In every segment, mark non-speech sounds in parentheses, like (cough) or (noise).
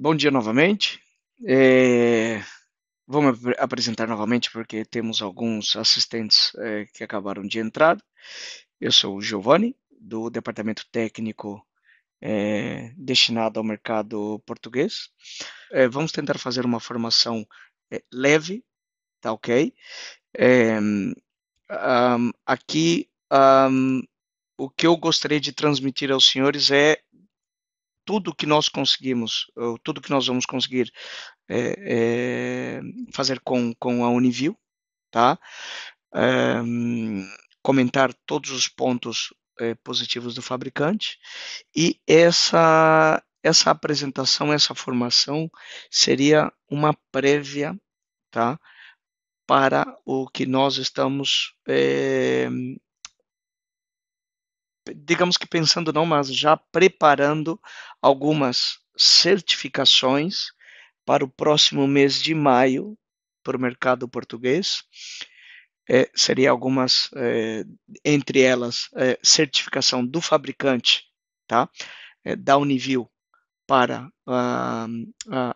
Bom dia novamente. É, vamos apresentar novamente porque temos alguns assistentes é, que acabaram de entrar. Eu sou o Giovanni, do Departamento Técnico é, destinado ao mercado português. É, vamos tentar fazer uma formação é, leve, tá ok? Um, é, aqui, um, o que eu gostaria de transmitir aos senhores é tudo que nós conseguimos, ou tudo que nós vamos conseguir é, é, fazer com, com a Uniview, tá? Ehm, comentar todos os pontos é, positivos do fabricante e essa essa apresentação, essa formação seria uma prévia, tá? Para o que nós estamos digamos que pensando não, mas já preparando algumas certificações para o próximo mês de maio para o mercado português. É, seria algumas, é, entre elas, é, certificação do fabricante, tá? É, da Uniview para ah,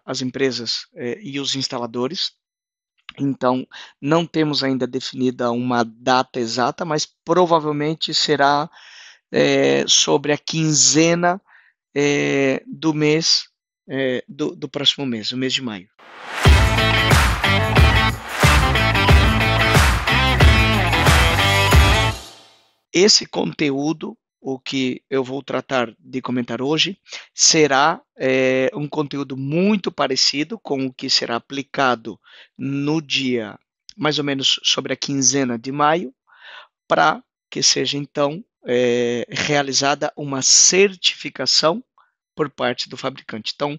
as empresas é, e os instaladores. Então, não temos ainda definida uma data exata, mas provavelmente será é, sobre a quinzena é, do mês, é, do, do próximo mês, o mês de maio. Esse conteúdo, o que eu vou tratar de comentar hoje, será é, um conteúdo muito parecido com o que será aplicado no dia, mais ou menos sobre a quinzena de maio, para que seja então é, realizada uma certificação por parte do fabricante. Então,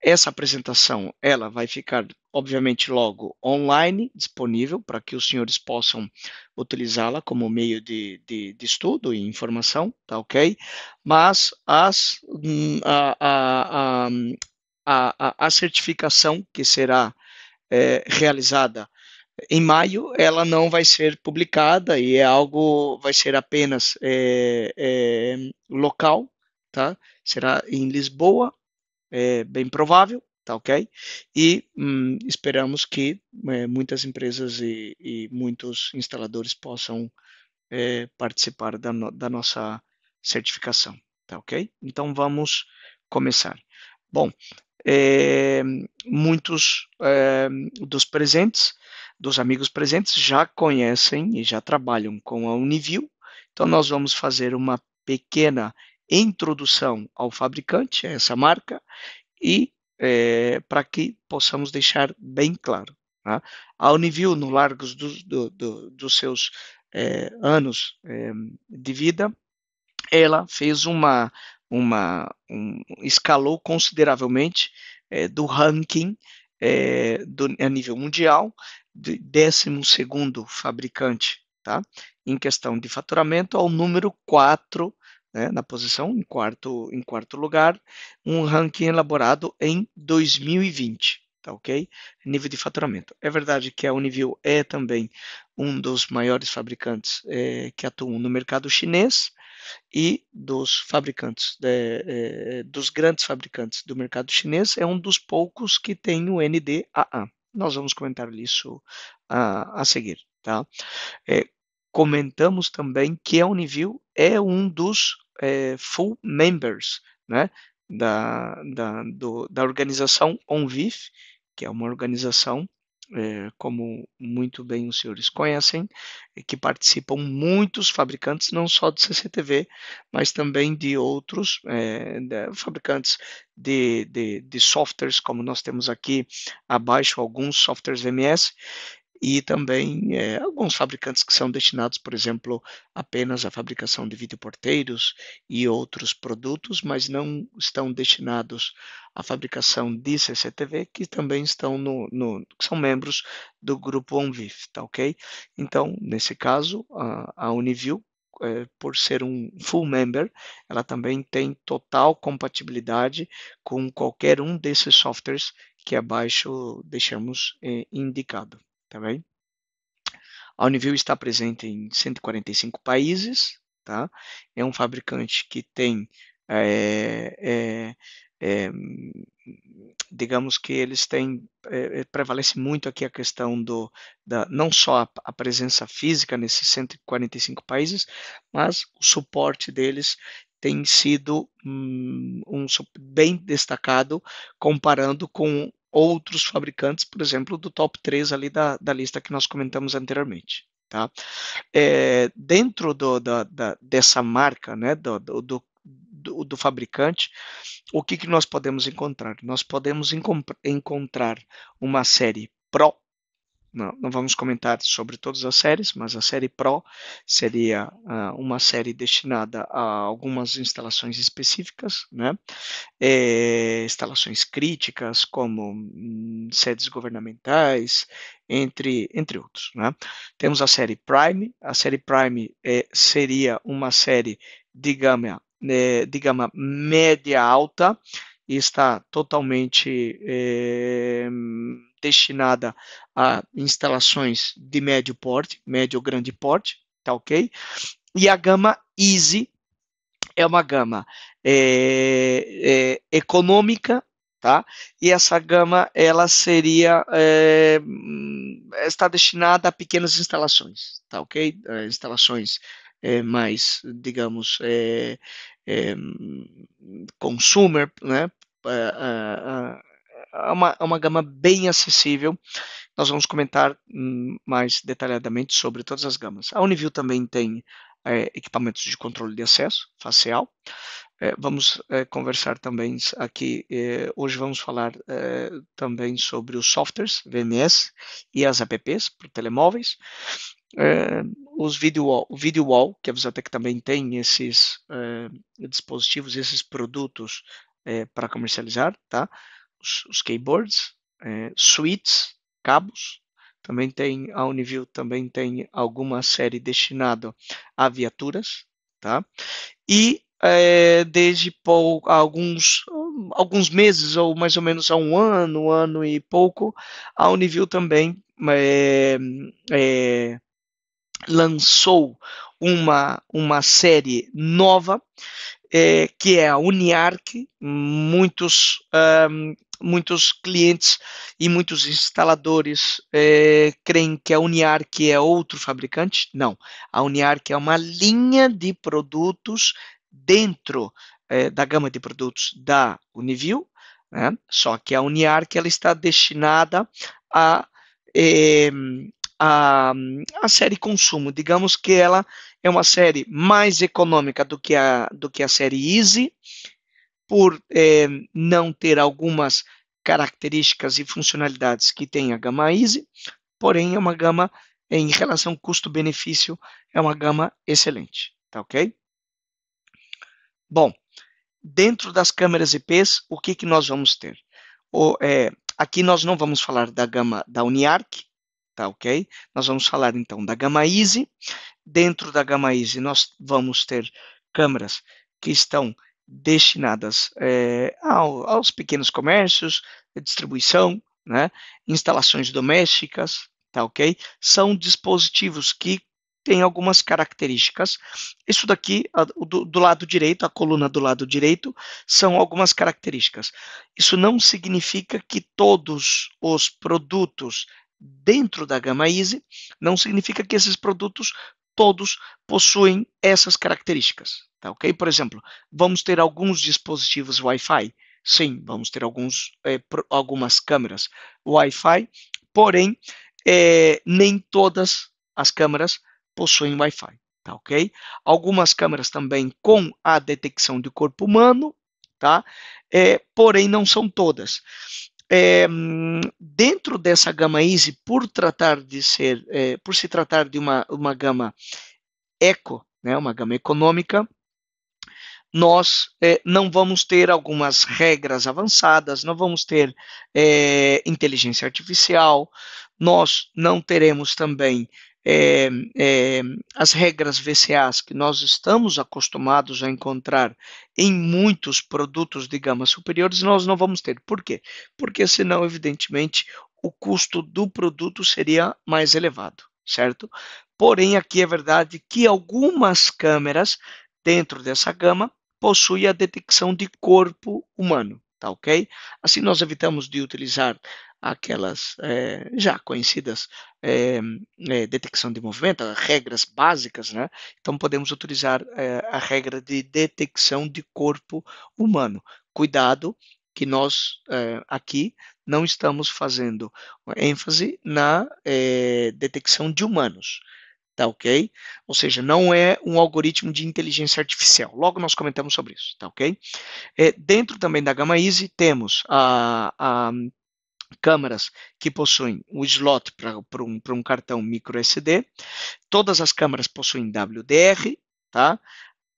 essa apresentação, ela vai ficar, obviamente, logo online, disponível, para que os senhores possam utilizá-la como meio de, de, de, estudo e informação, tá ok? Mas as, hum, a, a, a, a certificação que será é, realizada em maio ela não vai ser publicada e é algo vai ser apenas é, é, local, tá? Será em Lisboa, é bem provável, tá ok? E hum, esperamos que é, muitas empresas e, e, muitos instaladores possam é, participar da, no, da nossa certificação, tá ok? Então vamos começar. Bom, é, muitos dos presentes dos amigos presentes já conhecem e já trabalham com a Uniview, então nós vamos fazer uma pequena introdução ao fabricante, a essa marca, e é, para que possamos deixar bem claro. Tá? A Uniview, no largo dos do, do, do seus é, anos é, de vida, ela fez uma, uma um, escalou consideravelmente do ranking é, do, a nível mundial, de 12 fabricante, tá? Em questão de faturamento, ao número 4, né, na posição em quarto, em quarto lugar, um ranking elaborado em 2020, tá ok? Nível de faturamento. É verdade que a Uniview é também um dos maiores fabricantes é, que atuam no mercado chinês, e dos fabricantes, de, eh, eh, dos grandes fabricantes do mercado chinês, é um dos poucos que tem o NDAA. Nós vamos comentar isso a, a seguir. Tá? É, comentamos também que a Uniview é um dos é, full members né, da, da, do, da organização ONVIF, que é uma organização eh, como muito bem os senhores conhecem, eh, que participam muitos fabricantes, não só do CCTV, mas também de outros é, eh, de, fabricantes de, de, de, softwares, como nós temos aqui abaixo alguns softwares VMS, e também é, alguns fabricantes que são destinados, por exemplo, apenas à fabricação de videoporteiros e outros produtos, mas não estão destinados à fabricação de CCTV, que também estão no, no são membros do grupo OnVIF, tá ok? Então, nesse caso, a, a Uniview é, eh, por ser um full member, ela também tem total compatibilidade com qualquer um desses softwares que abaixo deixamos é, indicado tá bem? A Univille está presente em 145 países, tá? É um fabricante que tem, é, é, é, digamos que eles têm, eh, eh, prevalece muito aqui a questão do, da, não só a, a presença física nesses 145 países, mas o suporte deles tem sido hum, um, bem destacado comparando com outros fabricantes, por exemplo, do top 3 ali da, da lista que nós comentamos anteriormente. Tá? É, dentro do, da, da, dessa marca, né, do, do, do do, do, fabricante, o que, que nós podemos encontrar? Nós podemos encom- encontrar uma série Pro, não, não vamos comentar sobre todas as séries, mas a série Pro seria uh, uma série destinada a algumas instalações específicas, né? É, instalações críticas, como hum, sedes governamentais, entre, entre outros. Né? Temos a série Prime, a série Prime é, seria uma série, digamos, é, digamos média-alta, e está totalmente é, destinada a instalações de médio porte, médio ou grande porte, tá ok? E a gama Easy é uma gama é, é, econômica, tá? E essa gama ela seria é, hum, está destinada a pequenas instalações, tá ok? Instalações é, mais, digamos, é, é, consumer, né? É, é, é, é uma, uma gama bem acessível nós vamos comentar hum, mais detalhadamente sobre todas as gamas. A Uniview também tem é, equipamentos de controle de acesso facial. É, vamos é, conversar também aqui, hoje vamos falar também sobre os softwares VMS e as apps para telemóveis. os video wall, o video wall, que a Visatec também tem esses dispositivos, esses produtos para comercializar, tá? Os, os keyboards, suites, cabos. Também tem a Uniview também tem alguma série destinada a viaturas, tá? E é, desde alguns alguns meses ou mais ou menos há um ano, um ano e pouco, a Uniview também é, é, lançou uma, uma série nova, é, que é a Uniarc. Muitos um, muitos clientes e muitos instaladores é, creem que a Uniarc é outro fabricante. Não, a Uniarc é uma linha de produtos dentro é, da gama de produtos da Uniview, né? só que a Uniarc ela está destinada a, é, a, a série consumo. Digamos que ela é uma série mais econômica do que a, do que a série Easy por é, não ter algumas características e funcionalidades que tem a gama Easy, porém é uma gama, em relação custo-benefício, é uma gama excelente, tá ok? Bom, dentro das câmeras IPs, o que, que nós vamos ter? O, é, aqui nós não vamos falar da gama da Uniarc, tá ok? Nós vamos falar então da gama Easy. Dentro da gama Easy, nós vamos ter câmeras que estão destinadas é, ao, aos pequenos comércios, distribuição, né, instalações domésticas, tá ok? São dispositivos que têm algumas características. Isso daqui, a, do, do lado direito, a coluna do lado direito, são algumas características. Isso não significa que todos os produtos dentro da gama Easy, não significa que esses produtos todos possuem essas características, Tá ok? Por exemplo, vamos ter alguns dispositivos Wi-Fi. Sim, vamos ter alguns, é, algumas câmeras Wi-Fi, porém, é, nem todas as câmeras possuem Wi-Fi. Tá ok? Algumas câmeras também com a detecção de corpo humano, tá? É, porém, não são todas. É, dentro dessa gama Easy, por tratar de ser, é, por se tratar de uma, uma gama eco, né, uma gama econômica, nós é, não vamos ter algumas regras avançadas, não vamos ter é, inteligência artificial, nós não teremos também é, é, as regras VCAs que nós estamos acostumados a encontrar em muitos produtos de gama superiores, nós não vamos ter. Por quê? Porque senão, evidentemente, o custo do produto seria mais elevado, certo? Porém, aqui é verdade que algumas câmeras dentro dessa gama possui a detecção de corpo humano, tá ok? Assim nós evitamos de utilizar aquelas é, já conhecidas é, é, detecção de movimento, regras básicas, né? Então podemos utilizar a regra de detecção de corpo humano. Cuidado que nós aqui não estamos fazendo ênfase na detecção de humanos tá ok? Ou seja, não é um algoritmo de inteligência artificial. Logo nós comentamos sobre isso, tá ok? É, dentro também da Gama Easy temos a, a câmaras que possuem o slot para um, um cartão micro SD, todas as câmaras possuem WDR, tá?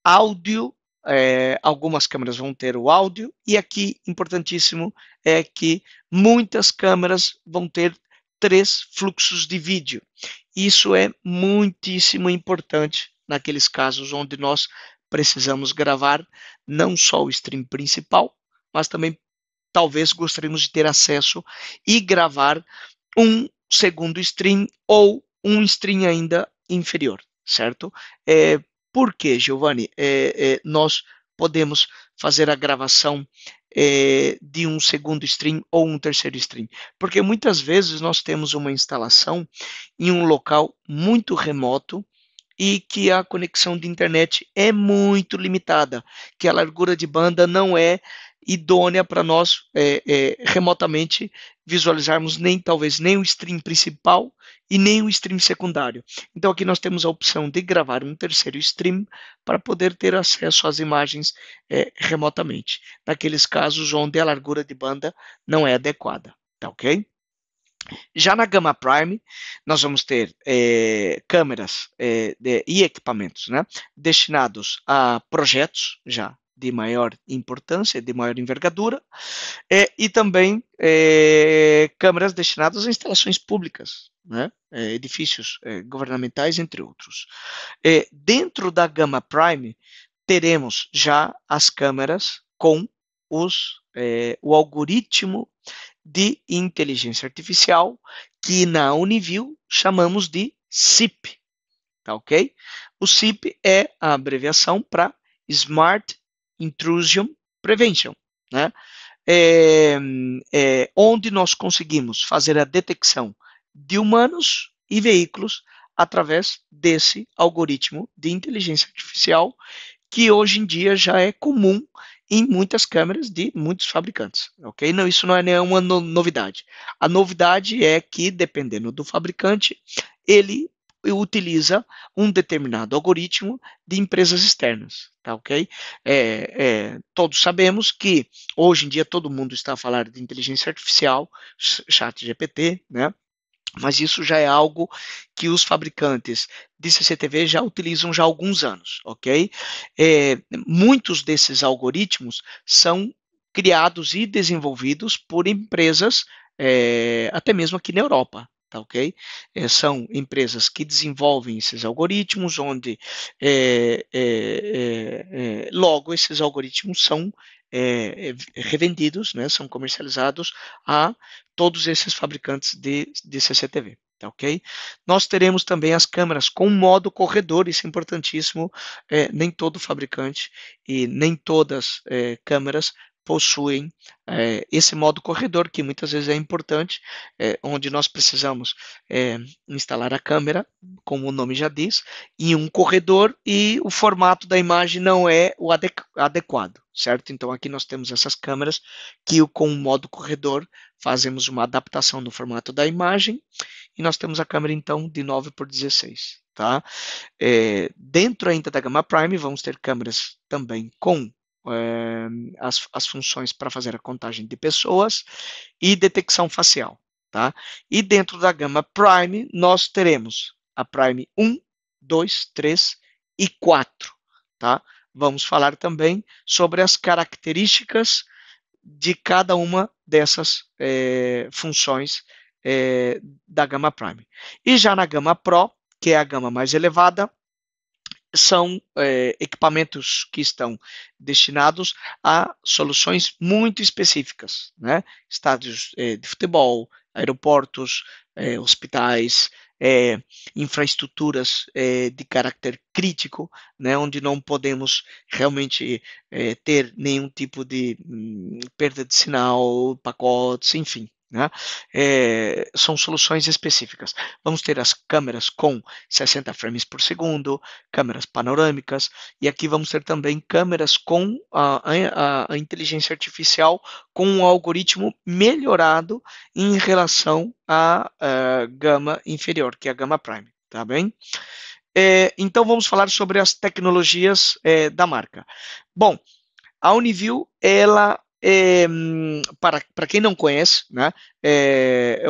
Áudio, é, algumas câmeras vão ter o áudio, e aqui, importantíssimo, é que muitas câmeras vão ter três fluxos de vídeo. Isso é muitíssimo importante naqueles casos onde nós precisamos gravar não só o stream principal, mas também talvez gostaríamos de ter acesso e gravar um segundo stream ou um stream ainda inferior, certo? É, por que, Giovanni? É, é, nós podemos fazer a gravação é, de um segundo stream ou um terceiro stream. Porque muitas vezes nós temos uma instalação em um local muito remoto e que a conexão de internet é muito limitada, que a largura de banda não é idônea para nós é, é, remotamente visualizarmos nem talvez nem o stream principal e nem o stream secundário. Então aqui nós temos a opção de gravar um terceiro stream para poder ter acesso às imagens é, remotamente, naqueles casos onde a largura de banda não é adequada, tá ok? Já na gama Prime, nós vamos ter é, câmeras é, de, e equipamentos né, destinados a projetos já de maior importância, de maior envergadura, é, e também é, destinadas a instalações públicas, né, é, edifícios é, governamentais, entre outros. É, dentro da gama Prime, teremos já as câmeras com os, é, o algoritmo de inteligência artificial, que na Uniview chamamos de SIP. Tá ok? O SIP é a abreviação para Smart intrusion prevention, né? É, é, onde nós conseguimos fazer a detecção de humanos e veículos através desse algoritmo de inteligência artificial que hoje em dia já é comum em muitas câmeras de muitos fabricantes, ok? Não, isso não é nenhuma no novidade. A novidade é que, dependendo do fabricante, ele utiliza um determinado algoritmo de empresas externas, tá ok? É, é, todos sabemos que hoje em dia todo mundo está a falar de inteligência artificial, chat GPT, né? Mas isso já é algo que os fabricantes de CCTV já utilizam já há alguns anos, ok? É, muitos desses algoritmos são criados e desenvolvidos por empresas é, até mesmo aqui na Europa, Tá ok? É, são empresas que desenvolvem esses algoritmos, onde é, é, é, é logo esses algoritmos são é, revendidos, né, são comercializados a todos esses fabricantes de, de CCTV. Tá ok? Nós teremos também as câmeras com modo corredor, isso é importantíssimo. nem todo fabricante e nem todas câmeras possuem é, esse modo corredor, que muitas vezes é importante, é, onde nós precisamos é, instalar a câmera, como o nome já diz, em um corredor e o formato da imagem não é o adequado, certo? Então aqui nós temos essas câmeras que com o modo corredor fazemos uma adaptação do formato da imagem e nós temos a câmera então de 9 por 16. Tá? dentro ainda da Gamma Prime, vamos ter câmeras também com eh, as, as funções para fazer a contagem de pessoas e detecção facial. Tá? E dentro da gama Prime, nós teremos a Prime 1, 2, 3 e 4. Tá? Vamos falar também sobre as características de cada uma dessas é, funções é, da gama Prime. E já na gama Pro, que é a gama mais elevada, são é, equipamentos que estão destinados a soluções muito específicas, né? Estádios é, de futebol, aeroportos, é, hospitais, infraestruturas de caráter crítico, né? Onde não podemos realmente ter nenhum tipo de hum, perda de sinal, pacotes, enfim, né? É, são soluções específicas. Vamos ter as câmeras com 60 frames por segundo, câmeras panorâmicas, e aqui vamos ter também câmeras com a, a, a inteligência artificial com um algoritmo melhorado em relação à eh, gama inferior, que é a gama prime, tá bem? É, então vamos falar sobre as tecnologias é, da marca. Bom, a Uniview ela é, para, para quem não conhece, né, é, é,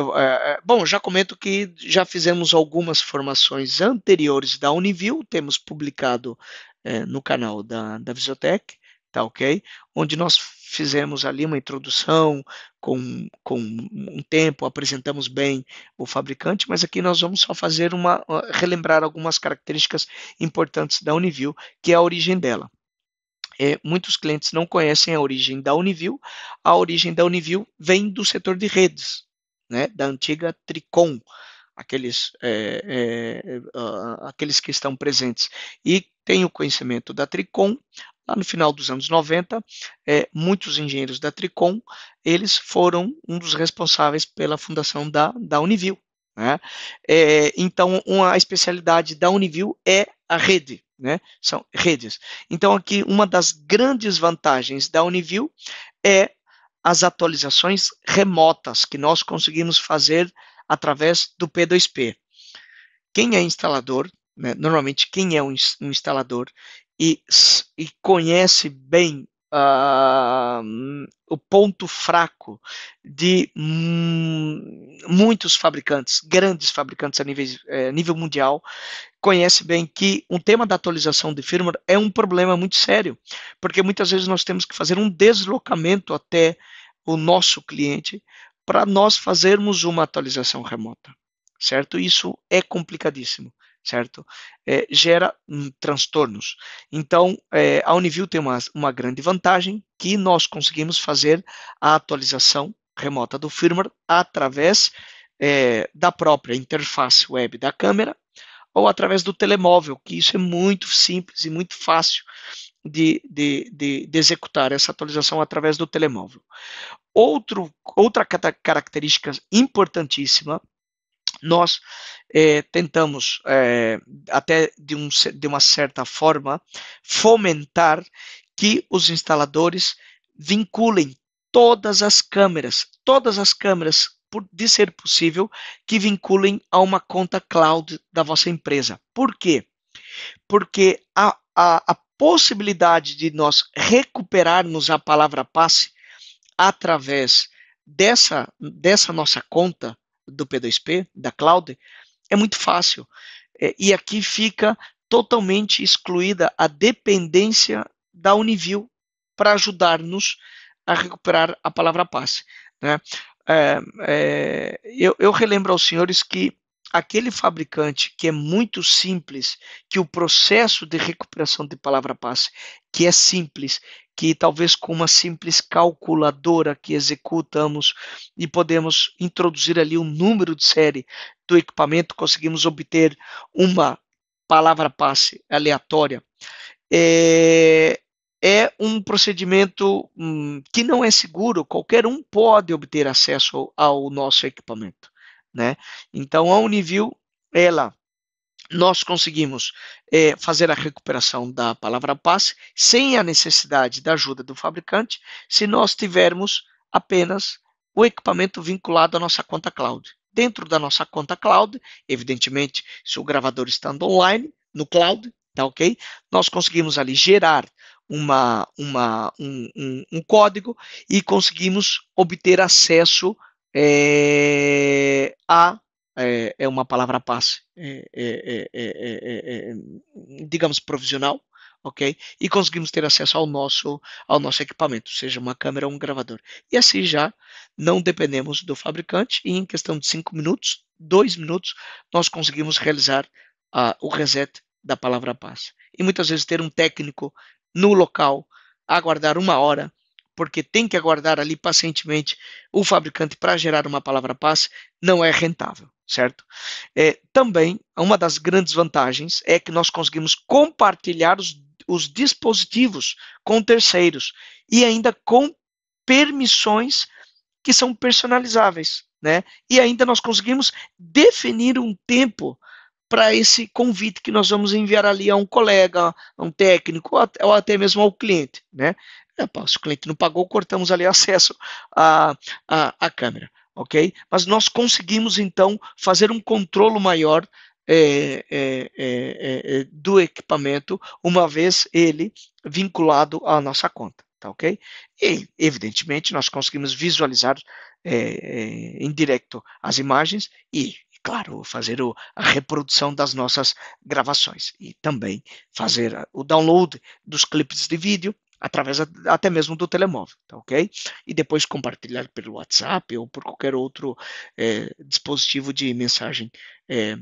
é, bom, já comento que já fizemos algumas formações anteriores da Uniview, temos publicado é, no canal da, da Visotec, tá ok? Onde nós fizemos ali uma introdução com, com um tempo, apresentamos bem o fabricante, mas aqui nós vamos só fazer uma, relembrar algumas características importantes da Uniview, que é a origem dela, é, muitos clientes não conhecem a origem da Uniview. A origem da Uniview vem do setor de redes, né, da antiga Tricom, aqueles, é, é, uh, aqueles que estão presentes. E tem o conhecimento da Tricom. Lá no final dos anos 90, é, muitos engenheiros da Tricom, eles foram um dos responsáveis pela fundação da, da Uniview. Né? É, então, uma, a especialidade da Uniview é a rede, né? São redes. Então, aqui, uma das grandes vantagens da Uniview é as atualizações remotas que nós conseguimos fazer através do P2P. Quem é instalador, né, normalmente quem é um, um instalador e, e, conhece bem uh, o ponto fraco de hum, muitos fabricantes, grandes fabricantes a nível, é, eh, nível mundial, conhece bem que um tema da atualização de firmware é um problema muito sério, porque muitas vezes nós temos que fazer um deslocamento até o nosso cliente para nós fazermos uma atualização remota, certo? Isso é complicadíssimo certo? É, gera um, transtornos. Então, é, a Uniview tem uma, uma grande vantagem que nós conseguimos fazer a atualização remota do firmware através é, da própria interface web da câmera ou através do telemóvel, que isso é muito simples e muito fácil de, de, de, de executar essa atualização através do telemóvel. Outro, outra característica importantíssima nós eh, tentamos, eh, até de, um, de uma certa forma, fomentar que os instaladores vinculem todas as câmeras, todas as câmeras, por, de ser possível, que vinculem a uma conta cloud da vossa empresa. Por quê? Porque a, a, a possibilidade de nós recuperarmos a palavra passe através dessa, dessa nossa conta do P2P, da cloud, é muito fácil. É, e aqui fica totalmente excluída a dependência da Uniview para ajudar-nos a recuperar a palavra passe. Né? É, é, eu, eu relembro aos senhores que aquele fabricante que é muito simples, que o processo de recuperação de palavra-passe, que é simples, que talvez com uma simples calculadora que executamos e podemos introduzir ali um número de série do equipamento, conseguimos obter uma palavra-passe aleatória. É, é um procedimento hum, que não é seguro, qualquer um pode obter acesso ao nosso equipamento né? Então a Uniview, ela nós conseguimos é, fazer a recuperação da palavra passe sem a necessidade da ajuda do fabricante, se nós tivermos apenas o equipamento vinculado à nossa conta cloud. Dentro da nossa conta cloud, evidentemente, se o gravador estando online, no cloud, tá ok? Nós conseguimos ali gerar uma, uma, um, um, um código e conseguimos obter acesso é, é, é uma palavra passe, é, é, é, é, digamos provisional, ok? E conseguimos ter acesso ao nosso ao nosso equipamento, seja uma câmera ou um gravador. E assim já não dependemos do fabricante e em questão de cinco minutos, dois minutos, nós conseguimos realizar uh, o reset da palavra passe. E muitas vezes ter um técnico no local aguardar uma hora porque tem que aguardar ali pacientemente o fabricante para gerar uma palavra passe, não é rentável, certo? É, também, uma das grandes vantagens é que nós conseguimos compartilhar os, os dispositivos com terceiros e ainda com permissões que são personalizáveis, né? E ainda nós conseguimos definir um tempo para esse convite que nós vamos enviar ali a um colega, a um técnico ou até mesmo ao cliente, né? se o cliente não pagou, cortamos ali acesso à, à, à câmera, ok? Mas nós conseguimos, então, fazer um controle maior é é, é, é, é, do equipamento, uma vez ele vinculado à nossa conta, tá ok? E, evidentemente, nós conseguimos visualizar é, em direto as imagens e, claro, fazer o, a reprodução das nossas gravações e também fazer o download dos clipes de vídeo através até mesmo do telemóvel, tá ok? E depois compartilhar pelo WhatsApp ou por qualquer outro é, dispositivo de mensagem é,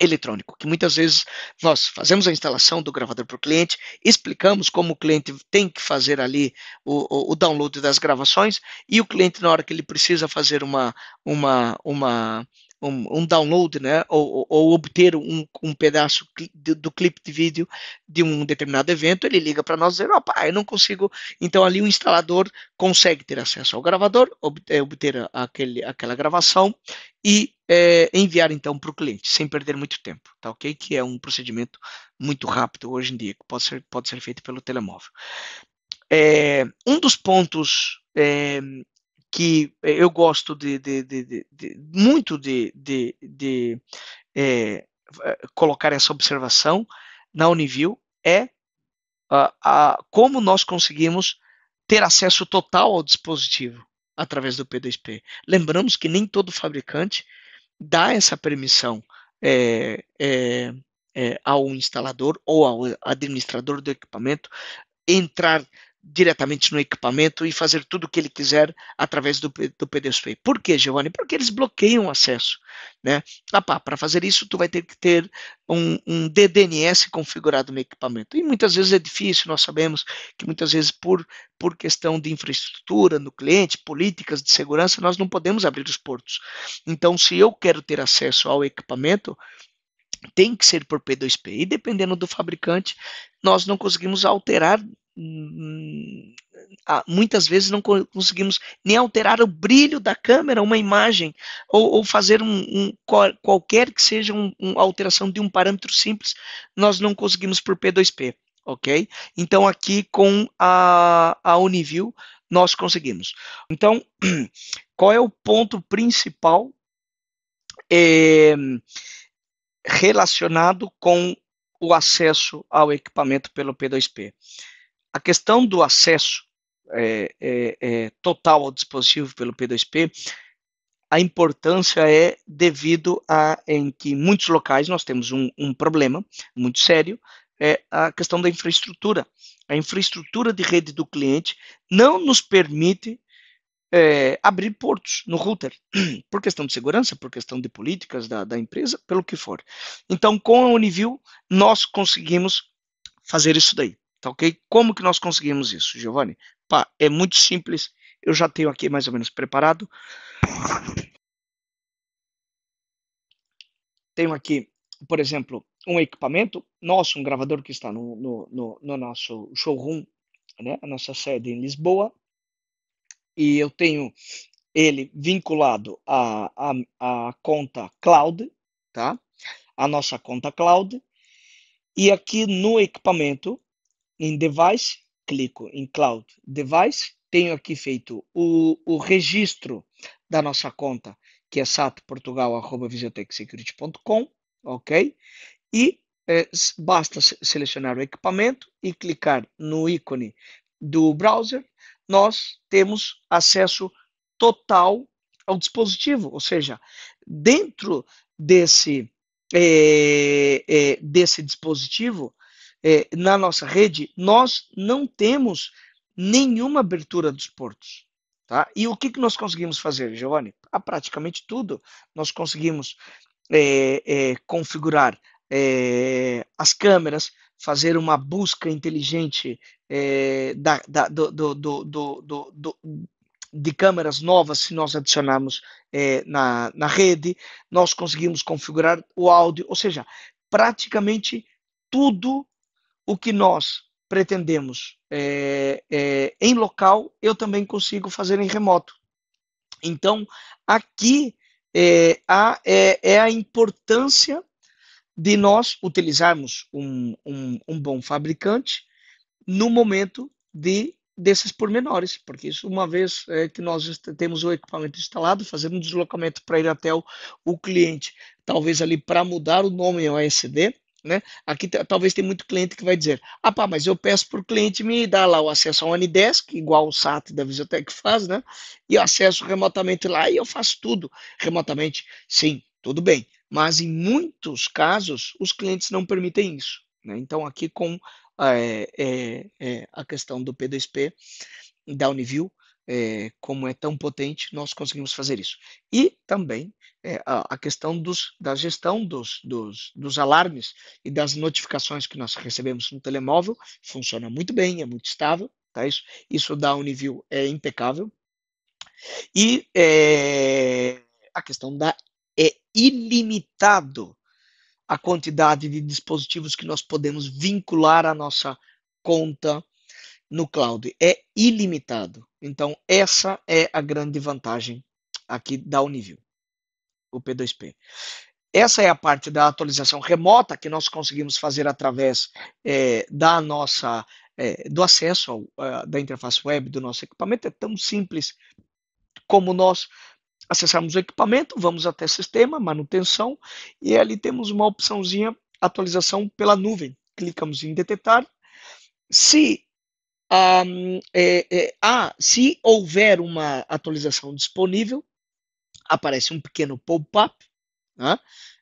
eletrônico, que muitas vezes nós fazemos a instalação do gravador para o cliente, explicamos como o cliente tem que fazer ali o, o, o, download das gravações e o cliente, na hora que ele precisa fazer uma, uma, uma um, um download, né, ou, ou obter um, um pedaço de, do clipe de vídeo de um determinado evento, ele liga para nós e diz, opa, eu não consigo. Então ali o instalador consegue ter acesso ao gravador, é, obter aquele, aquela gravação e é, enviar então para o cliente, sem perder muito tempo, tá ok? Que é um procedimento muito rápido hoje em dia, que pode ser, pode ser feito pelo telemóvel. É, um dos pontos é, que eh, eu gosto de, de, de, de muito de, é, colocar essa observação na Uniview é a, a, como nós conseguimos ter acesso total ao dispositivo através do P2P. Lembramos que nem todo fabricante dá essa permissão é, é, é, ao instalador ou ao administrador do equipamento entrar diretamente no equipamento e fazer tudo o que ele quiser através do, do PDSP. Por quê, Giovanni? Porque eles bloqueiam o acesso. Né? Ah, Para fazer isso, tu vai ter que ter um, um, DDNS configurado no equipamento. E muitas vezes é difícil, nós sabemos que muitas vezes por, por questão de infraestrutura no cliente, políticas de segurança, nós não podemos abrir os portos. Então, se eu quero ter acesso ao equipamento, tem que ser por P2P. E dependendo do fabricante, nós não conseguimos alterar Hum, hum, ah, muitas vezes não conseguimos nem alterar o brilho da câmera, uma imagem, ou, ou fazer um, um, qualquer que seja uma um alteração de um parâmetro simples, nós não conseguimos por P2P, ok? Então aqui com a, a Uniview nós conseguimos. Então, (clears throat) qual é o ponto principal é, relacionado com o acesso ao equipamento pelo P2P? A questão do acesso é, é, é, total ao dispositivo pelo P2P, a importância é devido a em que em muitos locais nós temos um, um problema muito sério, é a questão da infraestrutura. A infraestrutura de rede do cliente não nos permite é, abrir portos no router, (clears throat) por questão de segurança, por questão de políticas da, da, empresa, pelo que for. Então, com a Uniview, nós conseguimos fazer isso daí. Tá ok? Como que nós conseguimos isso, Giovanni? Pá, é muito simples. Eu já tenho aqui mais ou menos preparado. Tenho aqui, por exemplo, um equipamento nosso, um gravador que está no, no, no, no nosso showroom, né? a nossa sede em Lisboa. E eu tenho ele vinculado à, à, à conta cloud, tá? A nossa conta cloud. E aqui no equipamento em device, clico em cloud device, tenho aqui feito o, o registro da nossa conta, que é satportugal.visitechsecurity.com, ok? E é, basta selecionar o equipamento e clicar no ícone do browser, nós temos acesso total ao dispositivo, ou seja, dentro desse, é, é, desse dispositivo, é, na nossa rede, nós não temos nenhuma abertura dos portos. Tá? E o que, que nós conseguimos fazer, Giovanni? A praticamente tudo. Nós conseguimos é, é, configurar é, as câmeras, fazer uma busca inteligente é, da, da, do, do, do, do, de câmeras novas se nós adicionarmos é, na, na rede. Nós conseguimos configurar o áudio, ou seja, praticamente tudo o que nós pretendemos é, é, em local, eu também consigo fazer em remoto. Então, aqui é, a, é, é, a importância de nós utilizarmos um, um, um bom fabricante no momento de desses pormenores, porque isso, uma vez é, que nós temos o equipamento instalado, fazendo um deslocamento para ir até o, o cliente, talvez ali para mudar o nome ao ASD, né? Aqui talvez tem muito cliente que vai dizer, ah pá, mas eu peço para o cliente me dar lá o acesso ao OneDesk, igual o SAT da Visotec faz, né? E eu acesso remotamente lá e eu faço tudo remotamente. Sim, tudo bem. Mas em muitos casos, os clientes não permitem isso. Né? Então aqui com é, é, é, a questão do P2P da Uniview, é, como é tão potente, nós conseguimos fazer isso. E também é, a, questão dos, da gestão dos, dos, dos, alarmes e das notificações que nós recebemos no telemóvel funciona muito bem, é muito estável. Tá? Isso, isso da Uniview é impecável. E é, a questão da é ilimitado a quantidade de dispositivos que nós podemos vincular à nossa conta no cloud. É ilimitado. Então, essa é a grande vantagem aqui da Uniview, o P2P. Essa é a parte da atualização remota que nós conseguimos fazer através é, da nossa é, do acesso ao, uh, da interface web do nosso equipamento. É tão simples como nós acessarmos o equipamento, vamos até sistema, manutenção, e ali temos uma opçãozinha atualização pela nuvem. Clicamos em detectar. Se um, é, é, ah, se houver uma atualização disponível, aparece um pequeno pop-up né,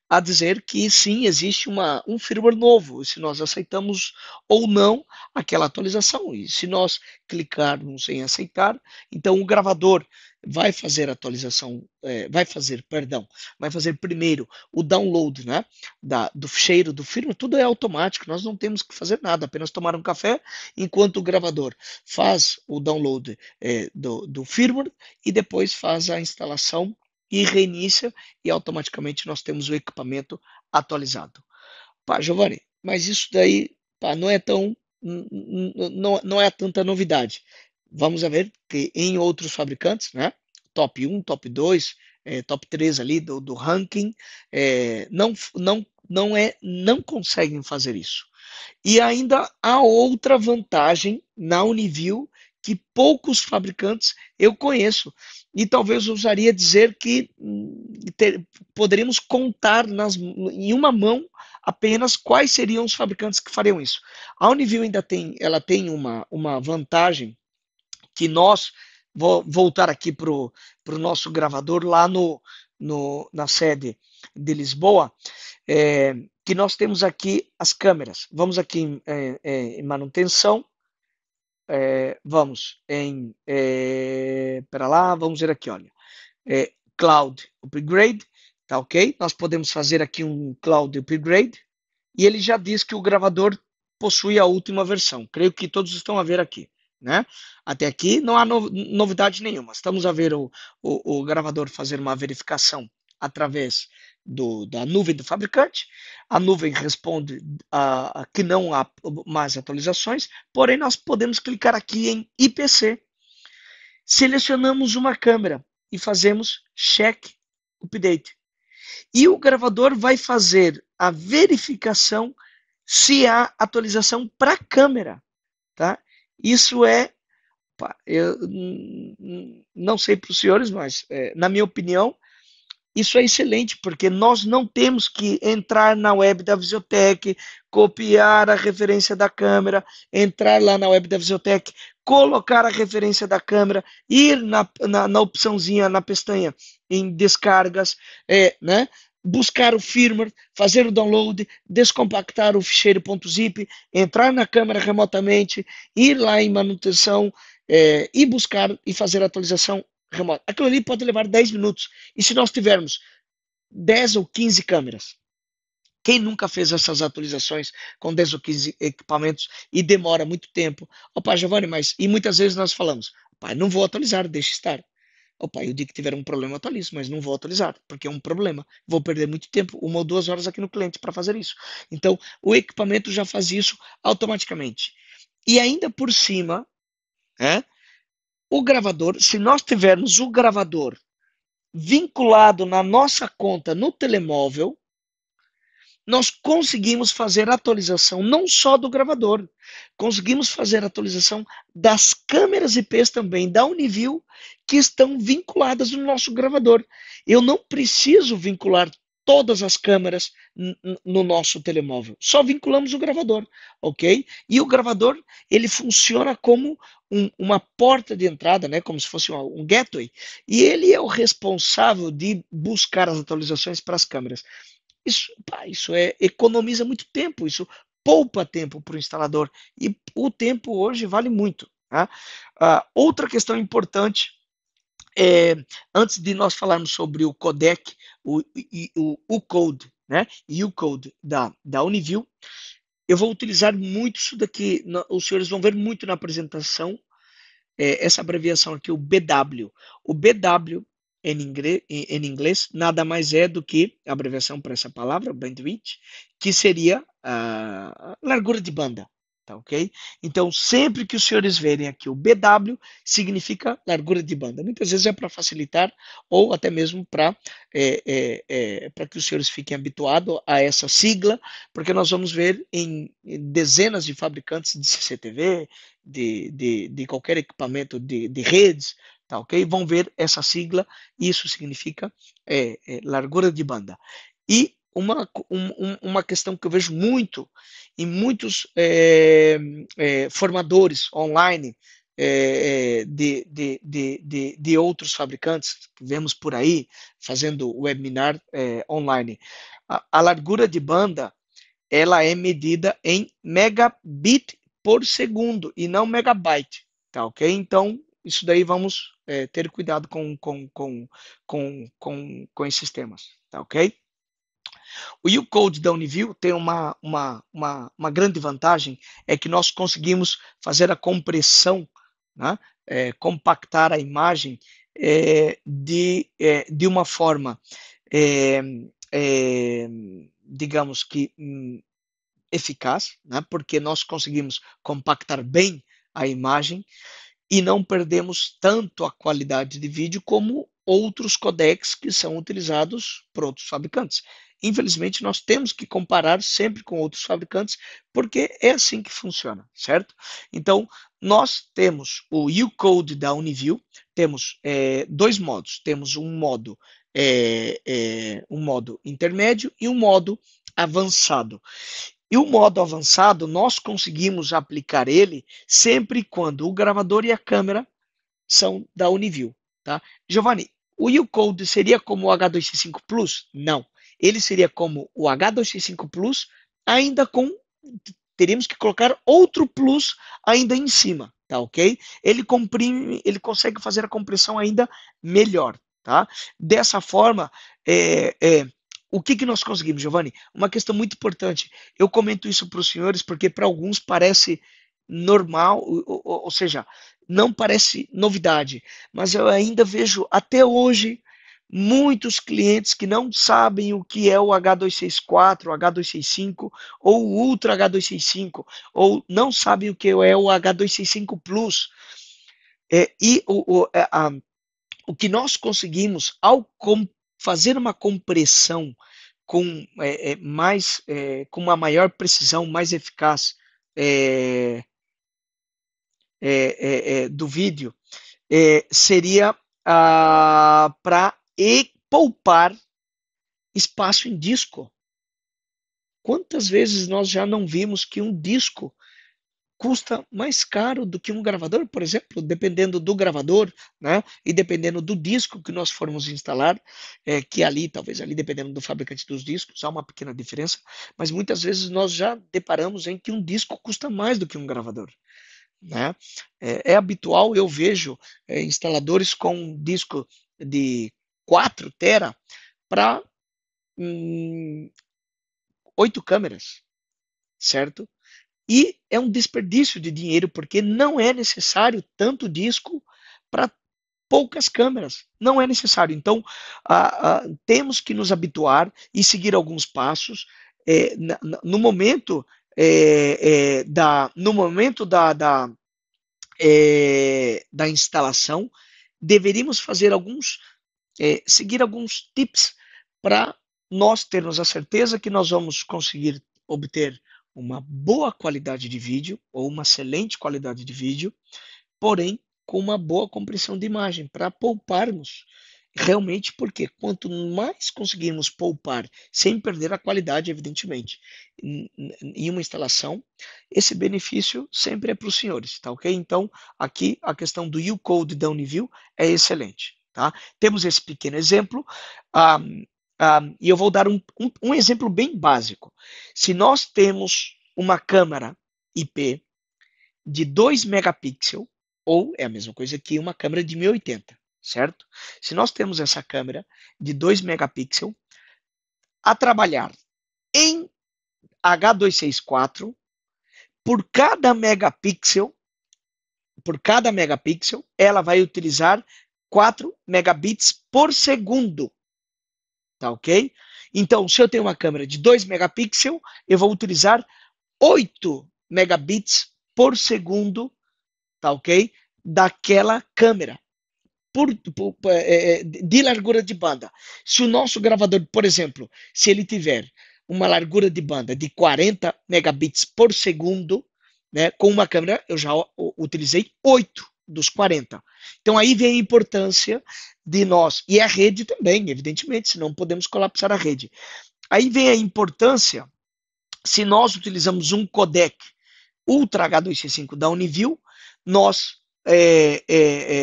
a dizer que sim, existe uma, um firmware novo, se nós aceitamos ou não aquela atualização. E se nós clicarmos em aceitar, então o gravador vai fazer atualização, é, vai fazer, perdão, vai fazer primeiro o download né, da, do ficheiro do firmware, tudo é automático, nós não temos que fazer nada, apenas tomar um café enquanto o gravador faz o download é, do, do firmware e depois faz a instalação e reinicia e automaticamente nós temos o equipamento atualizado. Pá, Giovanni, mas isso daí pá, não é tão não, não é tanta novidade vamos ver que em outros fabricantes, né? Top 1, top 2, é, top 3 ali do, do ranking, é, não, não, não, é, não conseguem fazer isso. E ainda há outra vantagem na Uniview que poucos fabricantes eu conheço. E talvez ousaria dizer que hum, ter, poderíamos contar nas, em uma mão apenas quais seriam os fabricantes que fariam isso. A Uniview ainda tem, ela tem uma, uma vantagem que nós, vou voltar aqui para o nosso gravador lá no, no, na sede de Lisboa, é, que nós temos aqui as câmeras. Vamos aqui em, é, é, em manutenção, é, vamos em, é, para lá, vamos ver aqui, olha, cloud upgrade, tá ok? Nós podemos fazer aqui um cloud upgrade, e ele já diz que o gravador possui a última versão. Creio que todos estão a ver aqui. Né? Até aqui não há no, novidade nenhuma. Estamos a ver o, o, o gravador fazer uma verificação através do, da nuvem do fabricante. A nuvem responde a, a, que não há mais atualizações, porém nós podemos clicar aqui em IPC. Selecionamos uma câmera e fazemos check update. E o gravador vai fazer a verificação se há atualização para a câmera. Tá? Isso é, eu não sei para os senhores, mas é, na minha opinião, isso é excelente, porque nós não temos que entrar na web da Visiotec, copiar a referência da câmera, entrar lá na web da Visiotec, colocar a referência da câmera, ir na, na, na opçãozinha, na pestanha em descargas, é, né? buscar o firmware, fazer o download, descompactar o ficheiro .zip, entrar na câmera remotamente, ir lá em manutenção é, e buscar e fazer a atualização remota. Aquilo ali pode levar 10 minutos. E se nós tivermos 10 ou 15 câmeras? Quem nunca fez essas atualizações com 10 ou 15 equipamentos e demora muito tempo? Opa, Giovanni, mas e muitas vezes nós falamos, pai, não vou atualizar, deixa estar. Opa, eu digo que tiver um problema, atualizo, mas não vou atualizar, porque é um problema. Vou perder muito tempo, uma ou duas horas aqui no cliente para fazer isso. Então, o equipamento já faz isso automaticamente. E ainda por cima, é, o gravador, se nós tivermos o gravador vinculado na nossa conta no telemóvel, nós conseguimos fazer atualização não só do gravador, conseguimos fazer atualização das câmeras IPs também, da Uniview, que estão vinculadas no nosso gravador. Eu não preciso vincular todas as câmeras no nosso telemóvel, só vinculamos o gravador, ok? E o gravador, ele funciona como um, uma porta de entrada, né? como se fosse um, um gateway, e ele é o responsável de buscar as atualizações para as câmeras. Isso, pá, isso é economiza muito tempo, isso poupa tempo para o instalador e o tempo hoje vale muito. Tá? Ah, outra questão importante é, antes de nós falarmos sobre o codec, o, o, o code, né, e o code da, da Uniview, eu vou utilizar muito isso daqui. Os senhores vão ver muito na apresentação é, essa abreviação aqui, o BW. O BW em inglês, em inglês nada mais é do que a abreviação para essa palavra, bandwidth, que seria a ah, largura de banda. Tá ok? Então, sempre que os senhores verem aqui o BW, significa largura de banda. Muitas vezes é para facilitar ou até mesmo para é, é, é que os senhores fiquem habituados a essa sigla, porque nós vamos ver em, em dezenas de fabricantes de CCTV, de, de, de qualquer equipamento de, de redes, Tá ok? Vão ver essa sigla, isso significa é, é, largura de banda. E uma, um, uma questão que eu vejo muito em muitos é, é, formadores online é, é, de, de, de, de, outros fabricantes, que vemos por aí fazendo webinar online. A, a largura de banda ela é medida em megabit por segundo e não megabyte, tá ok? Então, isso daí vamos é, ter cuidado com, com, com, com, com, com esses temas, tá ok? O U-Code da Uniview tem uma, uma, uma, uma, grande vantagem, é que nós conseguimos fazer a compressão, né? é, compactar a imagem é, de, é, de uma forma, digamos que hum, eficaz, né? porque nós conseguimos compactar bem a imagem, e não perdemos tanto a qualidade de vídeo como outros codecs que são utilizados por outros fabricantes. Infelizmente, nós temos que comparar sempre com outros fabricantes, porque é assim que funciona, certo? Então, nós temos o U-Code da Uniview, temos é, dois modos. Temos um modo, é, é, um modo intermédio e um modo avançado. E o modo avançado, nós conseguimos aplicar ele sempre quando o gravador e a câmera são da Uniview. Tá? Giovanni, o U-Code seria como o H265 Plus? Não. Ele seria como o H265 Plus, ainda com. Teríamos que colocar outro plus ainda em cima, tá ok? Ele comprime, ele consegue fazer a compressão ainda melhor, tá? Dessa forma, é, é, o que, que nós conseguimos, Giovanni? Uma questão muito importante. Eu comento isso para os senhores porque para alguns parece normal, ou, ou, ou, seja, não parece novidade, mas eu ainda vejo até hoje muitos clientes que não sabem o que é o H264, o H265 ou o Ultra H265, ou não sabem o que é o H265 Plus. É, e o, o, é, a, o que nós conseguimos ao, com, fazer uma compressão com é, é, mais, é, com uma maior precisão, mais eficaz é, é, do vídeo, seria ah, para poupar espaço em disco. Quantas vezes nós já não vimos que um disco custa mais caro do que um gravador, por exemplo, dependendo do gravador, né? E dependendo do disco que nós formos instalar, é, que ali, talvez ali, dependendo do fabricante dos discos, há uma pequena diferença, mas muitas vezes nós já deparamos em que um disco custa mais do que um gravador. Né? É, é habitual, eu vejo é, instaladores com um disco de 4 tera para hum, 8 câmeras, certo? E é um desperdício de dinheiro, porque não é necessário tanto disco para poucas câmeras. Não é necessário. Então, temos que nos habituar e seguir alguns passos. É, no momento é, é, da, no momento da, da, é, da instalação, deveríamos fazer alguns, é, seguir alguns tips para nós termos a certeza que nós vamos conseguir obter uma boa qualidade de vídeo ou uma excelente qualidade de vídeo, porém com uma boa compressão de imagem para pouparmos realmente porque quanto mais conseguirmos poupar sem perder a qualidade, evidentemente, em uma instalação, esse benefício sempre é para os senhores, tá ok? Então, aqui a questão do U-Code da Uniview é excelente, tá? Temos esse pequeno exemplo. Um, ah, ah, e eu vou dar um, um, um exemplo bem básico. Se nós temos uma câmera IP de 2 megapixels, ou é a mesma coisa que uma câmera de 1080, certo? Se nós temos essa câmera de 2 megapixels a trabalhar em H264, por cada megapixel, por cada megapixel, ela vai utilizar 4 megabits por segundo. Tá ok? Então, se eu tenho uma câmera de 2 megapixels, eu vou utilizar 8 megabits por segundo, tá ok? Daquela câmera. Por, por, é, é, de largura de banda. Se o nosso gravador, por exemplo, se ele tiver uma largura de banda de 40 megabits por segundo, né, com uma câmera, eu já utilizei 8 dos 40. Então aí vem a importância de nós, e a rede também, evidentemente, senão podemos colapsar a rede. Aí vem a importância, se nós utilizamos um codec Ultra H265 da Uniview, nós é, é,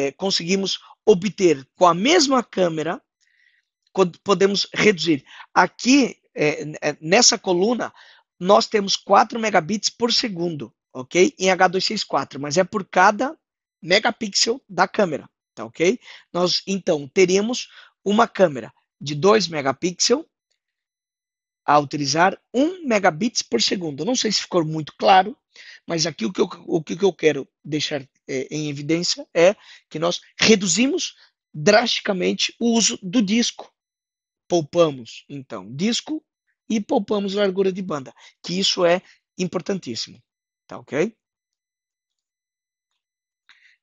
é, conseguimos obter com a mesma câmera, podemos reduzir. Aqui, é, é, nessa coluna, nós temos 4 megabits por segundo, ok? Em H264, mas é por cada megapixel da câmera, tá ok? Nós então teríamos uma câmera de 2 megapixels a utilizar 1 megabits por segundo. Não sei se ficou muito claro, mas aqui o que eu, o que eu quero deixar é, em evidência é que nós reduzimos drasticamente o uso do disco. Poupamos, então, disco e poupamos largura de banda, que isso é importantíssimo, tá ok?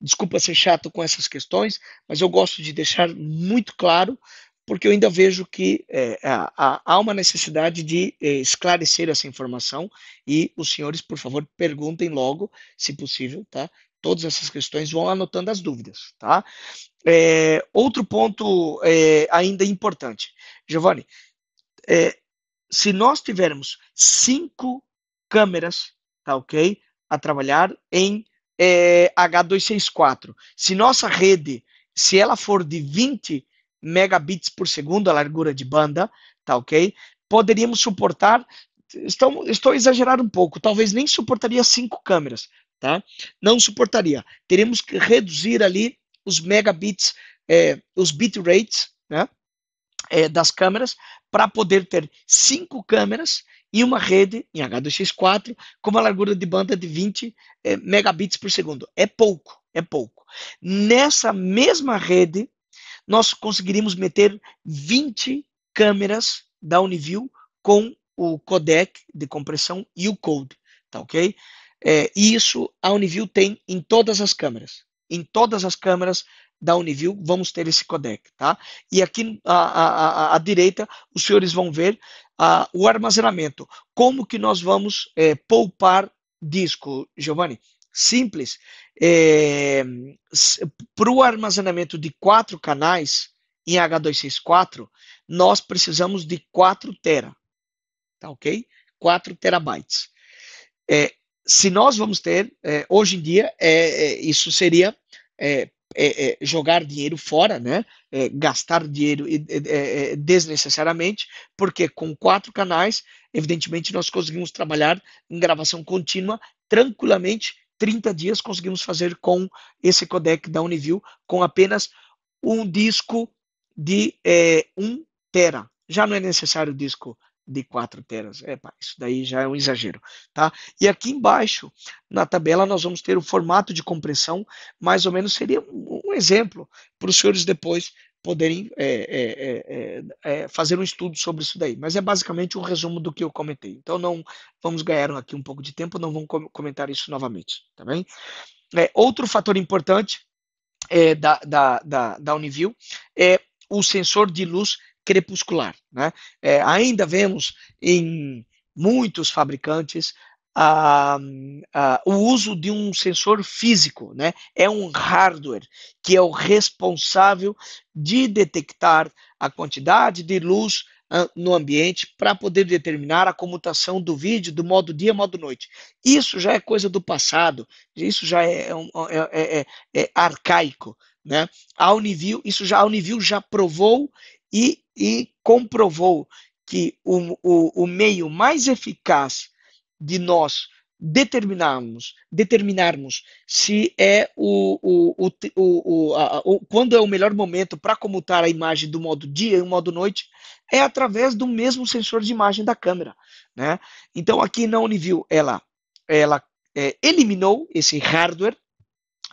Desculpa ser chato com essas questões, mas eu gosto de deixar muito claro, porque eu ainda vejo que é, há uma necessidade de é, esclarecer essa informação e os senhores, por favor, perguntem logo, se possível, tá? Todas essas questões vão anotando as dúvidas, tá? É, outro ponto é, ainda importante, Giovanni, é, se nós tivermos cinco câmeras, tá ok? A trabalhar em é, H264. Se nossa rede, se ela for de 20 megabits por segundo, a largura de banda, tá ok? Poderíamos suportar, estou, estou exagerando um pouco, talvez nem suportaria cinco câmeras, tá? Não suportaria. Teremos que reduzir ali os megabits, é, os bit rates, né? É, das câmeras, para poder ter cinco câmeras e uma rede em H264 com uma largura de banda de 20 é, eh, megabits por segundo. É pouco, é pouco. Nessa mesma rede, nós conseguiríamos meter 20 câmeras da Uniview com o codec de compressão e o code, tá ok? É, e isso a Uniview tem em todas as câmeras. Em todas as câmeras da Uniview, vamos ter esse codec, tá? E aqui à, à, à direita, os senhores vão ver o armazenamento. Como que nós vamos é, poupar disco, Giovanni? Simples. É, Para o armazenamento de quatro canais em H264, nós precisamos de 4 tera, tá ok? 4 terabytes. É, se nós vamos ter, é, hoje em dia, é, é, isso seria é, é, jogar dinheiro fora, né? É, gastar dinheiro é, é, desnecessariamente, porque com quatro canais, evidentemente, nós conseguimos trabalhar em gravação contínua tranquilamente. 30 dias conseguimos fazer com esse codec da Uniview, com apenas um disco de 1 é, um tera. Já não é necessário disco de 4 teras. É, isso daí já é um exagero, tá? E aqui embaixo, na tabela, nós vamos ter o formato de compressão, mais ou menos seria um, um exemplo para os senhores depois poderem é, é, é, é, é fazer um estudo sobre isso daí. Mas é basicamente um resumo do que eu comentei. Então, não vamos ganhar aqui um pouco de tempo, não vamos comentar isso novamente, tá bem? É, outro fator importante da, da, da, da Uniview é o sensor de luz crepuscular. Né? É, ainda vemos em muitos fabricantes o uso de um sensor físico, né? É um hardware que é o responsável de detectar a quantidade de luz ah, no ambiente para poder determinar a comutação do vídeo do modo dia, modo noite. Isso já é coisa do passado, isso já é, é, é é, é, é arcaico, né? A Uniview, isso já a Uniview já provou e, e comprovou que o, o, o meio mais eficaz de nós determinarmos, determinarmos se é o, o, o, o, a, o quando é o melhor momento para comutar a imagem do modo dia e o modo noite é através do mesmo sensor de imagem da câmera, né? Então aqui na Uniview ela ela é, eliminou esse hardware,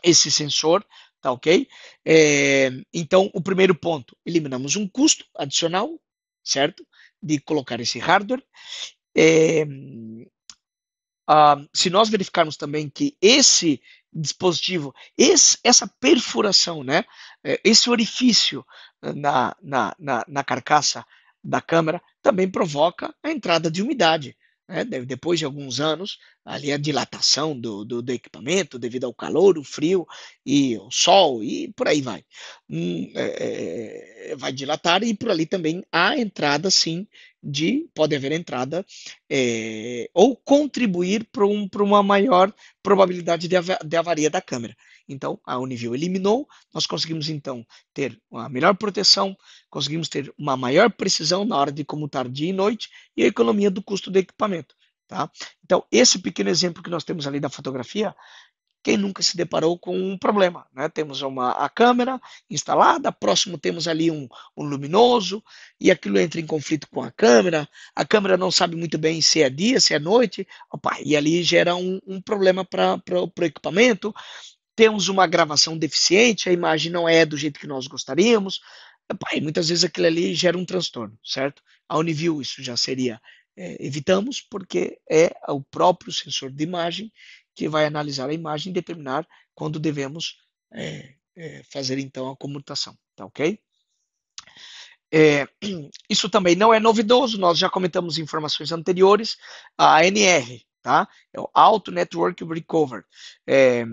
esse sensor tá ok? É, então, o primeiro ponto, eliminamos um custo adicional, certo? De colocar esse hardware. É, ah, se nós verificarmos também que esse dispositivo, esse, essa perfuração, né, é, esse orifício ah, na, na, na, na carcaça da câmera também provoca a entrada de umidade. Né? Depois de alguns anos, ali a dilatação do, do, do, equipamento devido ao calor, o frio e o sol e por aí vai. Hum, é, é, é vai dilatar e por ali também há entrada, sim, de pode haver entrada é, ou contribuir para um, uma maior probabilidade de, av de avaria da câmera. Então, a Univil eliminou, nós conseguimos então ter uma melhor proteção, conseguimos ter uma maior precisão na hora de comutar tá dia e noite e a economia do custo do equipamento. Tá? Então, esse pequeno exemplo que nós temos ali da fotografia, quem nunca se deparou com um problema? Né? Temos uma, a câmera instalada, próximo temos ali um, um, luminoso, e aquilo entra em conflito com a câmera, a câmera não sabe muito bem se é dia, se é noite, opa, e ali gera um, um problema para o equipamento, temos uma gravação deficiente, a imagem não é do jeito que nós gostaríamos. E muitas vezes aquilo ali gera um transtorno, certo? A Uniview isso já seria é, evitamos, porque é o próprio sensor de imagem que vai analisar a imagem e determinar quando devemos é, é, fazer então a comutação, tá ok? É, (clears throat) isso também não é novidoso, nós já comentamos informações anteriores, a NR, tá? É o Auto Network Recovery. É,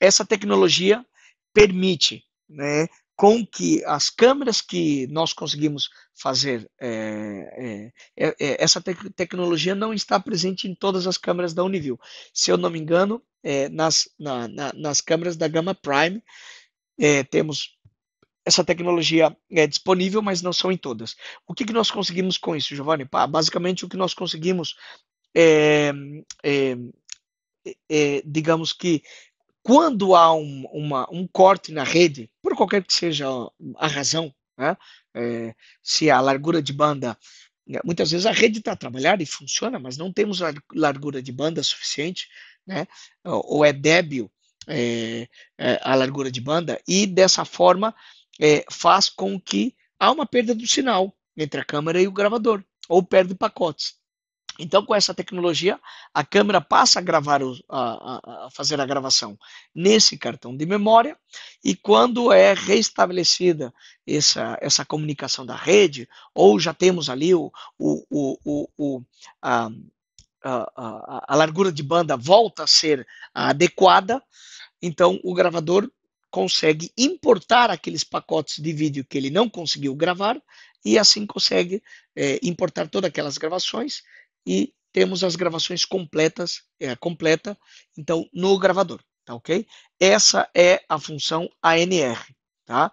essa tecnologia permite né, com que as câmeras que nós conseguimos fazer, é, é, é, é essa te tecnologia não está presente em todas as câmeras da Uniview. Se eu não me engano, é, nas, na, na, nas câmeras da Gama Prime, é, temos essa tecnologia é disponível, mas não são em todas. O que, que nós conseguimos com isso, Giovanni? Pá, basicamente, o que nós conseguimos é, é, é, digamos que quando há um, uma, um corte na rede, por qualquer que seja a razão, né? é, se a largura de banda. Né, muitas vezes a rede está trabalhada e funciona, mas não temos largura de banda suficiente, né? ou é débil é, é, a largura de banda, e dessa forma é, faz com que há uma perda do sinal entre a câmera e o gravador, ou perde pacotes. Então, com essa tecnologia, a câmera passa a gravar, o, a, a, fazer a gravação nesse cartão de memória e quando é restabelecida essa, essa comunicação da rede, ou já temos ali o, o, o, o a, a, a largura de banda volta a ser adequada, então o gravador consegue importar aqueles pacotes de vídeo que ele não conseguiu gravar e assim consegue é, importar todas aquelas gravações e temos as gravações completas, é, completa, então, no gravador, tá ok? Essa é a função ANR, tá?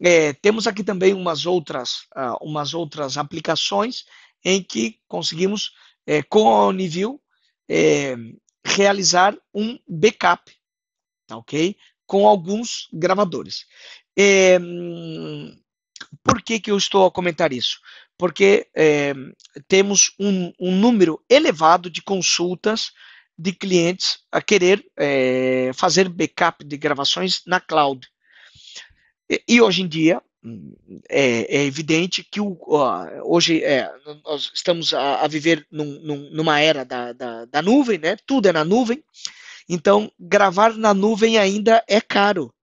É, temos aqui também umas outras, uh, umas outras aplicações em que conseguimos, é, com a OniView, é, realizar um backup, tá ok? Com alguns gravadores. É, hum, por que, que eu estou a comentar isso? porque é, temos um, um, número elevado de consultas de clientes a querer é, fazer backup de gravações na cloud. E, e hoje em dia é, é evidente que o, hoje é, nós estamos a, a viver num, num, numa era da, da, da nuvem, né? Tudo é na nuvem. Então, gravar na nuvem ainda é caro,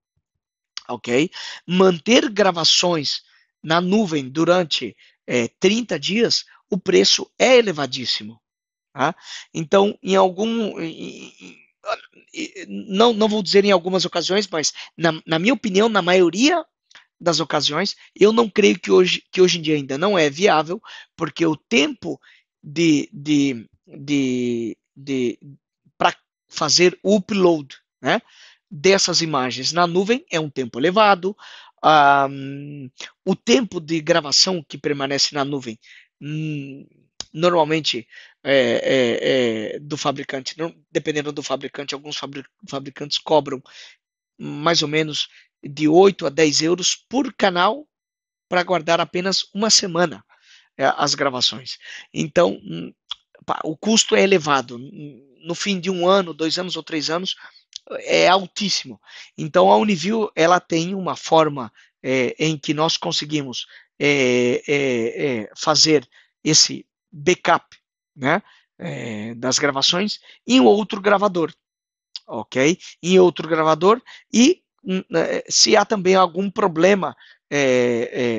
ok? Manter gravações na nuvem durante é, 30 dias, o preço é elevadíssimo. Tá? Então, em algum. não, não vou dizer em algumas ocasiões, mas na, na minha opinião, na maioria das ocasiões, eu não creio que hoje, que hoje em dia ainda não é viável, porque o tempo de, de, de, de para fazer o upload né, dessas imagens na nuvem é um tempo elevado, um, o tempo de gravação que permanece na nuvem, hum, normalmente é, é, é, do fabricante, não, dependendo do fabricante, alguns fabricantes cobram mais ou menos de 8 a 10 euros por canal para guardar apenas uma semana é, as gravações. Então, hum, o custo é elevado. No fim de um ano, dois anos ou três anos, é altíssimo. Então a Uniview ela tem uma forma é, em que nós conseguimos é, é, é fazer esse backup né, é, das gravações em outro gravador, ok? Em outro gravador e hum, né, se há também algum problema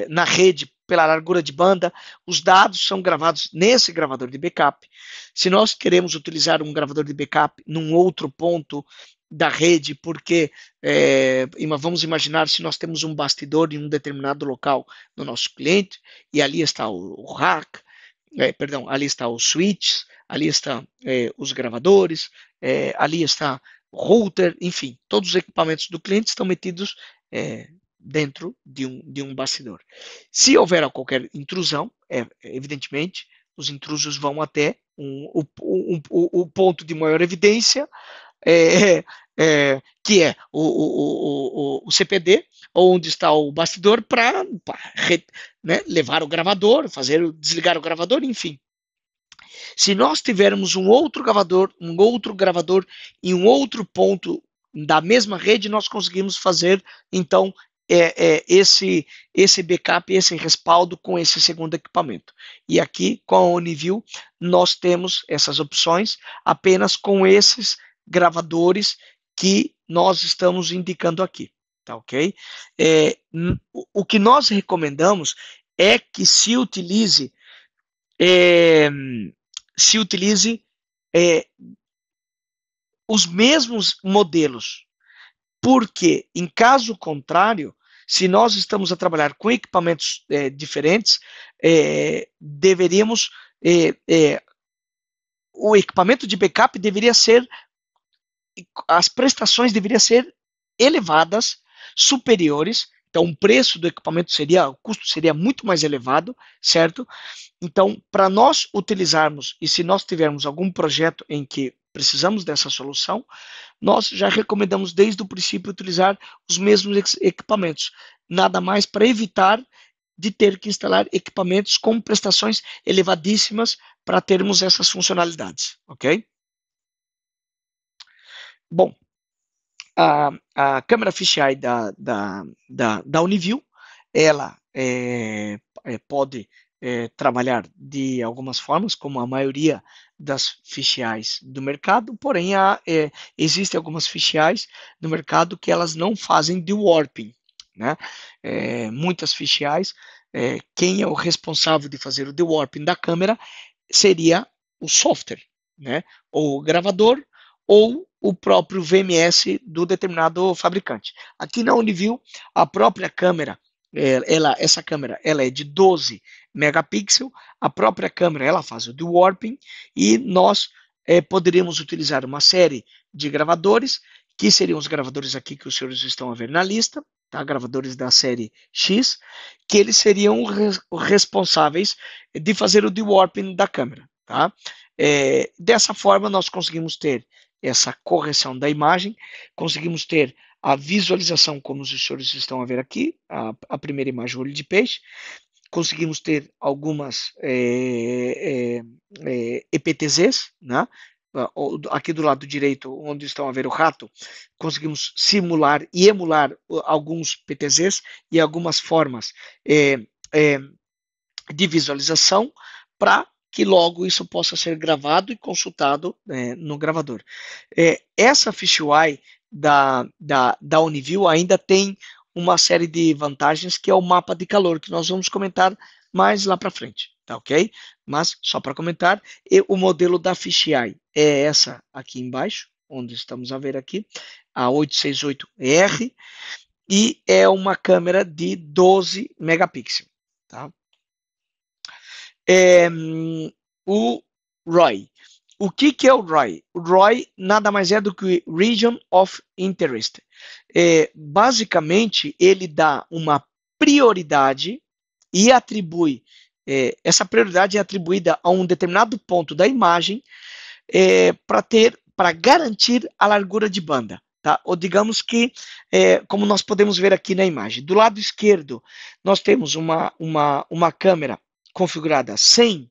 na rede pela largura de banda, os dados são gravados nesse gravador de backup. Se nós queremos utilizar um gravador de backup num outro ponto da rede, porque é, vamos imaginar se nós temos um bastidor em um determinado local do nosso cliente, e ali está o, rack, é, perdão, ali está os switches, ali está é, os gravadores, ali está o router, enfim, todos os equipamentos do cliente estão metidos dentro de um, de um bastidor. Se houver qualquer intrusão, é, evidentemente, os intrusos vão até um, o, o, o ponto de maior evidência, é, é, é, que é o, o, o, o, CPD, onde está o bastidor, para né, levar o gravador, fazer desligar o gravador, enfim. Se nós tivermos um outro gravador, um outro gravador em um outro ponto da mesma rede, nós conseguimos fazer então é, é, esse esse backup, esse respaldo com esse segundo equipamento. E aqui com a OniView nós temos essas opções apenas com esses gravadores que nós estamos indicando aqui, tá ok? É, o que nós recomendamos é que se utilize é, se utilize é, os mesmos modelos, porque em caso contrário, se nós estamos a trabalhar com equipamentos é, diferentes, é, deveríamos é, o equipamento de backup deveria ser as prestações deveriam ser elevadas, superiores. Então, o preço do equipamento seria, o custo seria muito mais elevado, certo? Então, para nós utilizarmos e se nós tivermos algum projeto em que precisamos dessa solução, nós já recomendamos desde o princípio utilizar os mesmos equipamentos, nada mais para evitar de ter que instalar equipamentos com prestações elevadíssimas para termos essas funcionalidades, ok? Bom, a, a Câmara da, da, da, da Uniview, ela é, é, pode é, trabalhar de algumas formas, como a maioria das fichiais do mercado, porém há, é, existem algumas fichiais no mercado que elas não fazem de warping. Né? É, muitas fichiais, é, quem é o responsável de fazer o de warping da câmera seria o software, né? ou o gravador, ou o próprio VMS do determinado fabricante. Aqui na Uniview, a própria câmera, eh, ela, essa câmera, ela é de 12 megapixels, a própria câmera, ela faz o de warping, e nós é, poderíamos utilizar uma série de gravadores, que seriam os gravadores aqui que os senhores estão a ver na lista, tá? gravadores da série X, que eles seriam responsáveis de fazer o dewarping da câmera. Tá? É, dessa forma, nós conseguimos ter essa correção da imagem, conseguimos ter a visualização, como os senhores estão a ver aqui, a, a primeira imagem, olho de peixe, conseguimos ter algumas é, é, EPTZs, né? Ah, aqui do lado direito, onde estão a ver o rato, conseguimos simular e emular ah, alguns PTZs e algumas formas é, de visualização para que logo isso possa ser gravado e consultado né, no gravador. É, essa FishUI da, da, da Uniview ainda tem uma série de vantagens que é o mapa de calor, que nós vamos comentar mais lá para frente, tá ok? Mas, só para comentar, o modelo da UI é essa aqui embaixo, onde estamos a ver aqui, a 868R, e é uma câmera de 12 megapixels, tá? é, o ROI. O que, que é o ROI? O ROI nada mais é do que Region of Interest. É, basicamente, ele dá uma prioridade e atribui, é, essa prioridade é atribuída a um determinado ponto da imagem é, para ter, para garantir a largura de banda. Tá? Ou digamos que, é, como nós podemos ver aqui na imagem, do lado esquerdo nós temos uma, uma, uma câmera configurada sem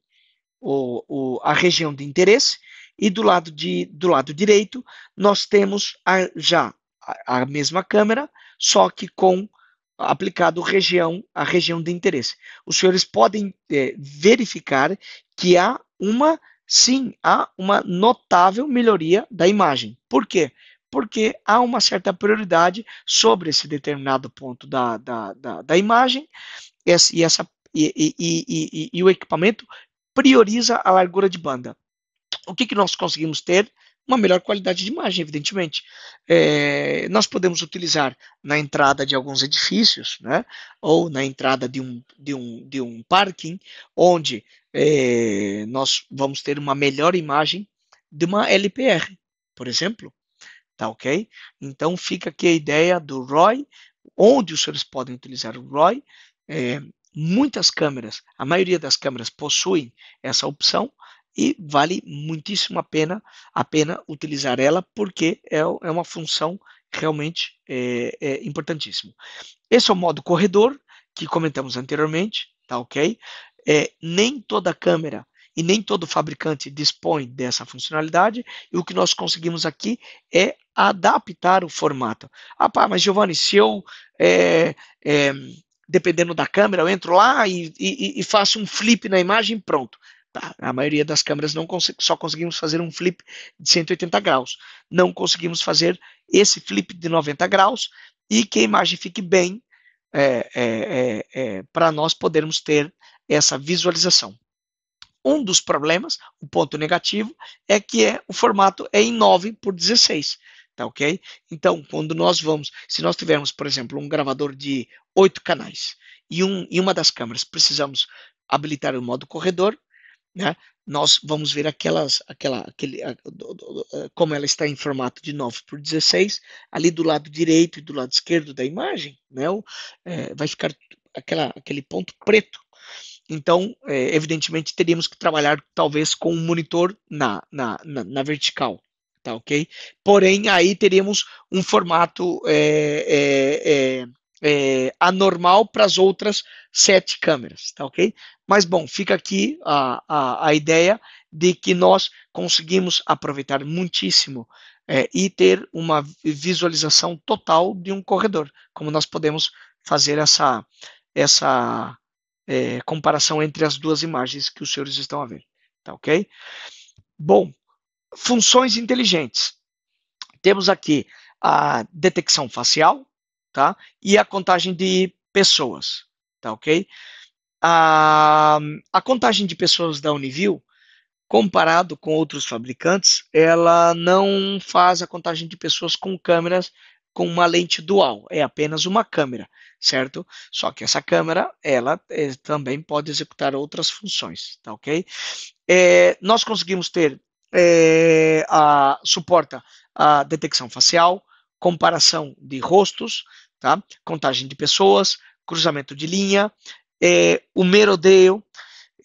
o, o, a região de interesse, e do lado, de, do lado direito nós temos a, já a, a, mesma câmera, só que com aplicado região, a região de interesse. Os senhores podem é, verificar que há uma, sim, há uma notável melhoria da imagem. Por quê? Porque há uma certa prioridade sobre esse determinado ponto da, da, da, da imagem, e essa e, e, e o equipamento prioriza a largura de banda. O que, que nós conseguimos ter? Uma melhor qualidade de imagem, evidentemente. É, nós podemos utilizar na entrada de alguns edifícios, né? ou na entrada de um, de um, de um parking, onde é, nós vamos ter uma melhor imagem de uma LPR, por exemplo. Tá ok? Então fica aqui a ideia do ROI, onde os senhores podem utilizar o ROI. É, Muitas câmeras, a maioria das câmeras possuem essa opção e vale muitíssimo a pena, a pena utilizar ela porque é, é uma função realmente é, é importantíssima. Esse é o modo corredor que comentamos anteriormente, tá ok? É, nem toda câmera e nem todo fabricante dispõe dessa funcionalidade, e o que nós conseguimos aqui é adaptar o formato. Ah, pá, mas Giovanni, se eu é, é, dependendo da câmera, eu entro lá e, e, e faço um flip na imagem, pronto. Tá, a maioria das câmeras não cons só conseguimos fazer um flip de 180 graus. Não conseguimos fazer esse flip de 90 graus e que a imagem fique bem é, é, é, é para nós podermos ter essa visualização. Um dos problemas, o ponto negativo, é que é, o formato é em 9 por 16 tá ok? Então, quando nós vamos, se nós tivermos, por exemplo, um gravador de oito canais e, um, e uma das câmeras precisamos habilitar o modo corredor, né? Nós vamos ver aquelas, aquela, aquele, eh, como ela está em formato de 9 por 16, ali do lado direito e do lado esquerdo da imagem, né? O, é, vai ficar aquela, aquele ponto preto. Então, é, evidentemente, teríamos que trabalhar talvez com um monitor na, na, na, na vertical, tá ok? Porém, aí teríamos um formato é, é, é, é anormal para as outras sete câmeras, tá ok? Mas, bom, fica aqui a, a, a ideia de que nós conseguimos aproveitar muitíssimo é, e ter uma visualização total de um corredor, como nós podemos fazer essa, essa é, comparação entre as duas imagens que os senhores estão a ver, tá ok? Bom, funções inteligentes. Temos aqui a detecção facial, tá? E a contagem de pessoas, tá ok? A, a contagem de pessoas da Uniview, comparado com outros fabricantes, ela não faz a contagem de pessoas com câmeras com uma lente dual, é apenas uma câmera, certo? Só que essa câmera, ela é, também pode executar outras funções, tá ok? É, nós conseguimos ter é, a, suporta a detecção facial, comparação de rostos, tá? contagem de pessoas, cruzamento de linha, é, o merodeio,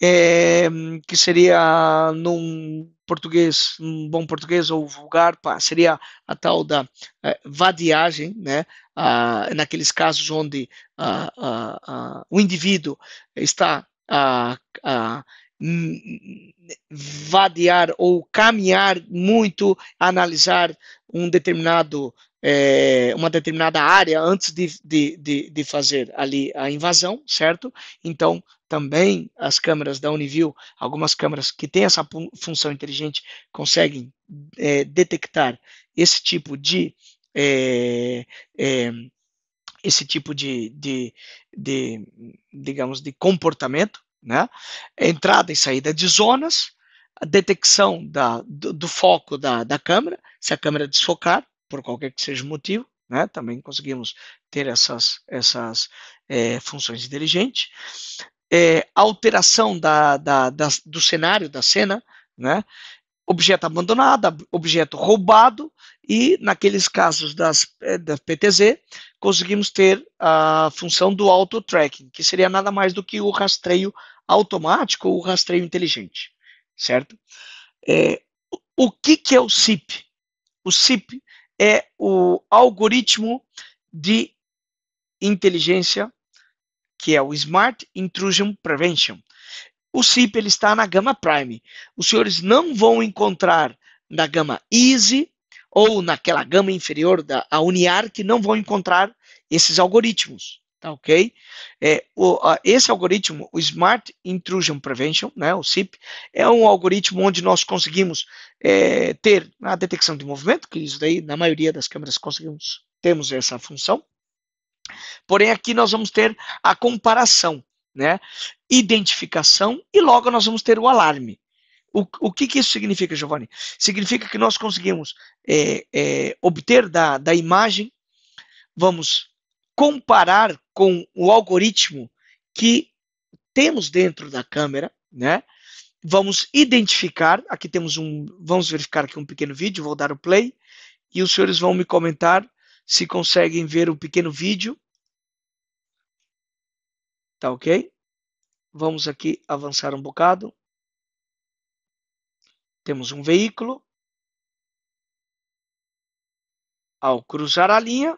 é, que seria num português, um bom português ou vulgar, seria a tal da é, vadiagem, né? Ah, naqueles casos onde ah, ah, o indivíduo está vadear ou caminhar muito, analisar um determinado é, uma determinada área antes de, de, de, de, fazer ali a invasão, certo? Então, também as câmeras da Uniview, algumas câmeras que têm essa função inteligente, conseguem é, detectar esse tipo de. É, é esse tipo de, de, de, digamos, de comportamento, né? Entrada e saída de zonas, a detecção da, do, do, foco da, da câmera, se a câmera desfocar, por qualquer que seja o motivo, né? Também conseguimos ter essas, essas é, funções inteligentes. É, alteração da, da, da, do cenário, da cena, né? objeto abandonado, objeto roubado, e naqueles casos das, eh, da PTZ, conseguimos ter a função do auto-tracking, que seria nada mais do que o rastreio automático ou o rastreio inteligente, certo? É, o que, que é o SIP O SIP é o algoritmo de inteligência que é o Smart Intrusion Prevention. O SIP ele está na gama Prime. Os senhores não vão encontrar na gama Easy ou naquela gama inferior da a Uniar que não vão encontrar esses algoritmos, tá ok? É, o, a, esse algoritmo, o Smart Intrusion Prevention, né, o SIP, é um algoritmo onde nós conseguimos é, ter a detecção de movimento, que isso daí, na maioria das câmeras, conseguimos, temos essa função. Porém, aqui nós vamos ter a comparação, né, identificação e logo nós vamos ter o alarme. O, o que, que, isso significa, Giovanni? Significa que nós conseguimos é, é, obter da, da imagem, vamos comparar com o algoritmo que temos dentro da câmera, né? Vamos identificar, aqui temos um, vamos verificar aqui um pequeno vídeo, vou dar o play, e os senhores vão me comentar se conseguem ver o um pequeno vídeo. Tá ok? Vamos aqui avançar um bocado temos um veículo. Ao cruzar a linha,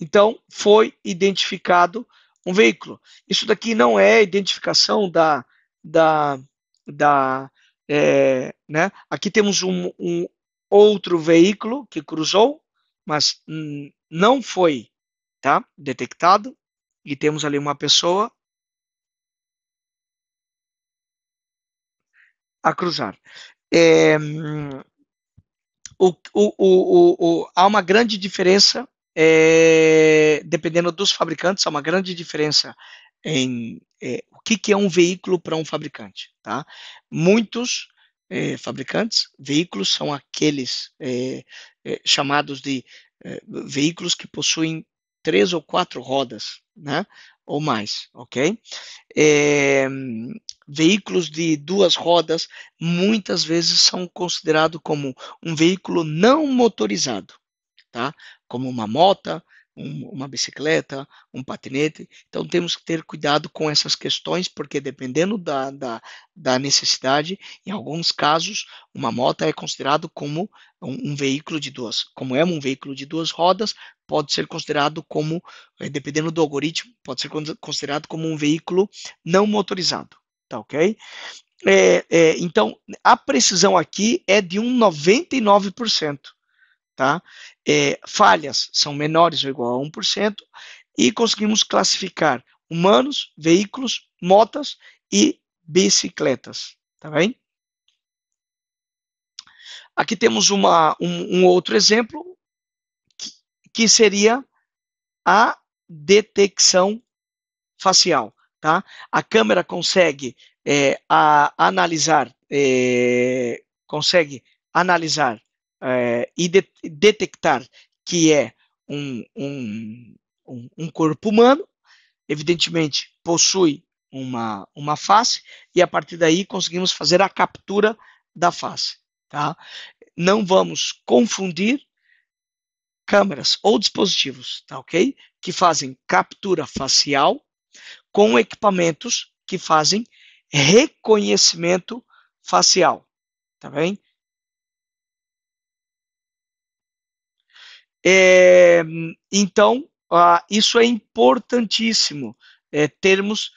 então foi identificado um veículo. Isso daqui não é identificação da. da, da é, né? Aqui temos um, um, outro veículo que cruzou, mas não foi tá? detectado. E temos ali uma pessoa a cruzar. É, hum, o, o, o, há uma grande diferença, é, dependendo dos fabricantes, há uma grande diferença em é, o que, que é um veículo para um fabricante. Tá? Muitos é, fabricantes, veículos são aqueles é, é, chamados de é, veículos que possuem três ou quatro rodas, né? ou mais, ok? veículos de duas rodas muitas vezes são considerados como um veículo não motorizado, tá? Como uma moto, um, uma bicicleta, um patinete. Então temos que ter cuidado com essas questões, porque dependendo da, da, da necessidade, em alguns casos, uma moto é considerado como um, um, veículo de duas, como é um veículo de duas rodas, pode ser considerado como, eh, dependendo do algoritmo, pode ser considerado como um veículo não motorizado tá ok? É, é, então, a precisão aqui é de um 99%, tá? É, falhas são menores ou igual a 1%, e conseguimos classificar humanos, veículos, motas e bicicletas, tá bem? Aqui temos uma, um, um outro exemplo, que, que seria a detecção facial. Tá? A câmera consegue é, a, analisar, é, consegue analisar é, e de, detectar que é um, um, um, um corpo humano, evidentemente possui uma, uma face, e a partir daí conseguimos fazer a captura da face. Tá? Não vamos confundir câmeras ou dispositivos, tá ok? Que fazem captura facial com equipamentos que fazem reconhecimento facial, tá bem? É, então, ah, isso é importantíssimo, é, termos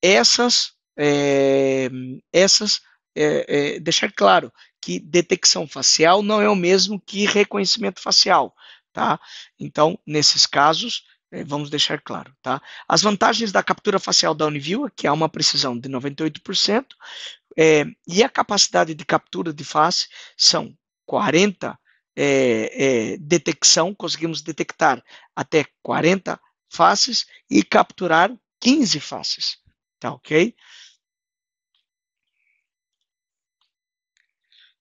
essas, é, essas é, é, deixar claro que detecção facial não é o mesmo que reconhecimento facial, tá? Então, nesses casos, eh, vamos deixar claro, tá? As vantagens da captura facial da Uniview, é que há uma precisão de 98%, é, eh, e a capacidade de captura de face são 40 é, é, detecção, conseguimos detectar até 40 faces e capturar 15 faces, tá ok?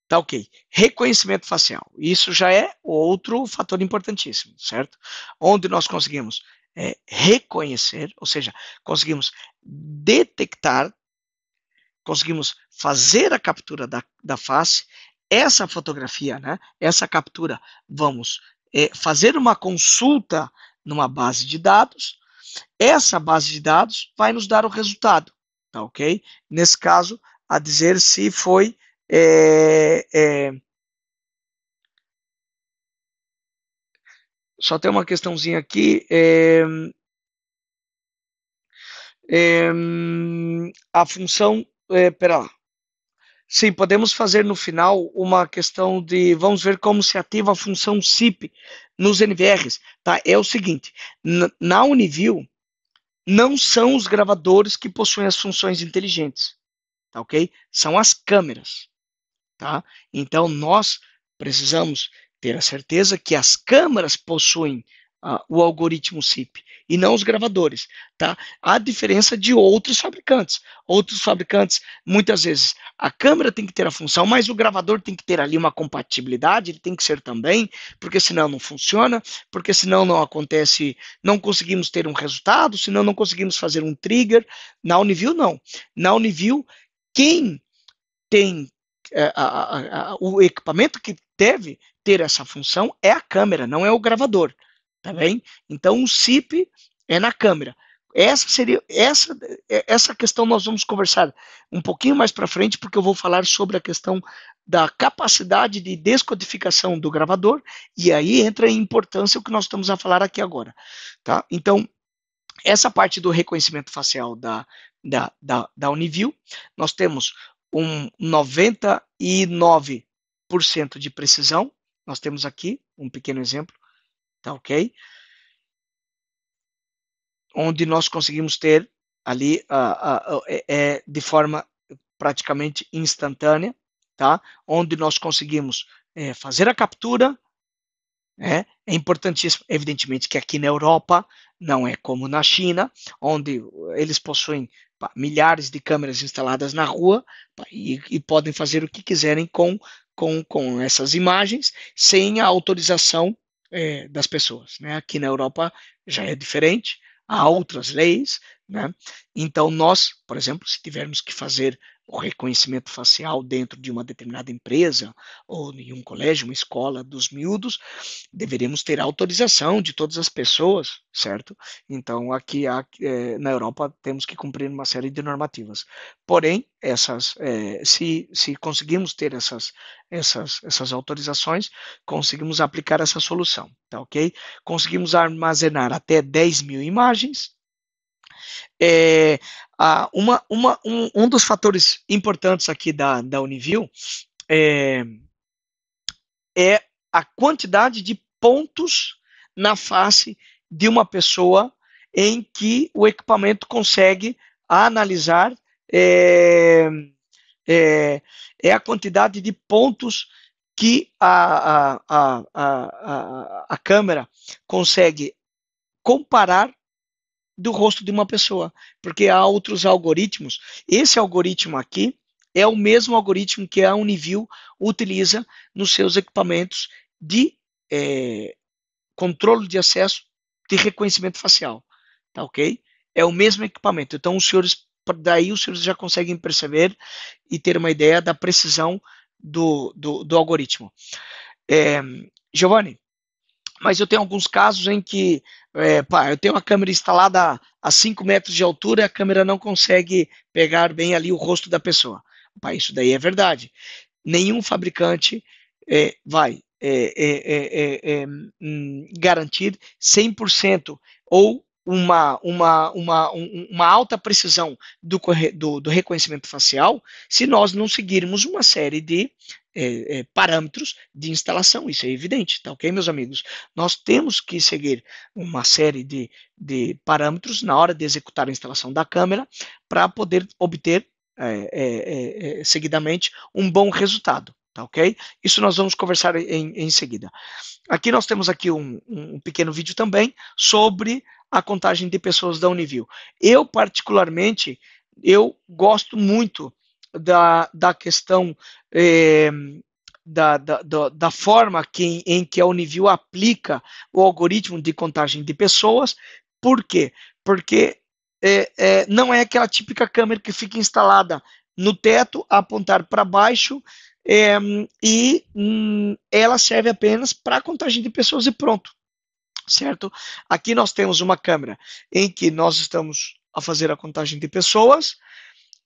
Tá ok. Reconhecimento facial. Isso já é outro fator importantíssimo, certo? Onde nós conseguimos é, reconhecer, ou seja, conseguimos detectar, conseguimos fazer a captura da, da face, essa fotografia, né? Essa captura, vamos é, fazer uma consulta numa base de dados. Essa base de dados vai nos dar o resultado, tá ok? Nesse caso, a dizer se foi é, é... Só tem uma questãozinha aqui. É, é... A função. É, pera lá. Sim, podemos fazer no final uma questão de vamos ver como se ativa a função SIP nos NVRs, tá? É o seguinte, na Uniview não são os gravadores que possuem as funções inteligentes, tá OK? São as câmeras. Tá? Então, nós precisamos ter a certeza que as câmaras possuem ah, o algoritmo SIP e não os gravadores, tá? A diferença de outros fabricantes. Outros fabricantes, muitas vezes, a câmera tem que ter a função, mas o gravador tem que ter ali uma compatibilidade, ele tem que ser também, porque senão não funciona, porque senão não acontece, não conseguimos ter um resultado, senão não conseguimos fazer um trigger. Na Uniview, não. Na Uniview, quem tem é, a, a, o equipamento que deve ter essa função é a câmera, não é o gravador, tá bem? Então o SIP é na câmera. Essa seria essa é, essa questão nós vamos conversar um pouquinho mais para frente porque eu vou falar sobre a questão da capacidade de descodificação do gravador e aí entra a importância o que nós estamos a falar aqui agora, tá? Então essa parte do reconhecimento facial da, da, da, da Uniview, nós temos um 99% de precisão. Nós temos aqui um pequeno exemplo, tá ok? Onde nós conseguimos ter ali uh, uh, uh, é, de forma praticamente instantânea, tá? Onde nós conseguimos é, fazer a captura, né? É importantíssimo, evidentemente, que aqui na Europa não é como na China, onde eles possuem pá, milhares de câmeras instaladas na rua pá, e, e, podem fazer o que quiserem com, com, com essas imagens sem a autorização é, das pessoas. Né? Aqui na Europa já é diferente, há outras leis, né? Então, nós, por exemplo, se tivermos que fazer o reconhecimento facial dentro de uma determinada empresa ou em um colégio, uma escola dos miúdos, deveremos ter autorização de todas as pessoas, certo? Então, aqui, aqui eh, na Europa temos que cumprir uma série de normativas. Porém, essas, eh, se, se conseguirmos ter essas, essas, essas autorizações, conseguimos aplicar essa solução, tá ok? Conseguimos armazenar até 10 mil imagens, é, a, uma, uma, um, um, dos fatores importantes aqui da, da Uniview é, é a quantidade de pontos na face de uma pessoa em que o equipamento consegue analisar é, é, é a quantidade de pontos que a, a, a, a, a câmera consegue comparar do rosto de uma pessoa, porque há outros algoritmos. Esse algoritmo aqui é o mesmo algoritmo que a Uniview utiliza nos seus equipamentos de é, controle de acesso de reconhecimento facial, tá ok? É o mesmo equipamento. Então, os senhores, daí os senhores já conseguem perceber e ter uma ideia da precisão do, do, do algoritmo. É, Giovanni, mas eu tenho alguns casos em que é, pá, eu tenho uma câmera instalada a 5 metros de altura e a câmera não consegue pegar bem ali o rosto da pessoa. Pá, isso daí é verdade. Nenhum fabricante é, vai é, é, é, é um, garantir 100% ou uma, uma, uma, uma alta precisão do, do, do reconhecimento facial se nós não seguirmos uma série de é, é, parâmetros de instalação, isso é evidente, tá ok, meus amigos? Nós temos que seguir uma série de, de parâmetros na hora de executar a instalação da câmera para poder obter é, é, é, é, seguidamente um bom resultado, tá ok? Isso nós vamos conversar em, em seguida. Aqui nós temos aqui um, um pequeno vídeo também sobre a contagem de pessoas da Uniview. Eu, particularmente, eu gosto muito da, da questão é, da, da, da, forma que, em que a Univio aplica o algoritmo de contagem de pessoas. Por quê? Porque é, é, não é aquela típica câmera que fica instalada no teto, a apontar para baixo, é, e hum, ela serve apenas para contagem de pessoas e pronto, certo? Aqui nós temos uma câmera em que nós estamos a fazer a contagem de pessoas,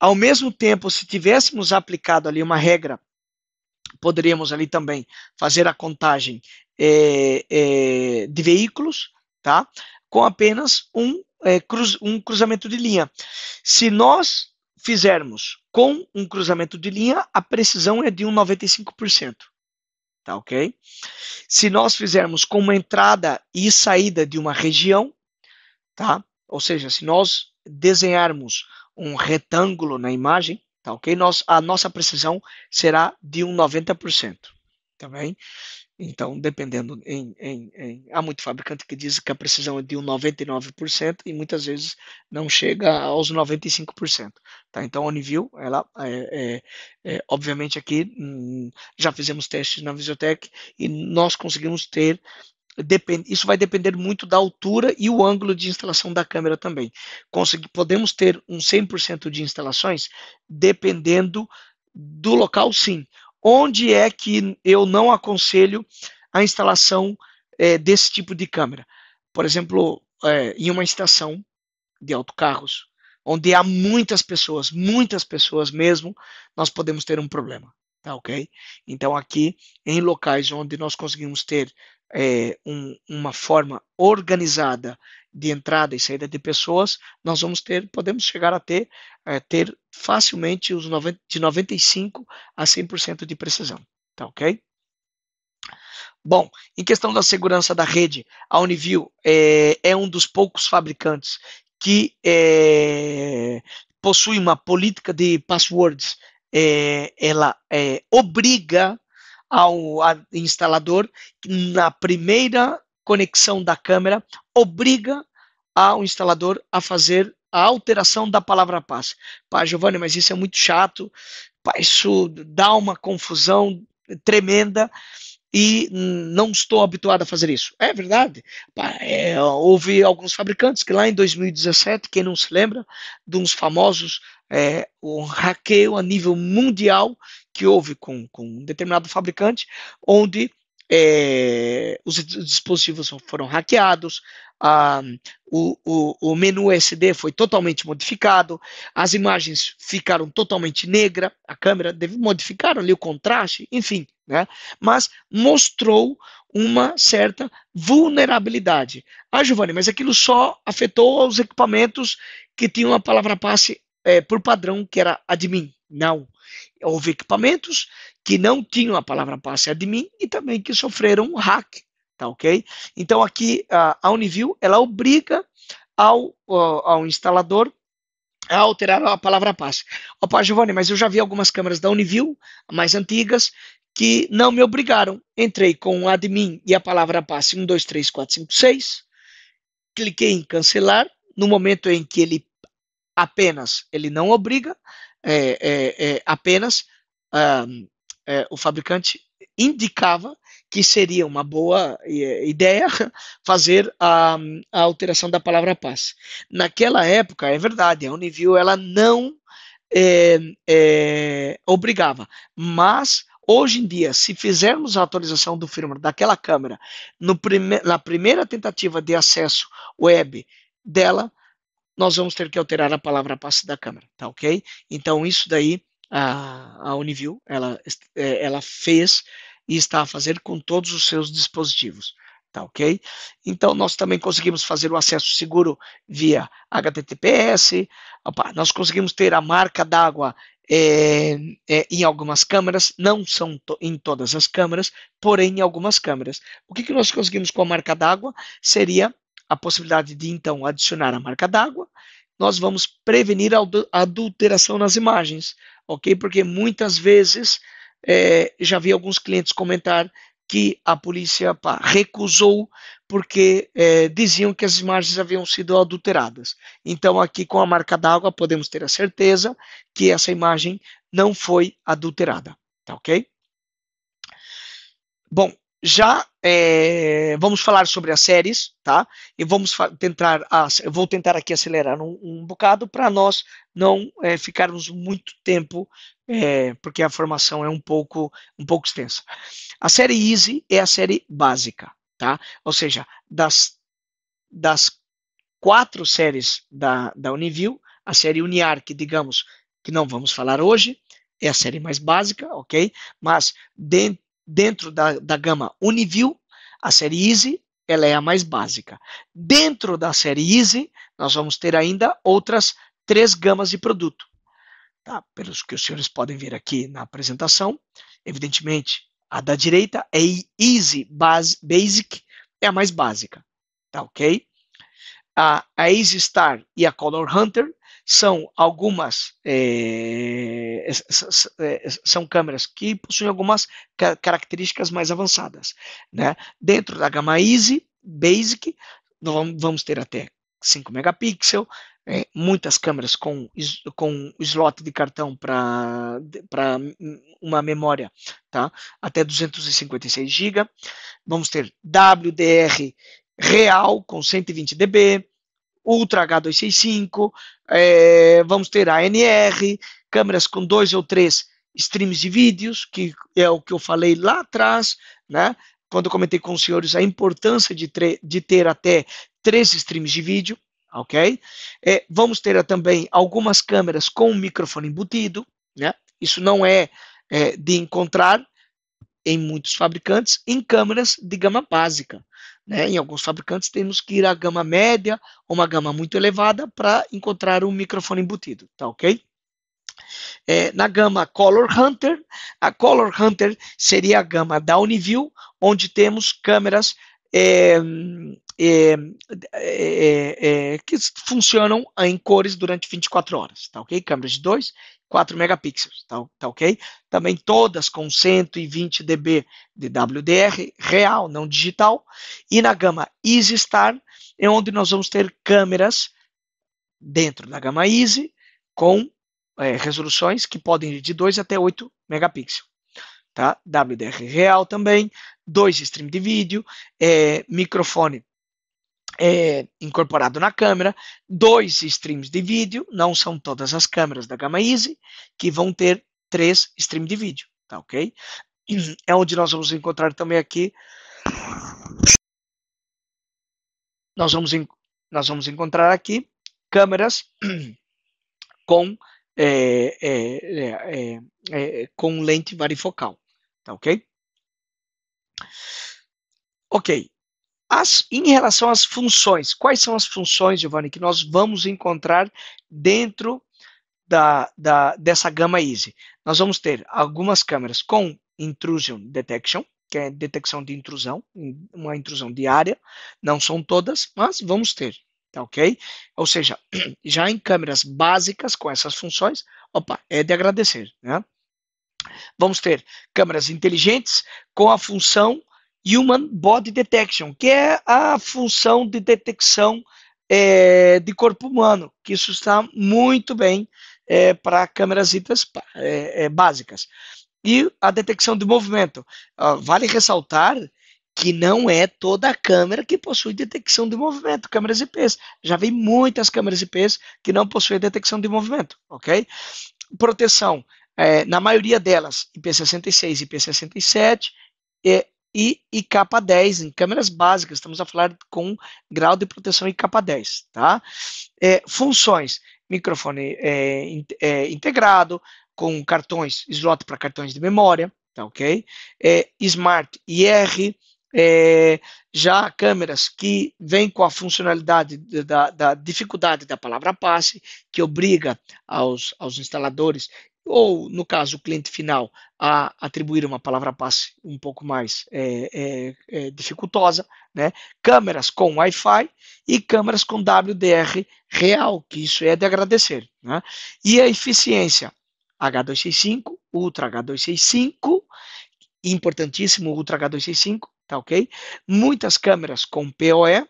ao mesmo tempo, se tivéssemos aplicado ali uma regra, poderíamos ali também fazer a contagem é, é, de veículos, tá? Com apenas um, é, cruz, um cruzamento de linha. Se nós fizermos com um cruzamento de linha, a precisão é de 95%. Tá ok? Se nós fizermos com uma entrada e saída de uma região, tá? Ou seja, se nós desenharmos um retângulo na imagem, tá ok? Nos, a nossa precisão será de um 90%, tá bem? Então, dependendo, em, em, em, há muito fabricante que diz que a precisão é de um 99% e muitas vezes não chega aos 95%. Tá? Então, a Uniview, ela, é, é, é, obviamente aqui, hum, já fizemos testes na Visiotec e nós conseguimos ter Depende, isso vai depender muito da altura e o ângulo de instalação da câmera também. Consegui, podemos ter um 100% de instalações dependendo do local, sim. Onde é que eu não aconselho a instalação é, desse tipo de câmera? Por exemplo, é, em uma estação de autocarros, onde há muitas pessoas, muitas pessoas mesmo, nós podemos ter um problema. Tá ok? Então, aqui em locais onde nós conseguimos ter é, um, uma forma organizada de entrada e saída de pessoas, nós vamos ter, podemos chegar a ter, é, ter facilmente os 90, de 95 a 100% de precisão, tá ok? Bom, em questão da segurança da rede, a Uniview é, é um dos poucos fabricantes que é, possui uma política de passwords. É, ela é, obriga ao instalador na primeira conexão da câmera, obriga ao instalador a fazer a alteração da palavra passe. Pai Giovanni, mas isso é muito chato, pá, isso dá uma confusão tremenda e não estou habituado a fazer isso. É verdade. Pá, é, houve alguns fabricantes que lá em 2017, quem não se lembra, de uns famosos, é, um hackeio a nível mundial que houve com, com um determinado fabricante, onde é, os dispositivos foram hackeados, a, o, o, o, menu SD foi totalmente modificado, as imagens ficaram totalmente negras, a câmera deve, modificaram ali o contraste, enfim, né? mas mostrou uma certa vulnerabilidade. Ah, Giovanni, mas aquilo só afetou os equipamentos que tinham a palavra passe é, por padrão, que era admin. Não. Houve equipamentos que não tinham a palavra passe admin e também que sofreram um hack, tá ok? Então aqui a Uniview, ela obriga ao, ao instalador a alterar a palavra passe. Opa, Giovanni, mas eu já vi algumas câmeras da Uniview, mais antigas, que não me obrigaram. Entrei com o admin e a palavra passe 1, 2, 3, 4, 5, 6. Cliquei em cancelar. No momento em que ele apenas ele não obriga, é, é, é, apenas um, ah, é, o fabricante indicava que seria uma boa eh, ideia (laughs) fazer a, a, alteração da palavra paz. Naquela época, é verdade, a Uniview ela não é, é, obrigava, mas hoje em dia, se fizermos a atualização do firmware daquela câmera no prime na primeira tentativa de acesso web dela, nós vamos ter que alterar a palavra passe da câmera, tá ok? Então, isso daí, a, a Uniview, ela, é, ela fez e está a fazer com todos os seus dispositivos, tá ok? Então, nós também conseguimos fazer o acesso seguro via HTTPS, opa, nós conseguimos ter a marca d'água é, é, em algumas câmeras, não são to em todas as câmeras, porém em algumas câmeras. O que, que nós conseguimos com a marca d'água seria a possibilidade de então adicionar a marca d'água, nós vamos prevenir a adulteração nas imagens, ok? Porque muitas vezes é, já vi alguns clientes comentar que a polícia pá, recusou porque é, diziam que as imagens haviam sido adulteradas. Então, aqui com a marca d'água, podemos ter a certeza que essa imagem não foi adulterada, tá ok? Bom, já é, vamos falar sobre as séries, tá? E vamos tentar, eu vou tentar aqui acelerar um, um bocado para nós não é, ficarmos muito tempo, é, porque a formação é um pouco, um pouco extensa. A série Easy é a série básica, tá? Ou seja, das, das quatro séries da, da Uniview, a série Uniarc, digamos, que não vamos falar hoje, é a série mais básica, ok? Mas dentro Dentro da, da gama Uniview, a série Easy ela é a mais básica. Dentro da série Easy, nós vamos ter ainda outras três gamas de produto. Tá? Pelos que os senhores podem ver aqui na apresentação, evidentemente, a da direita é Easy base, Basic, é a mais básica. Tá ok? A, a Easy Star e a Color Hunter são algumas é, são câmeras que possuem algumas características mais avançadas, né? Dentro da gama Easy Basic nós vamos ter até 5 megapixels, é, né? muitas câmeras com, com slot de cartão para uma memória tá? até 256 GB. Vamos ter WDR real com 120 dB, Ultra H265, é, vamos ter ANR, câmeras com dois ou três streams de vídeos, que é o que eu falei lá atrás, né? Quando eu comentei com os senhores a importância de, de ter até três streams de vídeo, ok? É, vamos ter também algumas câmeras com microfone embutido, né? Isso não é, é de encontrar em muitos fabricantes em câmeras de gama básica, né? Em alguns fabricantes, temos que ir à gama média ou uma gama muito elevada para encontrar um microfone embutido, tá ok? É, na gama Color Hunter, a Color Hunter seria a gama da Uniview, onde temos câmeras é, é, é, é, é que funcionam em cores durante 24 horas, tá ok? Câmeras de 2 4 megapixels, tá, tá ok? Também todas com 120 dB de WDR, real, não digital. E na gama Easy Star, é onde nós vamos ter câmeras dentro da gama Easy com é, resoluções que podem ir de 2 até 8 megapixels. Tá? WDR real também, dois streams de vídeo, é, microfone é, incorporado na câmera, dois streams de vídeo, não são todas as câmeras da Gama Easy, que vão ter três streams de vídeo, tá ok? (clears throat) É onde nós vamos encontrar também aqui. Nós vamos, nós vamos encontrar aqui câmeras (clears throat) com, é é, é, é, é, com lente varifocal, tá ok? Ok, as, em relação às funções, quais são as funções, Giovanni, que nós vamos encontrar dentro da, da, dessa gama Easy? Nós vamos ter algumas câmeras com intrusion detection, que é detecção de intrusão, uma intrusão diária, não são todas, mas vamos ter, tá ok? Ou seja, (clears throat) já em câmeras básicas com essas funções, opa, é de agradecer, né? Vamos ter câmeras inteligentes com a função Human Body Detection, que é a função de detecção é, de corpo humano, que isso está muito bem é, para câmeras é, é, básicas. E a detecção de movimento. Ah, vale ressaltar que não é toda a câmera que possui detecção de movimento, câmeras IPs. Já vi muitas câmeras IPs que não possuem detecção de movimento, ok? Proteção. É, na maioria delas, IP66 e IP67, é, e IK10, em câmeras básicas, estamos a falar com grau de proteção IK10, tá? É, funções, microfone é, in, é, integrado, com cartões, slot para cartões de memória, tá ok? É, smart IR, é, já câmeras que vêm com a funcionalidade da, da dificuldade da palavra passe, que obriga aos, aos instaladores ou, no caso, o cliente final, a atribuir uma palavra-passe um pouco mais é, é, é, dificultosa, né? câmeras com Wi-Fi e câmeras com WDR real, que isso é de agradecer. Né? E a eficiência H265, Ultra H265, importantíssimo Ultra H265, tá ok? Muitas câmeras com POE,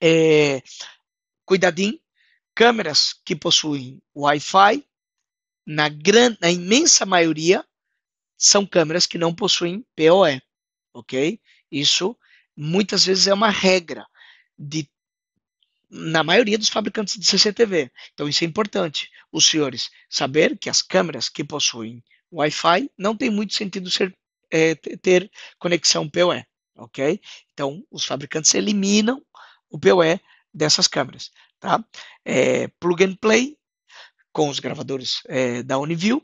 eh, cuidadinho, câmeras que possuem Wi-Fi, na, gran, na imensa maioria, são câmeras que não possuem POE, ok? Isso muitas vezes é uma regra de na maioria dos fabricantes de CCTV. Então isso é importante. Os senhores saber que as câmeras que possuem Wi-Fi não tem muito sentido ser, é, ter conexão PoE, ok? Então os fabricantes eliminam o PoE dessas câmeras, tá? É, plug and play com os gravadores é, da Uniview,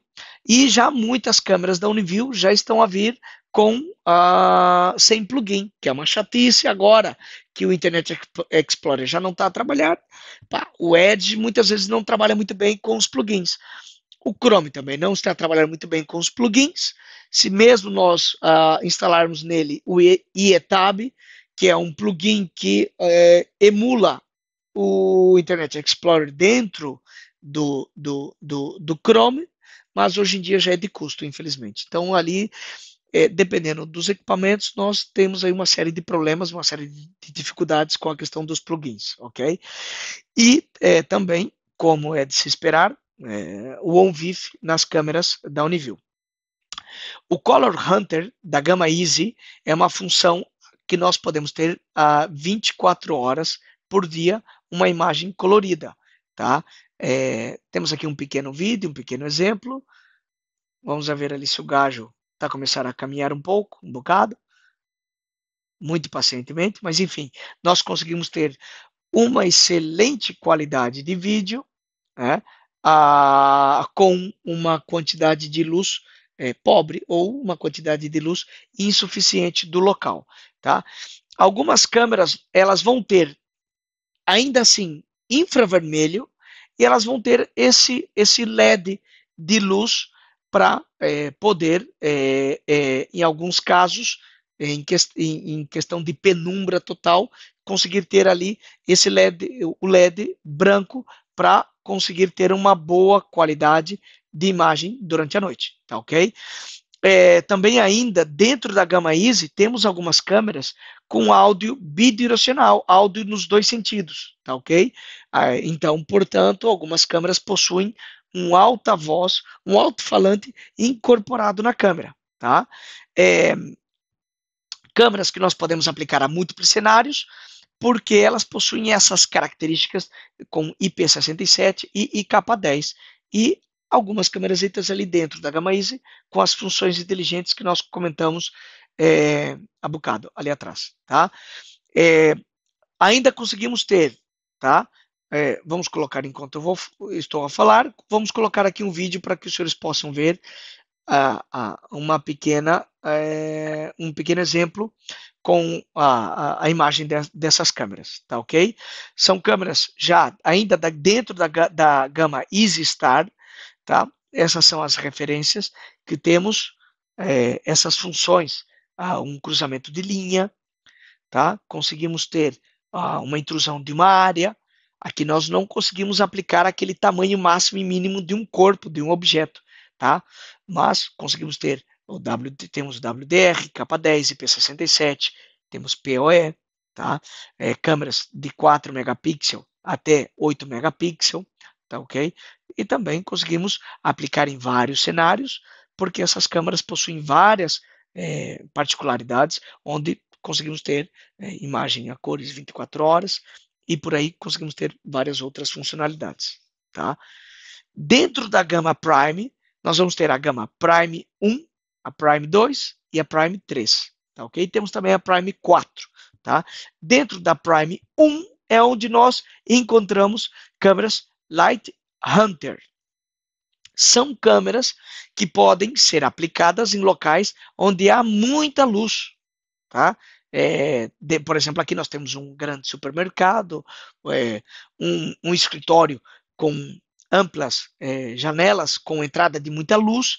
e já muitas câmeras da Uniview já estão a vir com sem plugin, que é uma chatice agora que o Internet Explorer já não está a trabalhar. Pá, o Edge muitas vezes não trabalha muito bem com os plugins. O Chrome também não está a trabalhar muito bem com os plugins. Se mesmo nós uh, instalarmos nele o IETAB, que é um plugin que uh, emula o Internet Explorer dentro do, do, do, do Chrome, mas hoje em dia já é de custo, infelizmente. Então, ali, é, dependendo dos equipamentos, nós temos aí uma série de problemas, uma série de dificuldades com a questão dos plugins, ok? E é, também, como é de se esperar, é, o OnVIF nas câmeras da Uniview. O Color Hunter da gama Easy é uma função que nós podemos ter a 24 horas por dia uma imagem colorida, tá? É, temos aqui um pequeno vídeo, um pequeno exemplo. Vamos ver ali se o gajo está começando a caminhar um pouco, um bocado, muito pacientemente, mas enfim, nós conseguimos ter uma excelente qualidade de vídeo né, a, com uma quantidade de luz é, pobre ou uma quantidade de luz insuficiente do local. Tá? Algumas câmeras elas vão ter ainda assim infravermelho elas vão ter esse, esse LED de luz para é, poder, é, é, em alguns casos, em, que, em, em, questão de penumbra total, conseguir ter ali esse LED, o LED branco, para conseguir ter uma boa qualidade de imagem durante a noite, tá ok? É, também ainda, dentro da gama Easy, temos algumas câmeras com áudio bidirecional, áudio nos dois sentidos, tá ok? Ah, então, portanto, algumas câmeras possuem um alta voz, um alto-falante incorporado na câmera, tá? É, câmeras que nós podemos aplicar a múltiplos cenários, porque elas possuem essas características com IP67 e IK10 e algumas câmerasitas ali dentro da gama Easy com as funções inteligentes que nós comentamos é, a bocado, ali atrás, tá? É, ainda conseguimos ter, tá? É, vamos colocar enquanto eu vou, estou a falar, vamos colocar aqui um vídeo para que os senhores possam ver a uma pequena, é, um pequeno exemplo com a, a, a imagem de, dessas câmeras, tá ok? São câmeras já ainda da, dentro da, da gama Star, Tá? Essas são as referências que temos, é, essas funções. Ah, um cruzamento de linha, tá? conseguimos ter ah, uma intrusão de uma área. Aqui nós não conseguimos aplicar aquele tamanho máximo e mínimo de um corpo, de um objeto, tá? Mas conseguimos ter o W, temos WDR, K10, IP67, temos POE, tá? É, câmeras de 4 megapixels até 8 megapixels, tá ok? E também conseguimos aplicar em vários cenários, porque essas câmaras possuem várias é, particularidades, onde conseguimos ter é, imagem a cores 24 horas e por aí conseguimos ter várias outras funcionalidades, tá? Dentro da gama Prime, nós vamos ter a gama Prime 1, a Prime 2 e a Prime 3, tá ok? Temos também a Prime 4, tá? Dentro da Prime 1 é onde nós encontramos câmeras Light Hunter. São câmeras que podem ser aplicadas em locais onde há muita luz. Tá? É, de, por exemplo, aqui nós temos um grande supermercado, é, um, um, escritório com amplas é, janelas, com entrada de muita luz.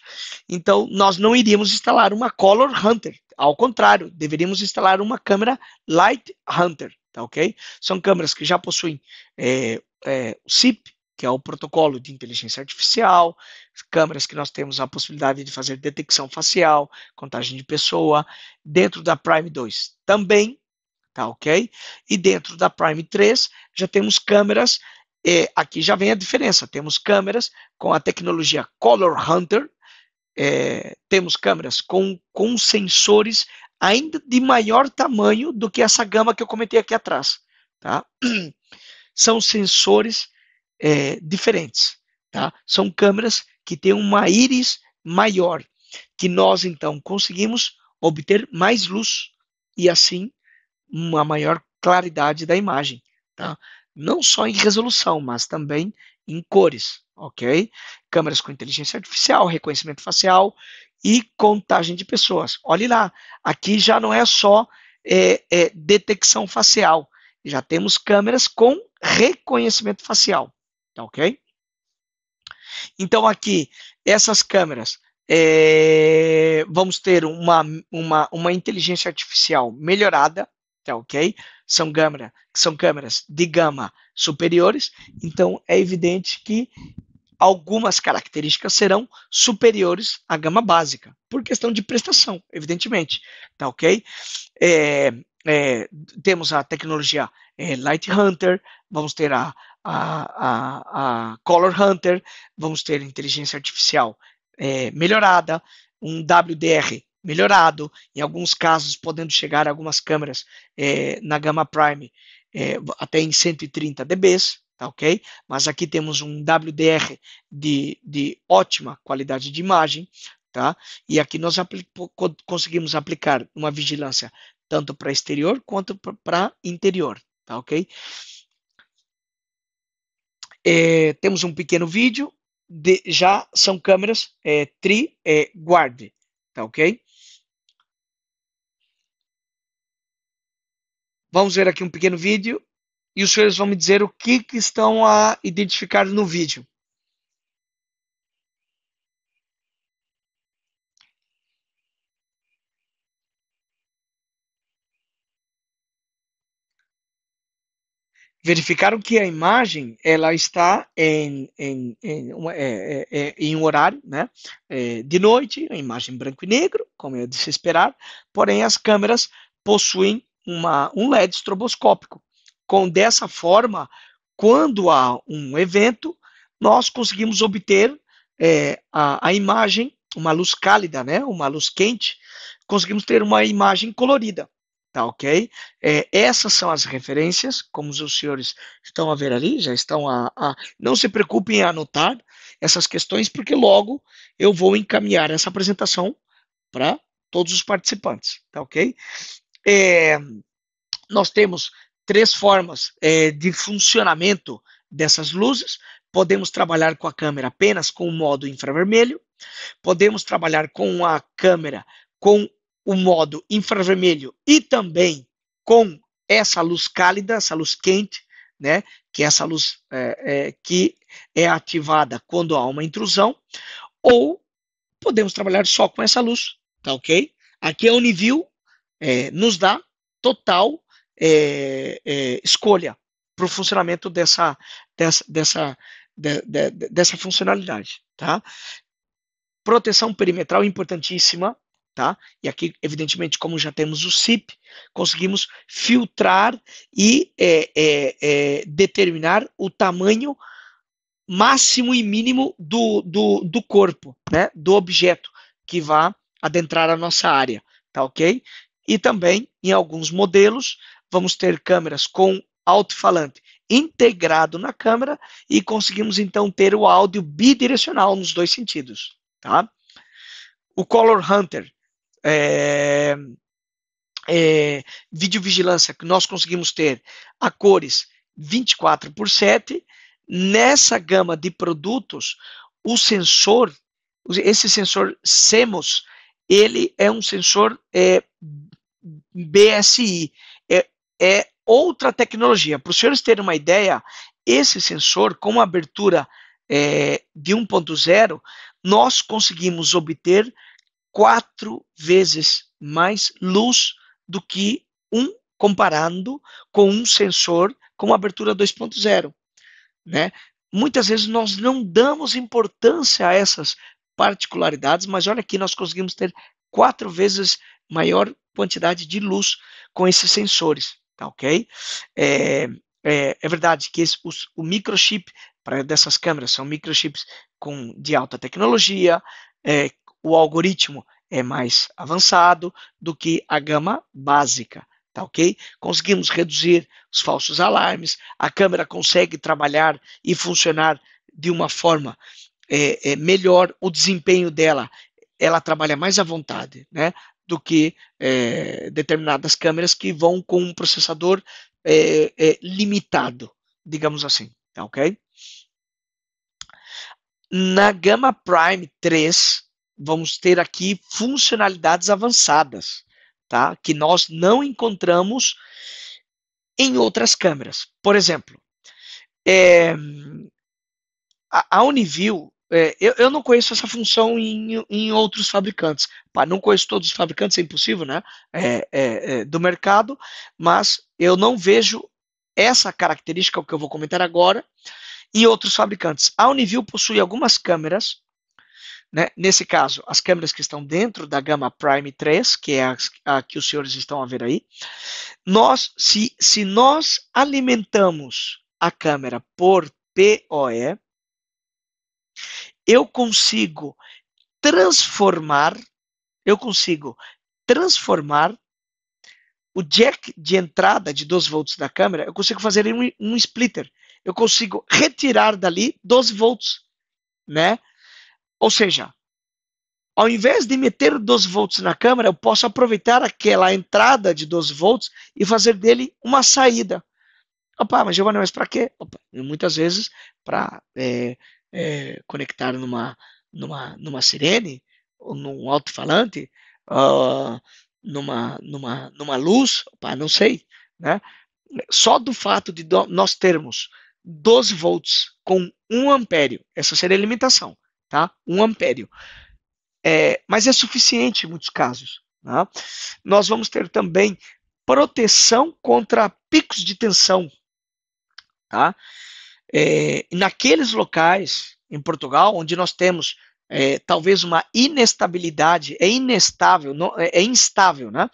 Então, nós não iríamos instalar uma Color Hunter. Ao contrário, deveríamos instalar uma câmera Light Hunter, tá ok? São câmeras que já possuem é, é, o CIP, que é o protocolo de inteligência artificial, câmeras que nós temos a possibilidade de fazer detecção facial, contagem de pessoa, dentro da Prime 2 também, tá ok? E dentro da Prime 3 já temos câmeras, eh, aqui já vem a diferença, temos câmeras com a tecnologia Color Hunter, eh, temos câmeras com, com sensores ainda de maior tamanho do que essa gama que eu comentei aqui atrás, tá? (clears throat) São sensores é, diferentes. Tá? São câmeras que têm uma íris maior, que nós então conseguimos obter mais luz e assim uma maior claridade da imagem, tá? Não só em resolução, mas também em cores, ok? Câmeras com inteligência artificial, reconhecimento facial e contagem de pessoas. Olhe lá, aqui já não é só é, é, detecção facial, já temos câmeras com reconhecimento facial, Tá ok? Então, aqui, essas câmeras, é, vamos ter uma, uma, uma inteligência artificial melhorada, tá ok? São, câmera, são câmeras de gama superiores, então é evidente que algumas características serão superiores à gama básica, por questão de prestação, evidentemente, tá ok? É, é, temos a tecnologia é, Light Hunter, vamos ter a, a, a, a Color Hunter, vamos ter inteligência artificial é, melhorada, um WDR melhorado, em alguns casos podendo chegar algumas câmeras é, na gama Prime é, até em 130 dBs, tá ok? Mas aqui temos um WDR de, de ótima qualidade de imagem, tá? E aqui nós apl conseguimos aplicar uma vigilância tanto para exterior quanto para interior, tá ok? É, temos um pequeno vídeo, de, já são câmeras é, tri é, guard, tá ok? Vamos ver aqui um pequeno vídeo e os senhores vão me dizer o que, que estão a identificar no vídeo. verificaram que a imagem ela está em, em, em, uma, é, é, é, em um horário né, é, de noite, a imagem branco e negro, como é de se esperar, porém as câmeras possuem uma, um LED estroboscópico. Com dessa forma, quando há um evento, nós conseguimos obter é, a, a imagem, uma luz cálida, né, uma luz quente, conseguimos ter uma imagem colorida. Tá ok? É, essas são as referências, como os senhores estão a ver ali, já estão a, a. Não se preocupem em anotar essas questões, porque logo eu vou encaminhar essa apresentação para todos os participantes, tá ok? É, nós temos três formas é, de funcionamento dessas luzes. Podemos trabalhar com a câmera apenas com o modo infravermelho, podemos trabalhar com a câmera com o modo infravermelho e também com essa luz cálida, essa luz quente, né, que é essa luz é, é, que é ativada quando há uma intrusão, ou podemos trabalhar só com essa luz, tá ok? Aqui a é o é, nos dá total é, é, escolha para o funcionamento dessa, dessa, dessa, de, de, dessa funcionalidade, tá? Proteção perimetral importantíssima, Tá? E aqui, evidentemente, como já temos o CIP, conseguimos filtrar e é, é, é, determinar o tamanho máximo e mínimo do, do, do corpo, né? do objeto que vá adentrar a nossa área, tá ok? E também, em alguns modelos, vamos ter câmeras com alto-falante integrado na câmera e conseguimos, então, ter o áudio bidirecional nos dois sentidos, tá? O Color Hunter é, é, videovigilância que nós conseguimos ter a cores 24 por 7, nessa gama de produtos, o sensor, esse sensor SEMOS, ele é um sensor é, BSI, é, é outra tecnologia. Para os senhores terem uma ideia, esse sensor, com abertura é, de 1.0, nós conseguimos obter quatro vezes mais luz do que um comparando com um sensor com abertura 2.0, né? Muitas vezes nós não damos importância a essas particularidades, mas olha aqui, nós conseguimos ter quatro vezes maior quantidade de luz com esses sensores, tá ok? É, é, é verdade que esse, os, o microchip para dessas câmeras são microchips com, de alta tecnologia, é, o algoritmo é mais avançado do que a gama básica, tá ok? Conseguimos reduzir os falsos alarmes, a câmera consegue trabalhar e funcionar de uma forma é, é melhor, o desempenho dela, ela trabalha mais à vontade, né? Do que é, determinadas câmeras que vão com um processador é, é, limitado, digamos assim, tá ok? Na gama Prime 3, vamos ter aqui funcionalidades avançadas, tá? Que nós não encontramos em outras câmeras. Por exemplo, é, a, a Uniview, é, eu, eu, não conheço essa função em, em outros fabricantes. Pá, não conheço todos os fabricantes, é impossível, né? É, é, é do mercado, mas eu não vejo essa característica que eu vou comentar agora em outros fabricantes. A Uniview possui algumas câmeras né? Nesse caso, as câmeras que estão dentro da gama Prime 3, que é a, a que os senhores estão a ver aí, nós, se, se nós alimentamos a câmera por POE, eu consigo transformar, eu consigo transformar o jack de entrada de 12 volts da câmera, eu consigo fazer um, um splitter. Eu consigo retirar dali 12 volts, né? Ou seja, ao invés de meter 12 volts na câmera, eu posso aproveitar aquela entrada de 12 volts e fazer dele uma saída. Opa, mas Giovanni, mas para quê? Opa, muitas vezes para é, é, conectar numa, numa, numa sirene, ou num alto-falante, uh, numa, numa, numa luz, opa, não sei. Né? Só do fato de do, nós termos 12 volts com 1 ampério, essa seria a limitação tá? Um ampério. É, mas é suficiente em muitos casos. Tá? Nós vamos ter também proteção contra picos de tensão. Tá? É, naqueles locais em Portugal onde nós temos é, talvez uma inestabilidade, é inestável, não, é, é, instável, né?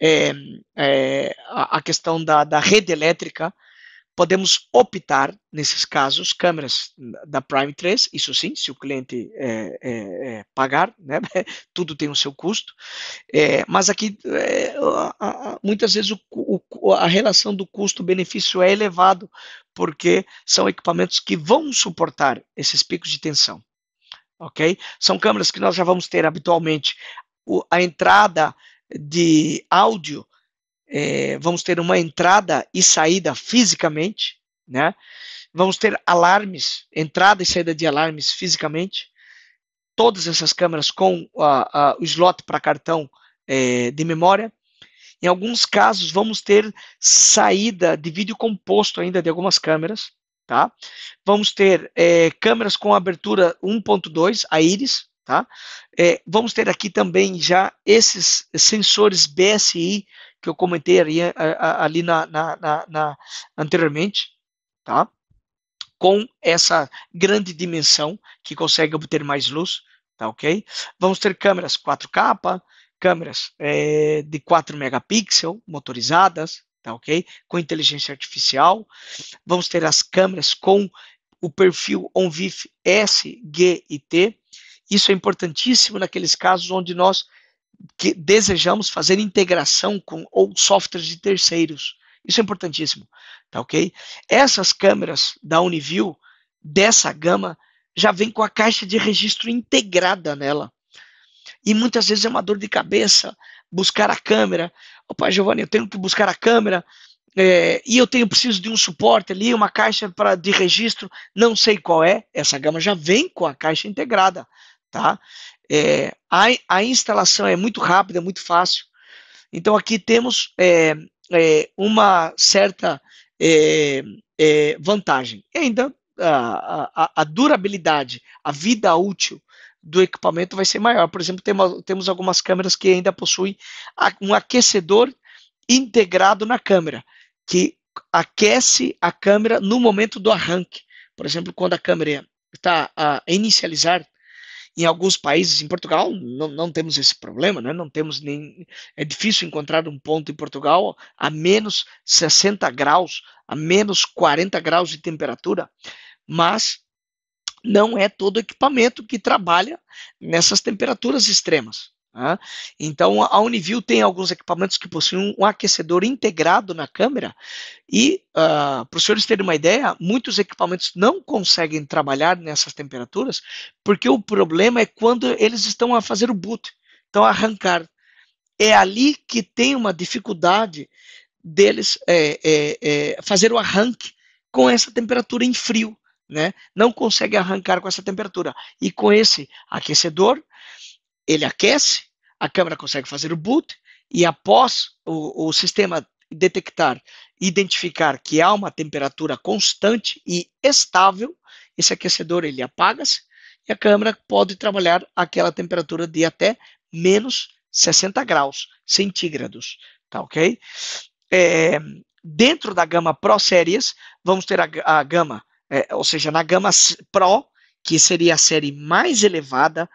É, é, a, a, questão da, da rede elétrica, Podemos optar, nesses casos, câmeras da Prime 3, isso sim, se o cliente é, é, pagar, né? (laughs) tudo tem o seu custo, é, mas aqui muitas vezes o, o, a relação do custo-benefício é elevado, porque são equipamentos que vão suportar esses picos de tensão. Ok? São câmeras que nós já vamos ter habitualmente o, a entrada de áudio é, vamos ter uma entrada e saída fisicamente, né? Vamos ter alarmes, entrada e saída de alarmes fisicamente. Todas essas câmeras com o slot para cartão é, de memória. Em alguns casos, vamos ter saída de vídeo composto ainda de algumas câmeras. Tá? Vamos ter é, câmeras com abertura 1.2, a íris. Tá? É, vamos ter aqui também já esses sensores BSI que eu comentei ali, eh, ali na, na, na, na anteriormente, tá? com essa grande dimensão que consegue obter mais luz, tá ok? Vamos ter câmeras 4K, câmeras é, de 4 megapixels motorizadas, tá ok? Com inteligência artificial. Vamos ter as câmeras com o perfil ONVIF S, G e T. Isso é importantíssimo naqueles casos onde nós que desejamos fazer integração com ou softwares de terceiros. Isso é importantíssimo, tá ok? Essas câmeras da Uniview, dessa gama, já vem com a caixa de registro integrada nela. E muitas vezes é uma dor de cabeça buscar a câmera. Opa, Giovanni, eu tenho que buscar a câmera é, e eu tenho preciso de um suporte ali, uma caixa para de registro, não sei qual é. Essa gama já vem com a caixa integrada, tá? É, a, a, instalação é muito rápida, é muito fácil. Então, aqui temos é, é, uma certa é, é, vantagem. E ainda a, a, a, durabilidade, a vida útil do equipamento vai ser maior. Por exemplo, temos, temos algumas câmeras que ainda possuem um aquecedor integrado na câmera, que aquece a câmera no momento do arranque. Por exemplo, quando a câmera está a inicializar em alguns países, em Portugal, não, não temos esse problema, né? não temos nem. É difícil encontrar um ponto em Portugal a menos 60 graus, a menos 40 graus de temperatura, mas não é todo equipamento que trabalha nessas temperaturas extremas. Né? Então, a Uniview tem alguns equipamentos que possuem um aquecedor integrado na câmera, e uh, para os senhores terem uma ideia, muitos equipamentos não conseguem trabalhar nessas temperaturas, porque o problema é quando eles estão a fazer o boot, então arrancar. É ali que tem uma dificuldade deles é, é, é, fazer o arranque com essa temperatura em frio, né? Não consegue arrancar com essa temperatura. E com esse aquecedor, ele aquece, a câmera consegue fazer o boot e após o, o sistema detectar, identificar que há uma temperatura constante e estável, esse aquecedor ele apaga-se e a câmera pode trabalhar aquela temperatura de até menos 60 graus centígrados, tá ok? É, dentro da gama Pro Series, vamos ter a, a gama, é, ou seja, na gama Pro, que seria a série mais elevada,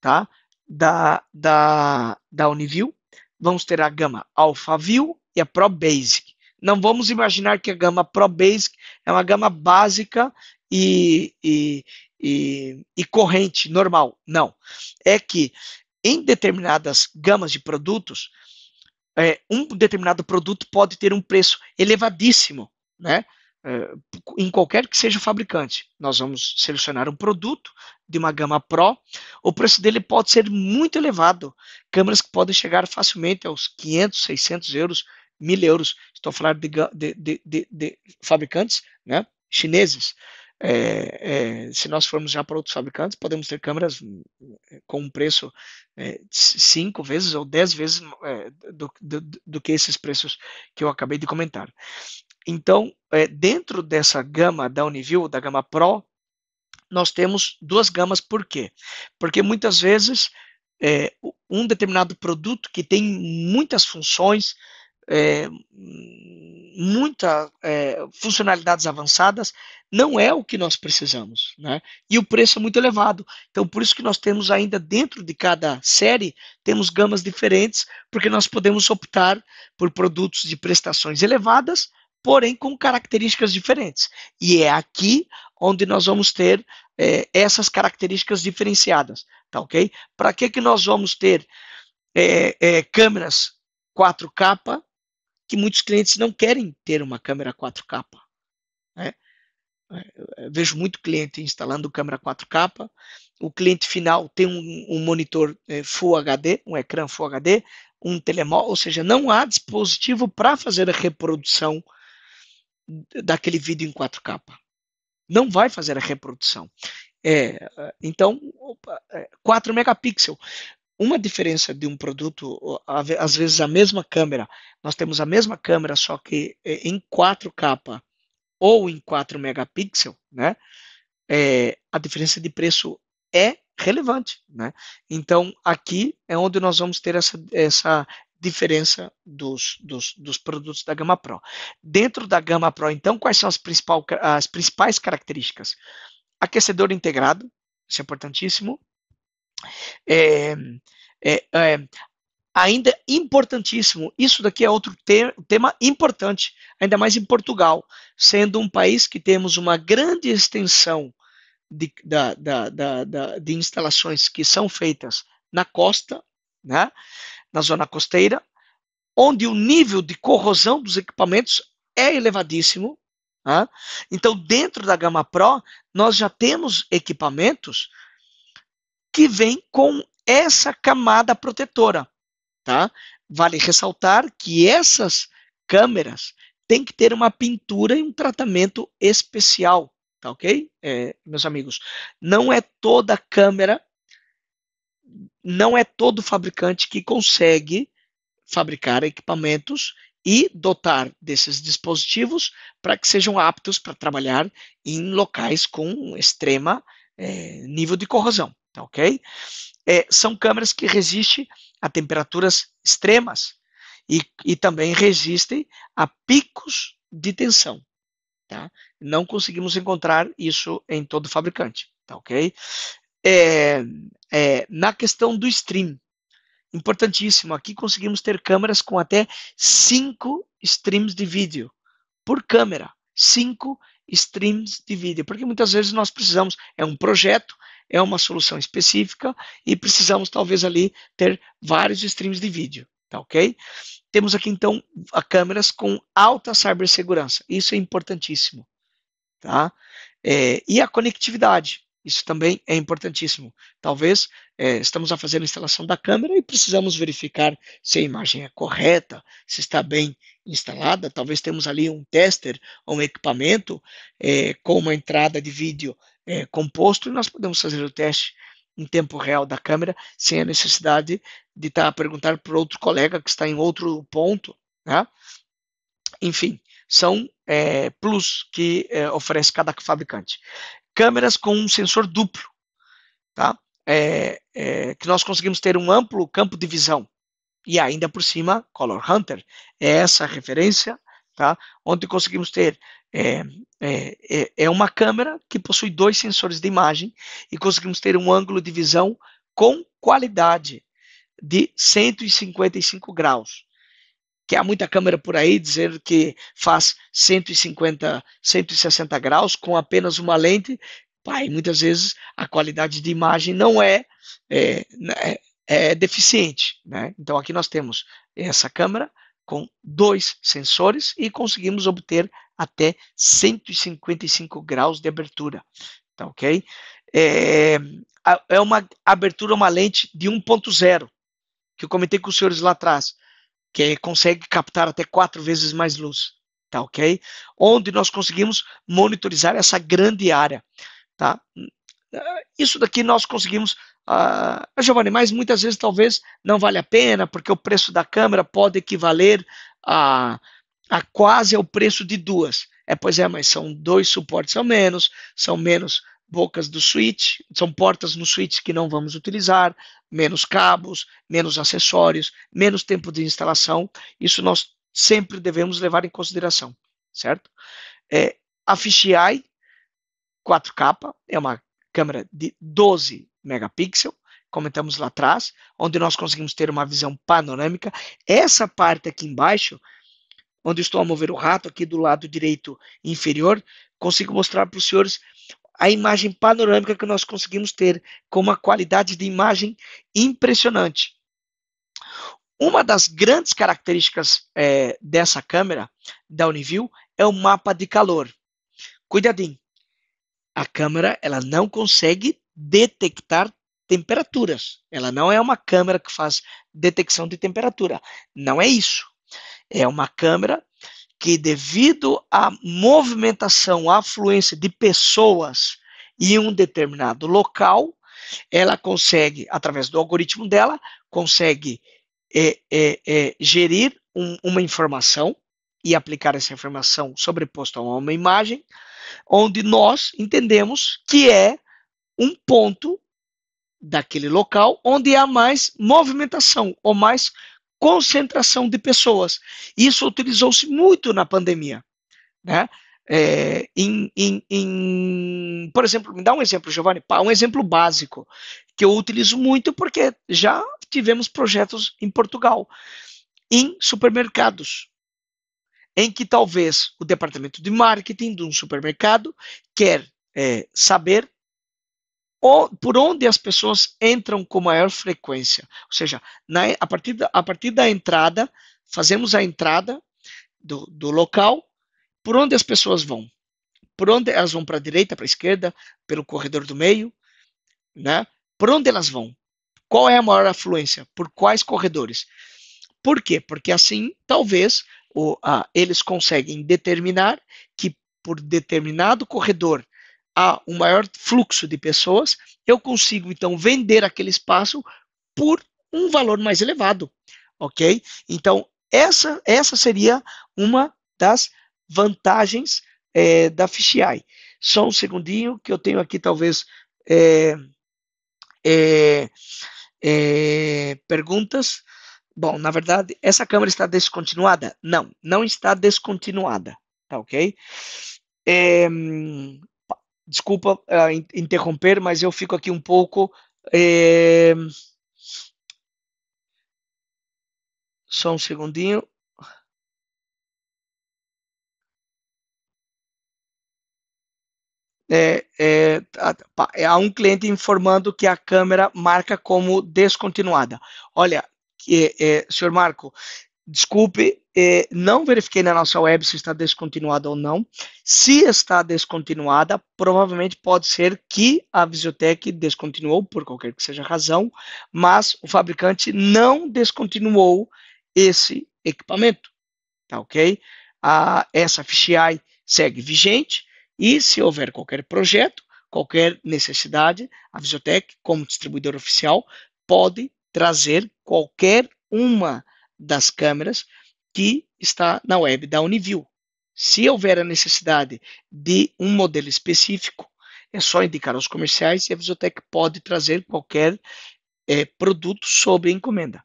tá? da, da, da Uniview, vamos ter a gama AlphaView e a ProBasic. Não vamos imaginar que a gama ProBasic é uma gama básica e, e, e, e corrente, normal. Não. É que em determinadas gamas de produtos, é, um determinado produto pode ter um preço elevadíssimo, né? Eh, em qualquer que seja o fabricante. Nós vamos selecionar um produto de uma gama Pro, o preço dele pode ser muito elevado, câmeras que podem chegar facilmente aos 500, 600 euros, 1000 euros, estou falando de, de, de, de fabricantes né, chineses. É, é, se nós formos já para outros fabricantes, podemos ter câmeras hum, com um preço é, cinco vezes ou dez vezes é, do, do, do que esses preços que eu acabei de comentar. Então, é, dentro dessa gama da Uniview, da gama Pro, nós temos duas gamas, por quê? Porque muitas vezes é, um determinado produto que tem muitas funções, é, eh, muitas é, funcionalidades avançadas, não é o que nós precisamos, né? E o preço é muito elevado. Então, por isso que nós temos ainda dentro de cada série, temos gamas diferentes, porque nós podemos optar por produtos de prestações elevadas porém com características diferentes. E é aqui onde nós vamos ter é, essas características diferenciadas, tá ok? Para que, que nós vamos ter é, é, câmeras 4K, que muitos clientes não querem ter uma câmera 4K, né? Eu é, é, vejo muito cliente instalando câmera 4K, o cliente final tem um, um monitor é, Full HD, um ecrã Full HD, um telemóvel, ou seja, não há dispositivo para fazer a reprodução daquele vídeo em 4K. Não vai fazer a reprodução. É, então, opa, 4 é, megapixels. Uma diferença de um produto, às vezes a mesma câmera, nós temos a mesma câmera, só que é, em 4K ou em 4 megapixels, né? É, a diferença de preço é relevante, né? Então aqui é onde nós vamos ter essa, essa, diferença dos, dos, dos, produtos da Gama Pro. Dentro da Gama Pro, então, quais são as, principal, as principais características? Aquecedor integrado, isso é importantíssimo. É, é, é, ainda importantíssimo, isso daqui é outro te tema importante, ainda mais em Portugal, sendo um país que temos uma grande extensão de, da, da, da, de instalações que são feitas na costa, né? na zona costeira, onde o nível de corrosão dos equipamentos é elevadíssimo. Né? Então, dentro da Gama Pro, nós já temos equipamentos que vêm com essa camada protetora. Tá? Vale ressaltar que essas câmeras têm que ter uma pintura e um tratamento especial, tá ok, é, meus amigos? Não é toda câmera não é todo fabricante que consegue fabricar equipamentos e dotar desses dispositivos para que sejam aptos para trabalhar em locais com extrema é, nível de corrosão, tá ok? É, são câmeras que resistem a temperaturas extremas e, e também resistem a picos de tensão, tá? Não conseguimos encontrar isso em todo fabricante, tá ok? é, é, na questão do stream, importantíssimo, aqui conseguimos ter câmeras com até cinco streams de vídeo por câmera. cinco streams de vídeo, porque muitas vezes nós precisamos, é um projeto, é uma solução específica e precisamos talvez ali ter vários streams de vídeo, tá ok? Temos aqui então câmeras com alta cibersegurança, isso é importantíssimo, tá? É, e a conectividade, isso também é importantíssimo. Talvez é, estamos a fazer a instalação da câmera e precisamos verificar se a imagem é correta, se está bem instalada. Talvez temos ali um tester ou um equipamento é, com uma entrada de vídeo é, composto e nós podemos fazer o teste em tempo real da câmera sem a necessidade de estar tá a perguntar para outro colega que está em outro ponto. Né? Enfim, são é, plus que é, oferece cada fabricante câmeras com um sensor duplo, tá? É, é, que nós conseguimos ter um amplo campo de visão. E ainda por cima, Color Hunter é essa referência, tá? Onde conseguimos ter é, é, é, é uma câmera que possui dois sensores de imagem e conseguimos ter um ângulo de visão com qualidade de 155 graus que há muita câmera por aí dizendo que faz 150, 160 graus com apenas uma lente, pai, muitas vezes a qualidade de imagem não é, é, é, é deficiente, né? Então aqui nós temos essa câmera com dois sensores e conseguimos obter até 155 graus de abertura, tá ok? É, é uma abertura, é uma lente de 1.0, que eu comentei com os senhores lá atrás que consegue captar até quatro vezes mais luz, tá ok? Onde nós conseguimos monitorizar essa grande área, tá? Isso daqui nós conseguimos, uh, Giovanni, mas muitas vezes talvez não vale a pena, porque o preço da câmera pode equivaler a, a quase o preço de duas. É, pois é, mas são dois suportes ao menos, são menos bocas do switch, são portas no switch que não vamos utilizar, menos cabos, menos acessórios, menos tempo de instalação. Isso nós sempre devemos levar em consideração, certo? É, a FishEye 4K é uma câmera de 12 megapixels, comentamos lá atrás, onde nós conseguimos ter uma visão panorâmica. Essa parte aqui embaixo, onde estou a mover o rato aqui do lado direito inferior, consigo mostrar para os senhores a imagem panorâmica que nós conseguimos ter, com uma qualidade de imagem impressionante. Uma das grandes características é, dessa câmera, da Uniview, é o mapa de calor. Cuidadinho, a câmera ela não consegue detectar temperaturas. Ela não é uma câmera que faz detecção de temperatura. Não é isso. É uma câmera que, devido à movimentação, à afluência de pessoas em um determinado local, ela consegue, através do algoritmo dela, consegue é, é, é, gerir um, uma informação e aplicar essa informação sobreposta a uma imagem, onde nós entendemos que é um ponto daquele local onde há mais movimentação ou mais concentração de pessoas. Isso utilizou-se muito na pandemia. Né? É, em, em, em, por exemplo, me dá um exemplo, Giovanni, um exemplo básico que eu utilizo muito porque já tivemos projetos em Portugal, em supermercados, em que talvez o departamento de marketing de um supermercado quer é, saber por onde as pessoas entram com maior frequência. Ou seja, na, a, partir da, a partir da entrada, fazemos a entrada do, do local, por onde as pessoas vão. Por onde elas vão para a direita, para a esquerda, pelo corredor do meio, né? Por onde elas vão? Qual é a maior afluência? Por quais corredores? Por quê? Porque assim, talvez, o, ah, eles conseguem determinar que por determinado corredor há um maior fluxo de pessoas, eu consigo então vender aquele espaço por um valor mais elevado, ok? Então essa essa seria uma das vantagens é, da FishEye. Só um segundinho que eu tenho aqui talvez é, é, perguntas. Bom, na verdade, essa câmera está descontinuada? Não, não está descontinuada, tá ok? É, desculpa uh, interromper, mas eu fico aqui um pouco. Eh, só um segundinho. É, é, é, há um cliente informando que a câmera marca como descontinuada. Olha, é, é, senhor Marco, Desculpe, eh, não verifiquei na nossa web se está descontinuada ou não. Se está descontinuada, provavelmente pode ser que a Visiotec descontinuou, por qualquer que seja a razão, mas o fabricante não descontinuou esse equipamento. Tá ok? A, essa ficha segue vigente e se houver qualquer projeto, qualquer necessidade, a Visiotec, como distribuidor oficial, pode trazer qualquer uma das câmeras que está na web da Uniview. Se houver a necessidade de um modelo específico, é só indicar aos comerciais e a Visotec pode trazer qualquer é, produto sob encomenda.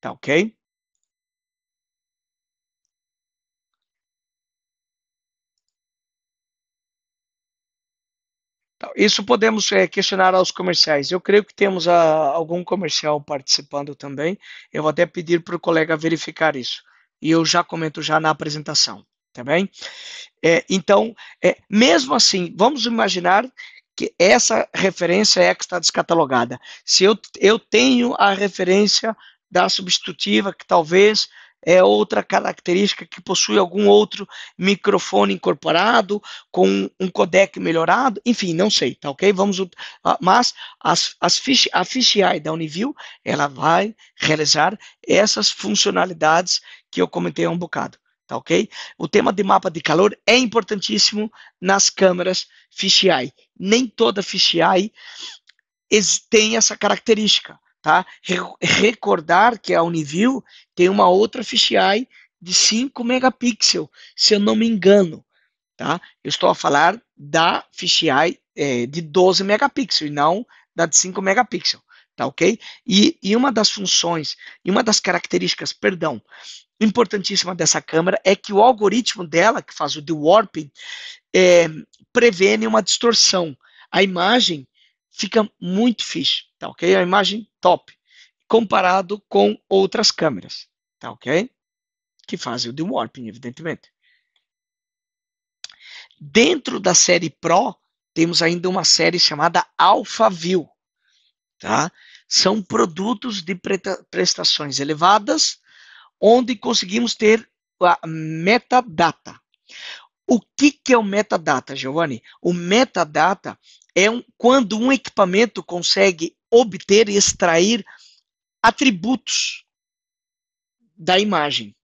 Tá ok? isso podemos é, questionar aos comerciais. Eu creio que temos a, ah, algum comercial participando também. Eu vou até pedir para o colega verificar isso. E eu já comento já na apresentação, tá bem? É, então, é, mesmo assim, vamos imaginar que essa referência é a que está descatalogada. Se eu, eu tenho a referência da substitutiva que talvez é outra característica que possui algum outro microfone incorporado com um codec melhorado, enfim, não sei, tá ok? Vamos, ah, mas as, as fiche, a fisheye da Uniview ela vai realizar essas funcionalidades que eu comentei há um bocado, tá ok? O tema de mapa de calor é importantíssimo nas câmeras fisheye. Nem toda fisheye tem essa característica. Tá? Re recordar que a Uniview tem uma outra fisheye de 5 megapixels, se eu não me engano. Tá? Eu estou a falar da fisheye é, de 12 megapixels e não da de 5 megapixels. Tá ok? E, e uma das funções, e uma das características, perdão, importantíssima dessa câmera é que o algoritmo dela, que faz o de warping, é, prevê uma distorção. A imagem fica muito fixe, tá ok? É a imagem top, comparado com outras câmeras, tá ok? Que fazem o warp, evidentemente. Dentro da série Pro, temos ainda uma série chamada AlphaView, tá? São produtos de prestações elevadas, onde conseguimos ter a metadata. O que, que é o metadata, Giovanni? O metadata é um, quando um equipamento consegue obter e extrair atributos da imagem.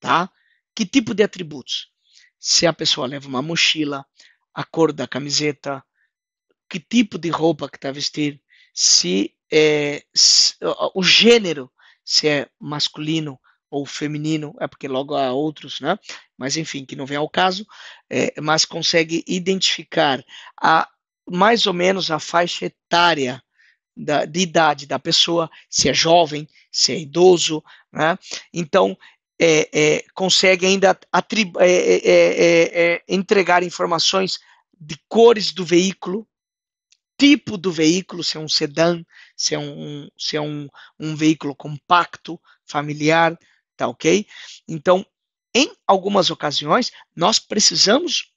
Tá? Que tipo de atributos? Se a pessoa leva uma mochila, a cor da camiseta, que tipo de roupa que está vestindo, se, é, se, o gênero, se é masculino ou feminino, é porque logo há outros, né? Mas enfim, que não vem ao caso, é, mas consegue identificar a mais ou menos a faixa etária da, de idade da pessoa, se é jovem, se é idoso, né? Então é, é, consegue ainda é, é, é, entregar informações de cores do veículo, tipo do veículo, se é um sedã, se é um, se é um, um veículo compacto, familiar, Tá ok? Então, em algumas ocasiões, nós precisamos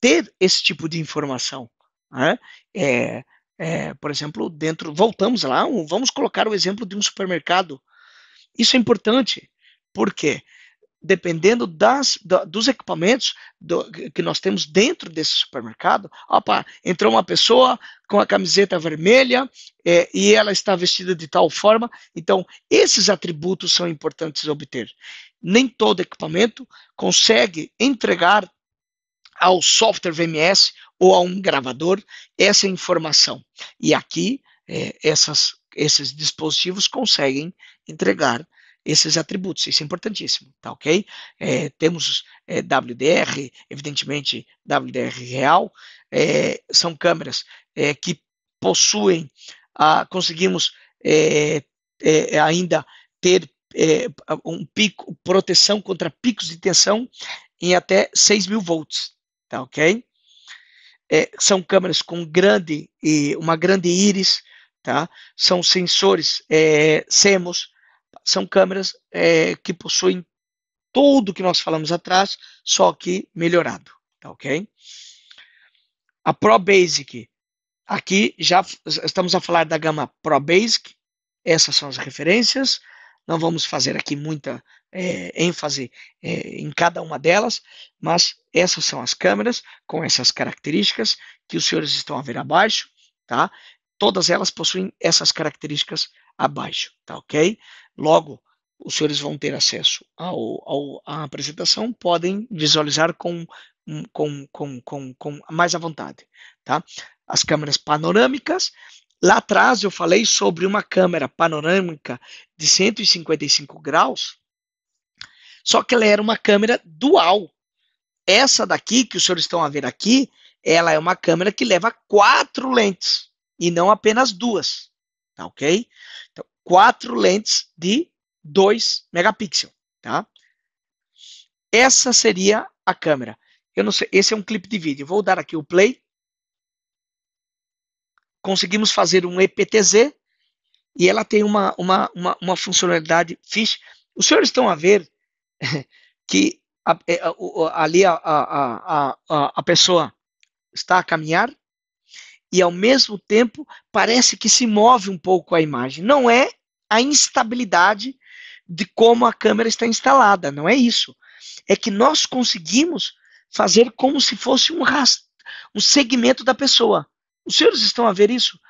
ter esse tipo de informação. Né? É, é, por exemplo, dentro. Voltamos lá, vamos colocar o exemplo de um supermercado. Isso é importante. Por quê? Porque dependendo das, da, dos equipamentos do, que nós temos dentro desse supermercado, opa, entrou uma pessoa com a camiseta vermelha é, e ela está vestida de tal forma, então esses atributos são importantes obter. Nem todo equipamento consegue entregar ao software VMS ou a um gravador essa informação. E aqui, é, essas, esses dispositivos conseguem entregar esses atributos. Isso é importantíssimo, tá ok? É, temos é, WDR, evidentemente WDR real, é, são câmeras é, que possuem, conseguimos é, é, ainda ter um pico, proteção contra picos de tensão em até 6 mil volts, tá ok? são câmeras com grande, uma grande íris, tá? São sensores é, CMOS, são câmeras é, que possuem tudo o que nós falamos atrás, só que melhorado, tá ok? A Pro Basic, aqui já estamos a falar da gama Pro Basic, essas são as referências, não vamos fazer aqui muita é, ênfase é, em cada uma delas, mas essas são as câmeras com essas características que os senhores estão a ver abaixo, tá? Todas elas possuem essas características abaixo, tá ok? Logo, os senhores vão ter acesso ao, ao, à apresentação, podem visualizar com, hum, com, com, com, com mais à vontade, tá? As câmeras panorâmicas, Lá atrás eu falei sobre uma câmera panorâmica de 155 graus, só que ela era uma câmera dual. Essa daqui, que os senhores estão a ver aqui, ela é uma câmera que leva quatro lentes e não apenas duas tá ok? Então, quatro lentes de 2 megapixels, tá? Essa seria a câmera. Eu não sei, esse é um clipe de vídeo. Vou dar aqui o play. Conseguimos fazer um EPTZ e ela tem uma, uma, uma, uma funcionalidade fixe. Os senhores estão a ver (laughs) que é, ali a, a, a, a, a pessoa está a caminhar e, ao mesmo tempo, parece que se move um pouco a imagem. Não é a instabilidade de como a câmera está instalada, não é isso. É que nós conseguimos fazer como se fosse um, rast... um segmento da pessoa. Os senhores estão a ver isso?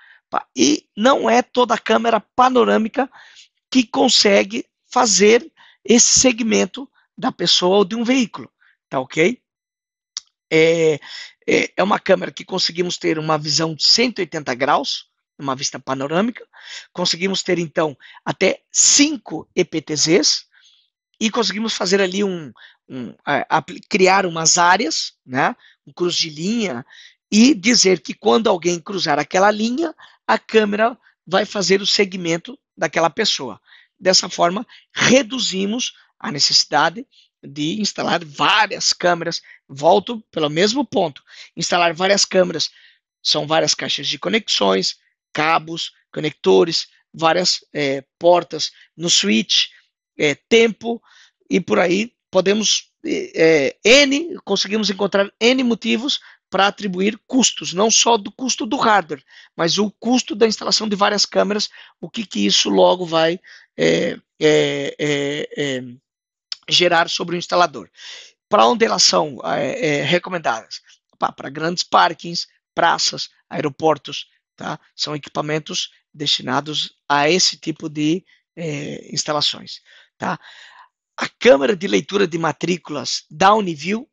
E não é toda a câmera panorâmica que consegue fazer esse segmento da pessoa ou de um veículo, tá ok? É, é, é uma câmera que conseguimos ter uma visão de 180 graus, uma vista panorâmica, conseguimos ter então até 5 EPTZs e conseguimos fazer ali um, um a, a, criar umas áreas, né, um cruz de linha e dizer que quando alguém cruzar aquela linha, a câmera vai fazer o segmento daquela pessoa. Dessa forma, reduzimos a necessidade de instalar várias câmeras. Volto pelo mesmo ponto. Instalar várias câmeras. São várias caixas de conexões, cabos, conectores, várias é, portas no switch, é, tempo e por aí podemos é, é n conseguimos encontrar n motivos para atribuir custos, não só do custo do hardware, mas o custo da instalação de várias câmeras, o que, que isso logo vai é, é, gerar sobre o instalador. Para onde elas são é, é, recomendadas? Para grandes parkings, praças, aeroportos, tá? São equipamentos destinados a esse tipo de é, instalações, tá? A câmera de leitura de matrículas da Uniview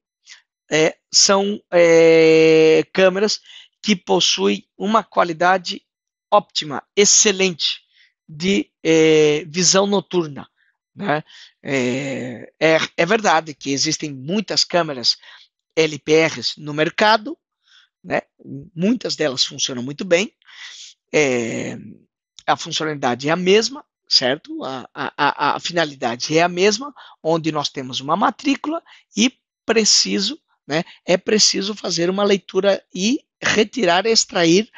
é, são é, câmeras que possuem uma qualidade óptima, excelente de visão noturna. Né? É, é, é, verdade que existem muitas câmeras LPRs no mercado, né? muitas delas funcionam muito bem, é, a funcionalidade é a mesma, certo? A, a, a, finalidade é a mesma, onde nós temos uma matrícula e preciso, né? É preciso fazer uma leitura e retirar, extrair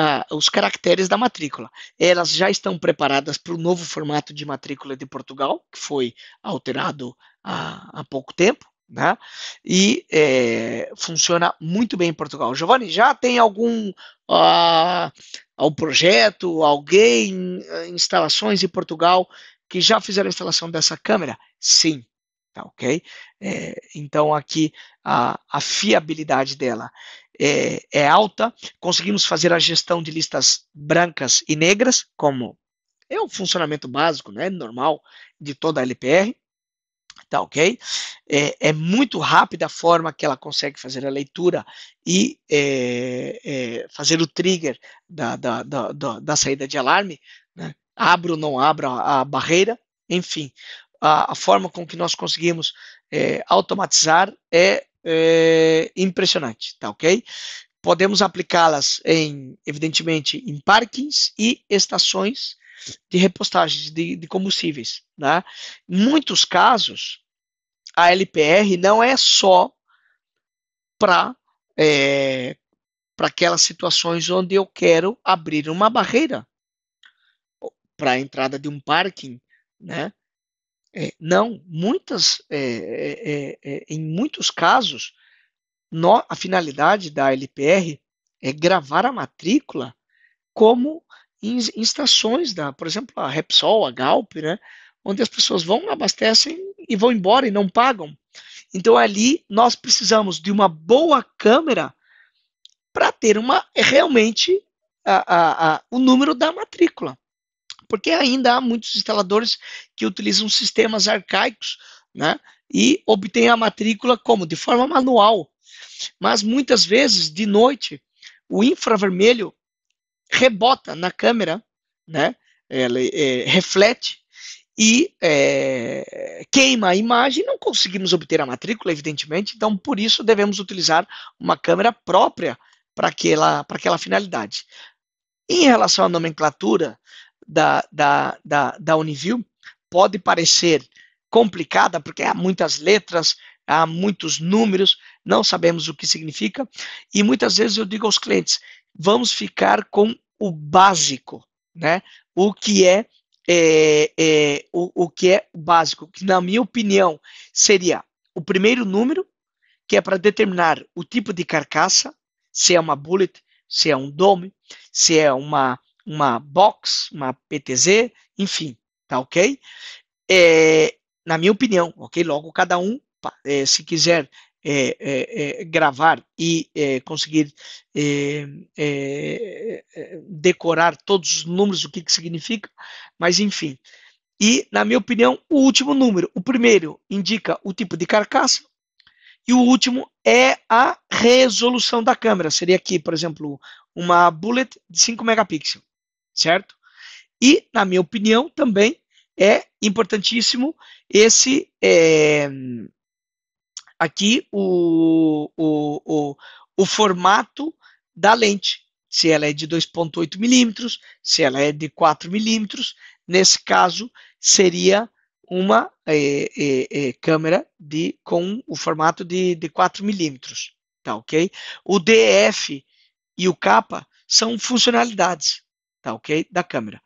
ah, os caracteres da matrícula. Elas já estão preparadas para o novo formato de matrícula de Portugal, que foi alterado há, há pouco tempo, né? E é, funciona muito bem em Portugal. Giovanni, já tem algum ah, ao projeto, alguém, eh, instalações em Portugal que já fizeram a instalação dessa câmera? Sim, tá ok? É, então aqui a, a fiabilidade dela é, é alta, conseguimos fazer a gestão de listas brancas e negras, como é um funcionamento básico, né, normal, de toda a LPR, Tá ok? É, é, muito rápida a forma que ela consegue fazer a leitura e é, é, fazer o trigger da, da, da, da saída de alarme, né? abra ou não abra a barreira, enfim, a, a forma com que nós conseguimos é, automatizar é é, impressionante, tá ok? Podemos aplicá-las em, evidentemente, em parkings e estações de repostagem de, de combustíveis, né? Em muitos casos, a LPR não é só para é, para aquelas situações onde eu quero abrir uma barreira para a entrada de um parking, né? É, não, muitas, é, é, é, é em muitos casos, no, a finalidade da LPR é gravar a matrícula como em, em, estações da, por exemplo, a Repsol, a Galp, né, onde as pessoas vão, abastecem e vão embora e não pagam. Então ali nós precisamos de uma boa câmera para ter uma realmente a, a, a, o número da matrícula porque ainda há muitos instaladores que utilizam sistemas arcaicos né, e obtêm a matrícula como? De forma manual. Mas muitas vezes, de noite, o infravermelho rebota na câmera, né, ela é, reflete e é, queima a imagem, não conseguimos obter a matrícula, evidentemente, então por isso devemos utilizar uma câmera própria para aquela, aquela finalidade. Em relação à nomenclatura, da, da, da, da Univille pode parecer complicada, porque há muitas letras, há muitos números, não sabemos o que significa, e muitas vezes eu digo aos clientes, vamos ficar com o básico, né? O que é, é, é o, o que é básico, que na minha opinião seria o primeiro número, que é para determinar o tipo de carcaça, se é uma bullet, se é um dome, se é uma uma box, uma PTZ, enfim, tá ok? É, na minha opinião, ok? Logo, cada um, é, se quiser é, é, é gravar e é, conseguir decorar todos os números, o que, que significa, mas enfim. E, na minha opinião, o último número. O primeiro indica o tipo de carcaça, e o último é a resolução da câmera. Seria aqui, por exemplo, uma bullet de 5 megapixels certo? E, na minha opinião, também é importantíssimo esse é, aqui o, o, o, o, formato da lente, se ela é de 2,8 milímetros, se ela é de 4 milímetros, nesse caso seria uma é, é, é, câmera de, com o formato de, de 4 milímetros, tá ok? O DF e o capa são funcionalidades, tá ok? Da câmera.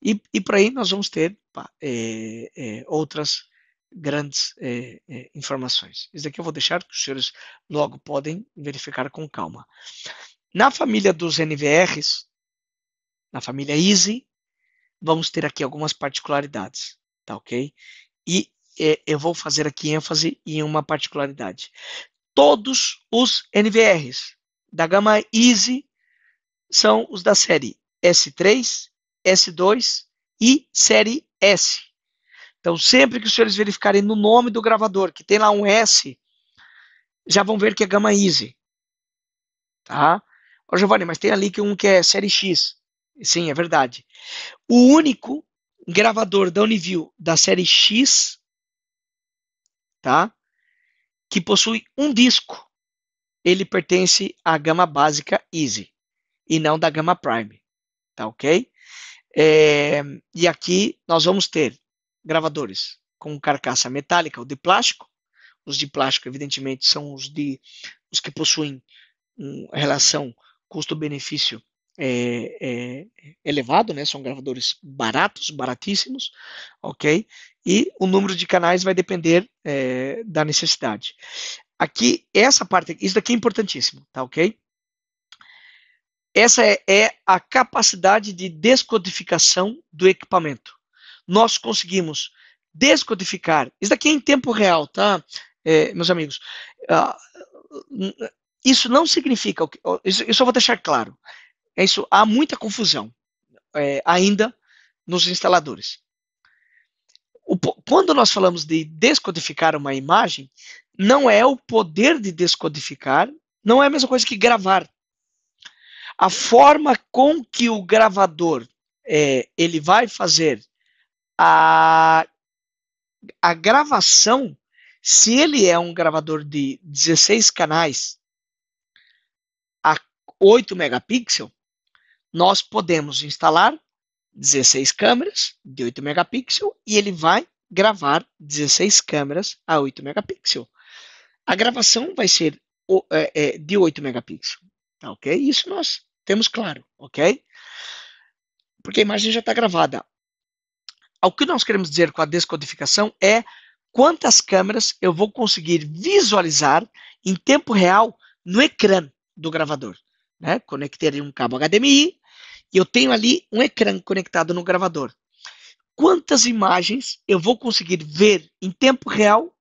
E, e para aí nós vamos ter pá, é, é, outras grandes é, é, informações. Isso aqui eu vou deixar que os senhores logo podem verificar com calma. Na família dos NVRs, na família Easy, vamos ter aqui algumas particularidades, tá ok? E é, eu vou fazer aqui ênfase em uma particularidade. Todos os NVRs da gama Easy são os da série S3, S2 e série S. Então, sempre que os senhores verificarem no nome do gravador, que tem lá um S, já vão ver que é Gama Easy. Tá? Ô, Giovanni, mas tem ali que um que é série X. Sim, é verdade. O único gravador da Uniview da série X, tá? Que possui um disco. Ele pertence à gama básica Easy e não da gama Prime tá ok? É, e aqui nós vamos ter gravadores com carcaça metálica ou de plástico. Os de plástico, evidentemente, são os, de, os que possuem uma relação custo-benefício é, é, elevado, né? São gravadores baratos, baratíssimos, ok? E o número de canais vai depender é, da necessidade. Aqui, essa parte, isso daqui é importantíssimo, tá ok? Essa é, é a capacidade de descodificação do equipamento. Nós conseguimos descodificar. Isso daqui é em tempo real, tá, é, meus amigos? Ah, isso não significa. Isso, só vou deixar claro. É isso. Há muita confusão é, ainda nos instaladores. O, quando nós falamos de descodificar uma imagem, não é o poder de descodificar, não é a mesma coisa que gravar. A forma com que o gravador é, ele vai fazer a, a gravação, se ele é um gravador de 16 canais a 8 megapixels, nós podemos instalar 16 câmeras de 8 megapixels e ele vai gravar 16 câmeras a 8 megapixels. A gravação vai ser é, é, de 8 megapixels, tá ok? Isso nós temos claro, ok? Porque a imagem já está gravada. O que nós queremos dizer com a descodificação é quantas câmeras eu vou conseguir visualizar em tempo real no ecrã do gravador. Né? Conectei um cabo HDMI e eu tenho ali um ecrã conectado no gravador. Quantas imagens eu vou conseguir ver em tempo real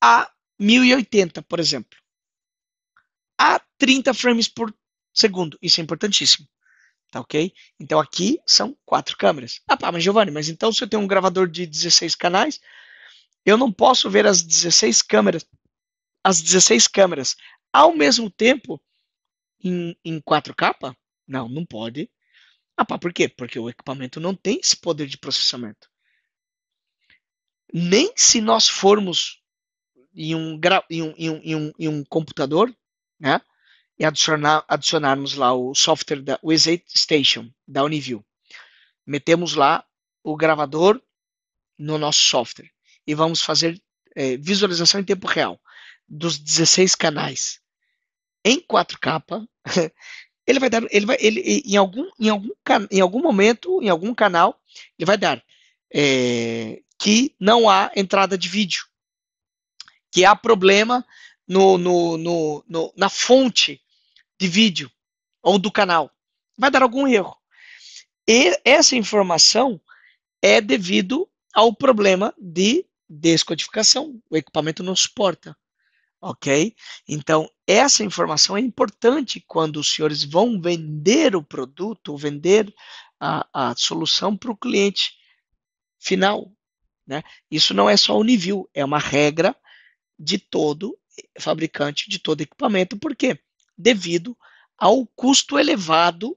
a 1080, por exemplo? A 30 frames por Segundo, isso é importantíssimo. Tá ok? Então aqui são quatro câmeras. Ah, pá, mas Giovanni, mas então se eu tenho um gravador de 16 canais, eu não posso ver as 16 câmeras, as 16 câmeras ao mesmo tempo em, em 4K? Não, não pode. Ah, pá, por quê? Porque o equipamento não tem esse poder de processamento. Nem se nós formos em um, em um, em um, em um computador, né? e adicionar, adicionarmos lá o software, da, o Station da Uniview. Metemos lá o gravador no nosso software e vamos fazer é, visualização em tempo real dos 16 canais em 4K. (laughs) ele vai dar, ele vai, ele, em, algum, em, algum, em algum momento, em algum canal, ele vai dar é, que não há entrada de vídeo, que há problema no, no, no, no na fonte de vídeo ou do canal. Vai dar algum erro. E essa informação é devido ao problema de descodificação. O equipamento não suporta. Ok? Então, essa informação é importante quando os senhores vão vender o produto, ou vender a, a solução para o cliente final. Né? Isso não é só nível é uma regra de todo fabricante, de todo equipamento. Por quê? devido ao custo elevado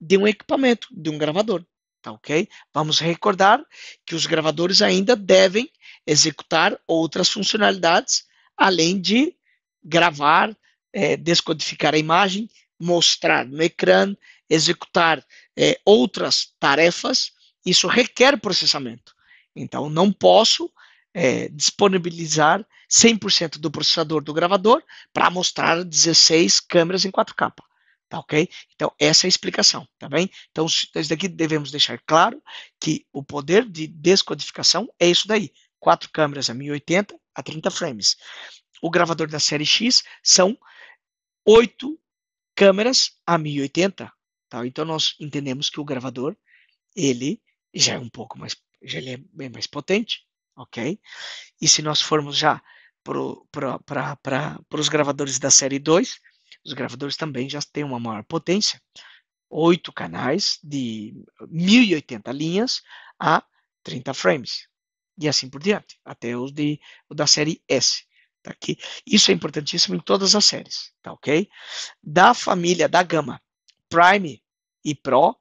de um equipamento, de um gravador. Tá ok? Vamos recordar que os gravadores ainda devem executar outras funcionalidades, além de gravar, é, descodificar a imagem, mostrar no ecrã, executar é, outras tarefas. Isso requer processamento. Então, não posso é, disponibilizar 100% do processador do gravador para mostrar 16 câmeras em 4K. Tá ok? Então, essa é a explicação, tá bem? Então, isso daqui devemos deixar claro que o poder de descodificação é isso daí: quatro câmeras a 1080 a 30 frames. O gravador da série X são oito câmeras a 1080. Tá? Então, nós entendemos que o gravador ele já é um pouco mais, já ele é bem mais potente, ok? E se nós formos já para os gravadores da série 2, os gravadores também já têm uma maior potência, oito canais de 1080 linhas a 30 frames, e assim por diante, até os de, o da série S. Tá aqui. Isso é importantíssimo em todas as séries, tá ok? Da família da gama Prime e Pro,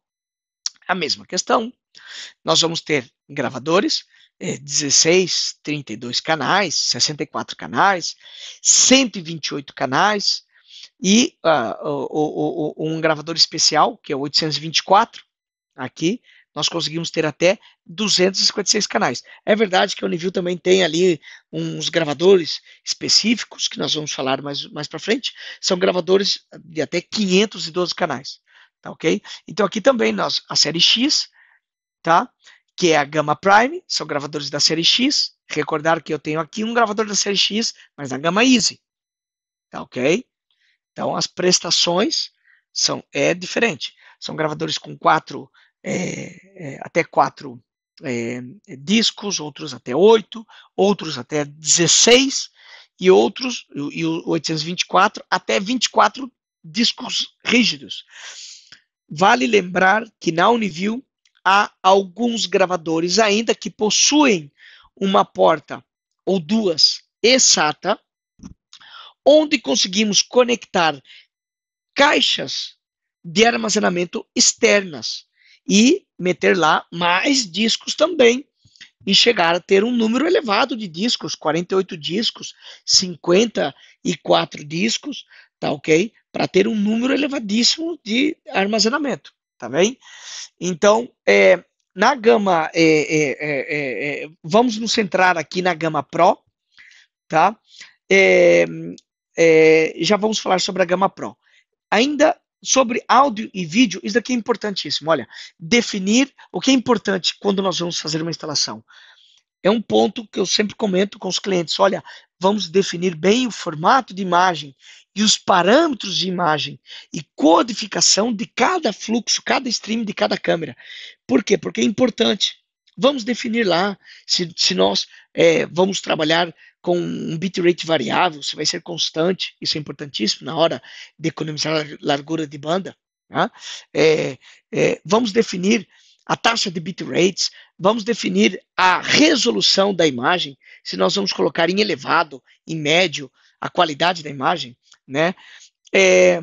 a mesma questão. Nós vamos ter gravadores 16, é, 32 canais, 64 canais, 128 canais e uh, um gravador especial, que é o 824, aqui, nós conseguimos ter até 256 canais. É verdade que a nível também tem ali uns gravadores específicos, que nós vamos falar mais, mais para frente, são gravadores de até 512 canais, tá ok? Então aqui também nós, a série X, tá? que é a Gama Prime, são gravadores da série X. Recordar que eu tenho aqui um gravador da série X, mas na gama Easy. Tá ok? Então as prestações são é diferente. São gravadores com quatro é, é, até quatro é, discos, outros até oito, outros até 16 e outros e o 824 até 24 discos rígidos. Vale lembrar que na Uniview há alguns gravadores ainda que possuem uma porta ou duas exata onde conseguimos conectar caixas de armazenamento externas e meter lá mais discos também e chegar a ter um número elevado de discos, 48 discos, 54 discos, tá ok? Para ter um número elevadíssimo de armazenamento tá bem? Então, é, na gama, é é, é, é, é, vamos nos centrar aqui na gama Pro, tá? já vamos falar sobre a gama Pro. Ainda sobre áudio e vídeo, isso daqui é importantíssimo. Olha, definir o que é importante quando nós vamos fazer uma instalação é um ponto que eu sempre comento com os clientes. Olha, vamos definir bem o formato de imagem e os parâmetros de imagem e codificação de cada fluxo, cada stream de cada câmera. Por quê? Porque é importante. Vamos definir lá se, se nós é, vamos trabalhar com um bitrate variável, se vai ser constante, isso é importantíssimo na hora de economizar largura de banda. Né? É, é, vamos definir a taxa de bitrates, vamos definir a resolução da imagem, se nós vamos colocar em elevado, em médio, a qualidade da imagem, né? É,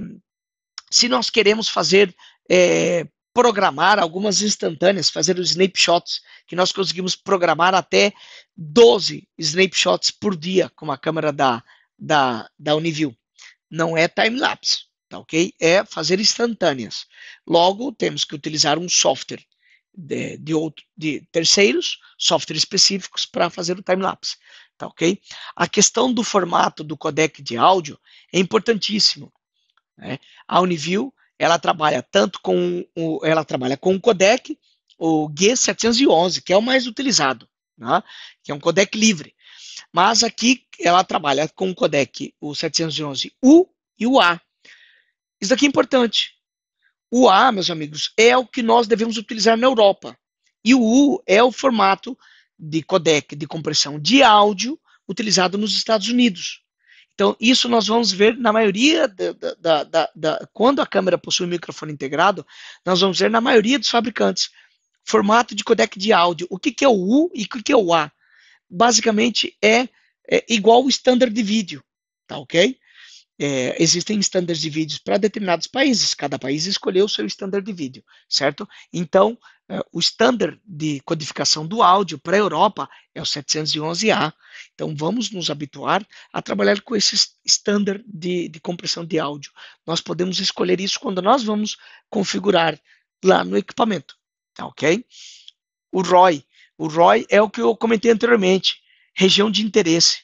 se nós queremos fazer é, programar algumas instantâneas, fazer os snapshots, que nós conseguimos programar até 12 snapshots por dia com a câmera da, da, da Uniview. Não é time-lapse, tá ok? É fazer instantâneas. Logo, temos que utilizar um software de, de, outro, de terceiros, software específicos para fazer o timelapse. Tá ok? A questão do formato do codec de áudio é importantíssimo. Né? A Uniview ela trabalha tanto com o, ela trabalha com o codec, o G711, que é o mais utilizado, né? que é um codec livre. Mas aqui ela trabalha com o codec, o 711U e o A. Isso aqui é importante, o A, meus amigos, é o que nós devemos utilizar na Europa. E o U é o formato de codec de compressão de áudio utilizado nos Estados Unidos. Então, isso nós vamos ver na maioria da, da, da, da Quando a câmera possui um microfone integrado, nós vamos ver na maioria dos fabricantes formato de codec de áudio. O que, que é o U e o que, que é o A? Basicamente é, é igual o standard de vídeo, tá ok? é, existem estándares de vídeos para determinados países, cada país escolheu o seu estándar de vídeo, certo? Então, é, o estándar de codificação do áudio para a Europa é o 711A, então vamos nos habituar a trabalhar com esse estándar de, de compressão de áudio. Nós podemos escolher isso quando nós vamos configurar lá no equipamento, tá ok? O ROI, o ROI é o que eu comentei anteriormente, região de interesse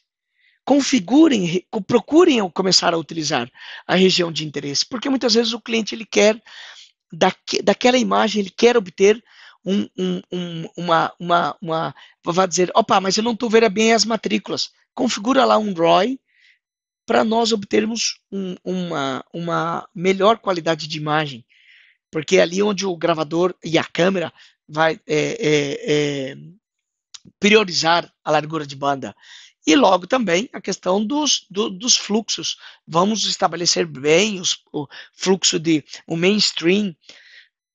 configurem, procurem começar a utilizar a região de interesse, porque muitas vezes o cliente ele quer daque, daquela imagem ele quer obter um, um, um, uma, uma, uma, vai dizer, opa, mas eu não estou vendo bem as matrículas. Configura lá um ROI para nós obtermos uma, uma melhor qualidade de imagem, porque é ali onde o gravador e a câmera vai é, é, é priorizar a largura de banda e logo também a questão dos, do, dos fluxos. Vamos estabelecer bem os, o fluxo de o mainstream,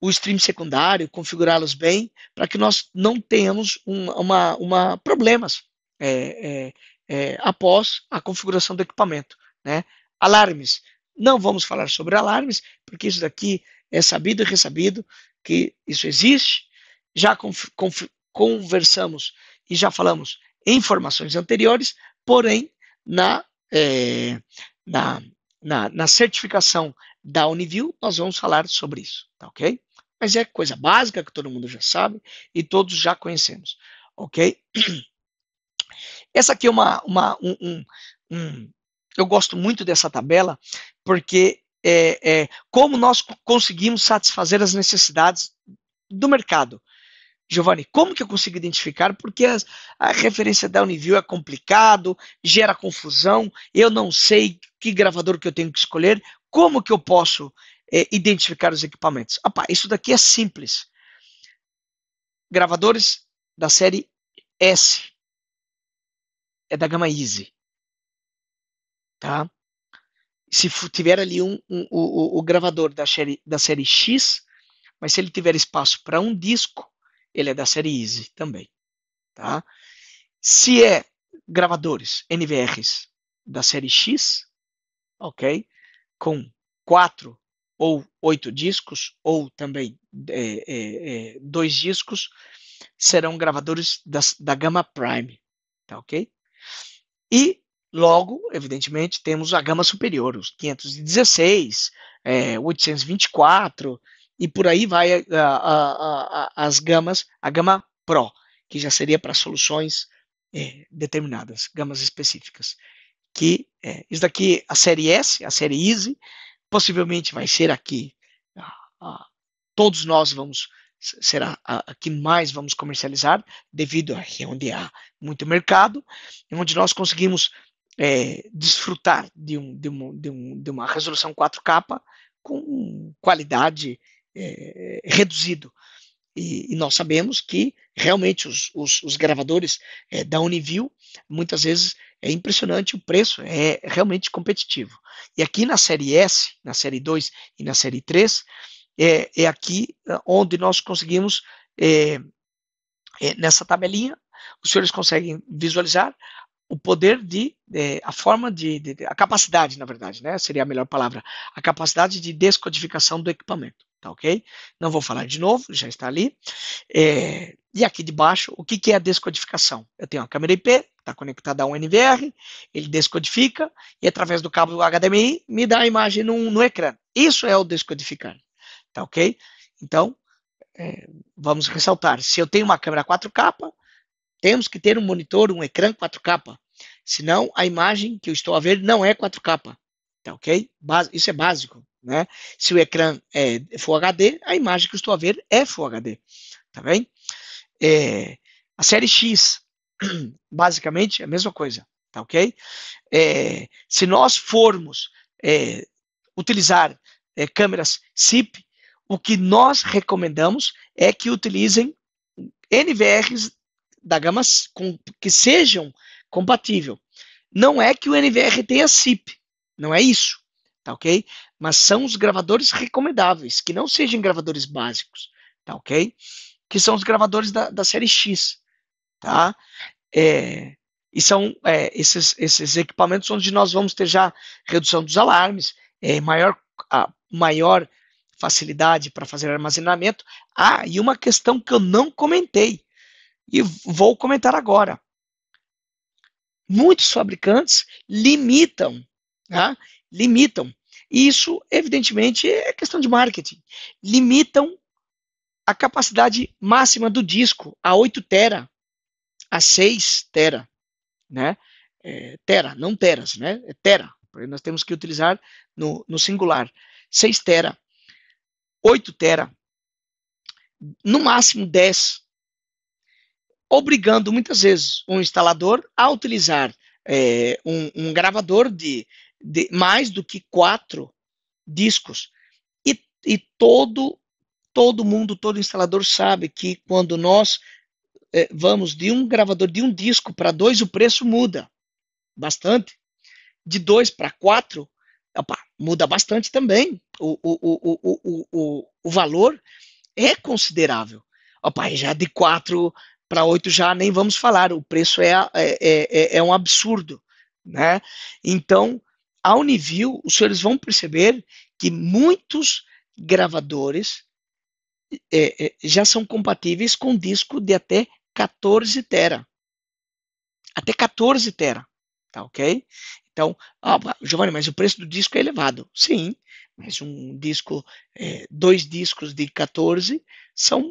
o stream secundário, configurá-los bem, para que nós não tenhamos uma, uma problemas é, é, é, após a configuração do equipamento. Né? Alarmes. Não vamos falar sobre alarmes, porque isso daqui é sabido e ressabido que isso existe. Já conversamos e já falamos informações anteriores, porém na, é, na, na, na, certificação da Uniview nós vamos falar sobre isso, tá ok? Mas é coisa básica que todo mundo já sabe e todos já conhecemos, ok? Essa aqui é uma, uma um, um, um eu gosto muito dessa tabela porque é, é, como nós conseguimos satisfazer as necessidades do mercado. Giovanni, como que eu consigo identificar? Porque as, a referência da Uniview é complicado, gera confusão, eu não sei que gravador que eu tenho que escolher, como que eu posso é, identificar os equipamentos? Opa, isso daqui é simples. Gravadores da série S, é da gama Easy, tá? Se tiver ali um, um, um o, o, gravador da série, da série X, mas se ele tiver espaço para um disco, ele é da série Easy também. Tá? Se é gravadores NVRs da série X, ok? Com quatro ou oito discos, ou também é, é, é dois discos, serão gravadores da, da gama Prime, tá ok? E logo, evidentemente, temos a gama superior, os 516, é, 824, e por aí vai a, a, a, as gamas, a gama Pro, que já seria para soluções é, determinadas, gamas específicas. Que é, isso daqui, a série S, a série Easy, possivelmente vai ser aqui. todos nós vamos será a, que mais vamos comercializar, devido a é onde há muito mercado, onde nós conseguimos é, desfrutar de, um, de, de, um, de, uma resolução 4K com qualidade é, reduzido. E, e, nós sabemos que realmente os, os, os gravadores é, da Uniview, muitas vezes é impressionante o preço, é realmente competitivo. E aqui na série S, na série 2 e na série 3, é, é aqui ah, onde nós conseguimos, é, é, nessa tabelinha, os senhores conseguem visualizar o poder de, é, a forma de, de, a capacidade, na verdade, né, seria a melhor palavra, a capacidade de descodificação do equipamento tá ok? Não vou falar de novo, já está ali. É, e aqui de baixo, o que, que é a descodificação? Eu tenho uma câmera IP, está conectada a um NVR, ele descodifica e através do cabo HDMI me dá a imagem no, no ecrã. Isso é o descodificar, tá ok? Então, é, vamos ressaltar, se eu tenho uma câmera 4K, temos que ter um monitor, um ecrã 4K, senão a imagem que eu estou a ver não é 4K. Tá ok? Isso é básico, né? Se o ecrã é Full HD, a imagem que eu estou a ver é Full HD, tá bem? É, a série X, (clears throat) basicamente, é a mesma coisa, tá ok? É, se nós formos é, utilizar é, câmeras SIP o que nós recomendamos é que utilizem NVRs da gama com, que sejam compatível. Não é que o NVR tenha SIP não é isso, tá ok? Mas são os gravadores recomendáveis, que não sejam gravadores básicos, tá ok? Que são os gravadores da, da série X, tá? É, e são é, esses, esses equipamentos onde nós vamos ter já redução dos alarmes, é, maior, a, maior facilidade para fazer armazenamento. Ah, e uma questão que eu não comentei, e vou comentar agora. Muitos fabricantes limitam né, limitam. E isso, evidentemente, é questão de marketing. Limitam a capacidade máxima do disco a 8 tera, a 6 tera, né? É, tera, não teras, né? É tera. Nós temos que utilizar no, no singular. 6 tera, 8 tera, no máximo 10, obrigando muitas vezes um instalador a utilizar é, um, um, gravador de de, mais do que quatro discos. E, e todo, todo mundo, todo instalador sabe que quando nós é, vamos de um gravador, de um disco para dois, o preço muda bastante. De dois para quatro, opa, muda bastante também. O, o, o, o, o, o, o valor é considerável. Opa, já de quatro para oito já nem vamos falar, o preço é, é, é, é um absurdo. Né? Então, ao nível, os senhores vão perceber que muitos gravadores é, é já são compatíveis com disco de até 14 tera. Até 14 tera, tá ok? Então, ah, ah, Giovanni, mas o preço do disco é elevado. Sim, mas um disco, é, dois discos de 14 são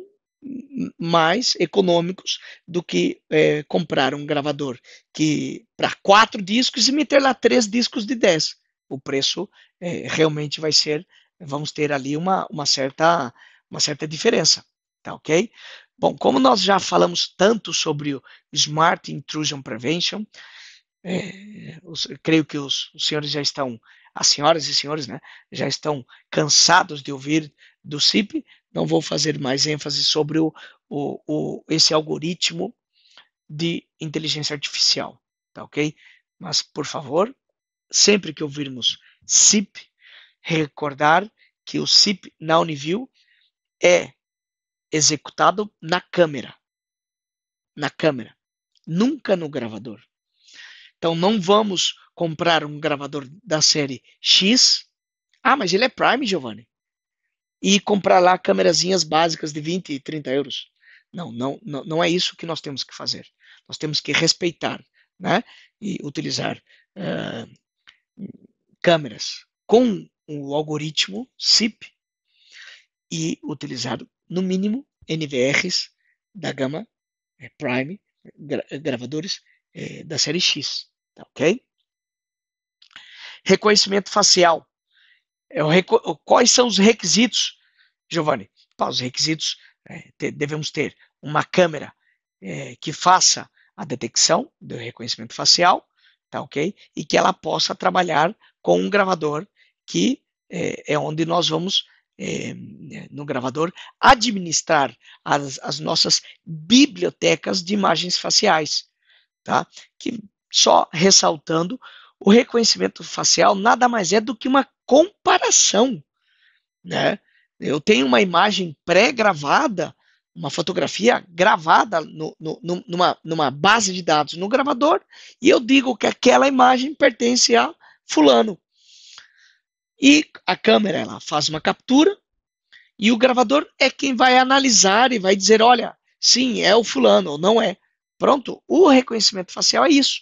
mais econômicos do que é, comprar um gravador que para quatro discos e meter lá três discos de dez. O preço é, realmente vai ser, vamos ter ali uma, uma, certa, uma certa diferença, tá ok? Bom, como nós já falamos tanto sobre o Smart Intrusion Prevention, é, creio que os, os senhores já estão, as senhoras e senhores, né, já estão cansados de ouvir do CIP, não vou fazer mais ênfase sobre o, o, o, esse algoritmo de inteligência artificial, tá ok? Mas, por favor, sempre que ouvirmos SIP, recordar que o SIP na Uniview é executado na câmera. Na câmera. Nunca no gravador. Então, não vamos comprar um gravador da série X. Ah, mas ele é Prime, Giovanni e comprar lá câmerazinhas básicas de 20 e 30 euros. Não, não, não, não é isso que nós temos que fazer. Nós temos que respeitar né, e utilizar uh, câmeras com o algoritmo SIP e utilizar, no mínimo, NVRs da gama é, Prime, gra gravadores é, da série X. Tá ok? Reconhecimento facial. É quais são os requisitos, Giovanni? os requisitos, é, te, devemos ter uma câmera é, que faça a detecção do reconhecimento facial, tá ok? E que ela possa trabalhar com um gravador que é, é onde nós vamos, é, no gravador, administrar as, as nossas bibliotecas de imagens faciais, tá? Que só ressaltando, o reconhecimento facial nada mais é do que uma comparação, né? Eu tenho uma imagem pré-gravada, uma fotografia gravada no, no, numa, numa base de dados no gravador, e eu digo que aquela imagem pertence a fulano. E a câmera ela faz uma captura, e o gravador é quem vai analisar e vai dizer, olha, sim, é o fulano ou não é. Pronto, o reconhecimento facial é isso.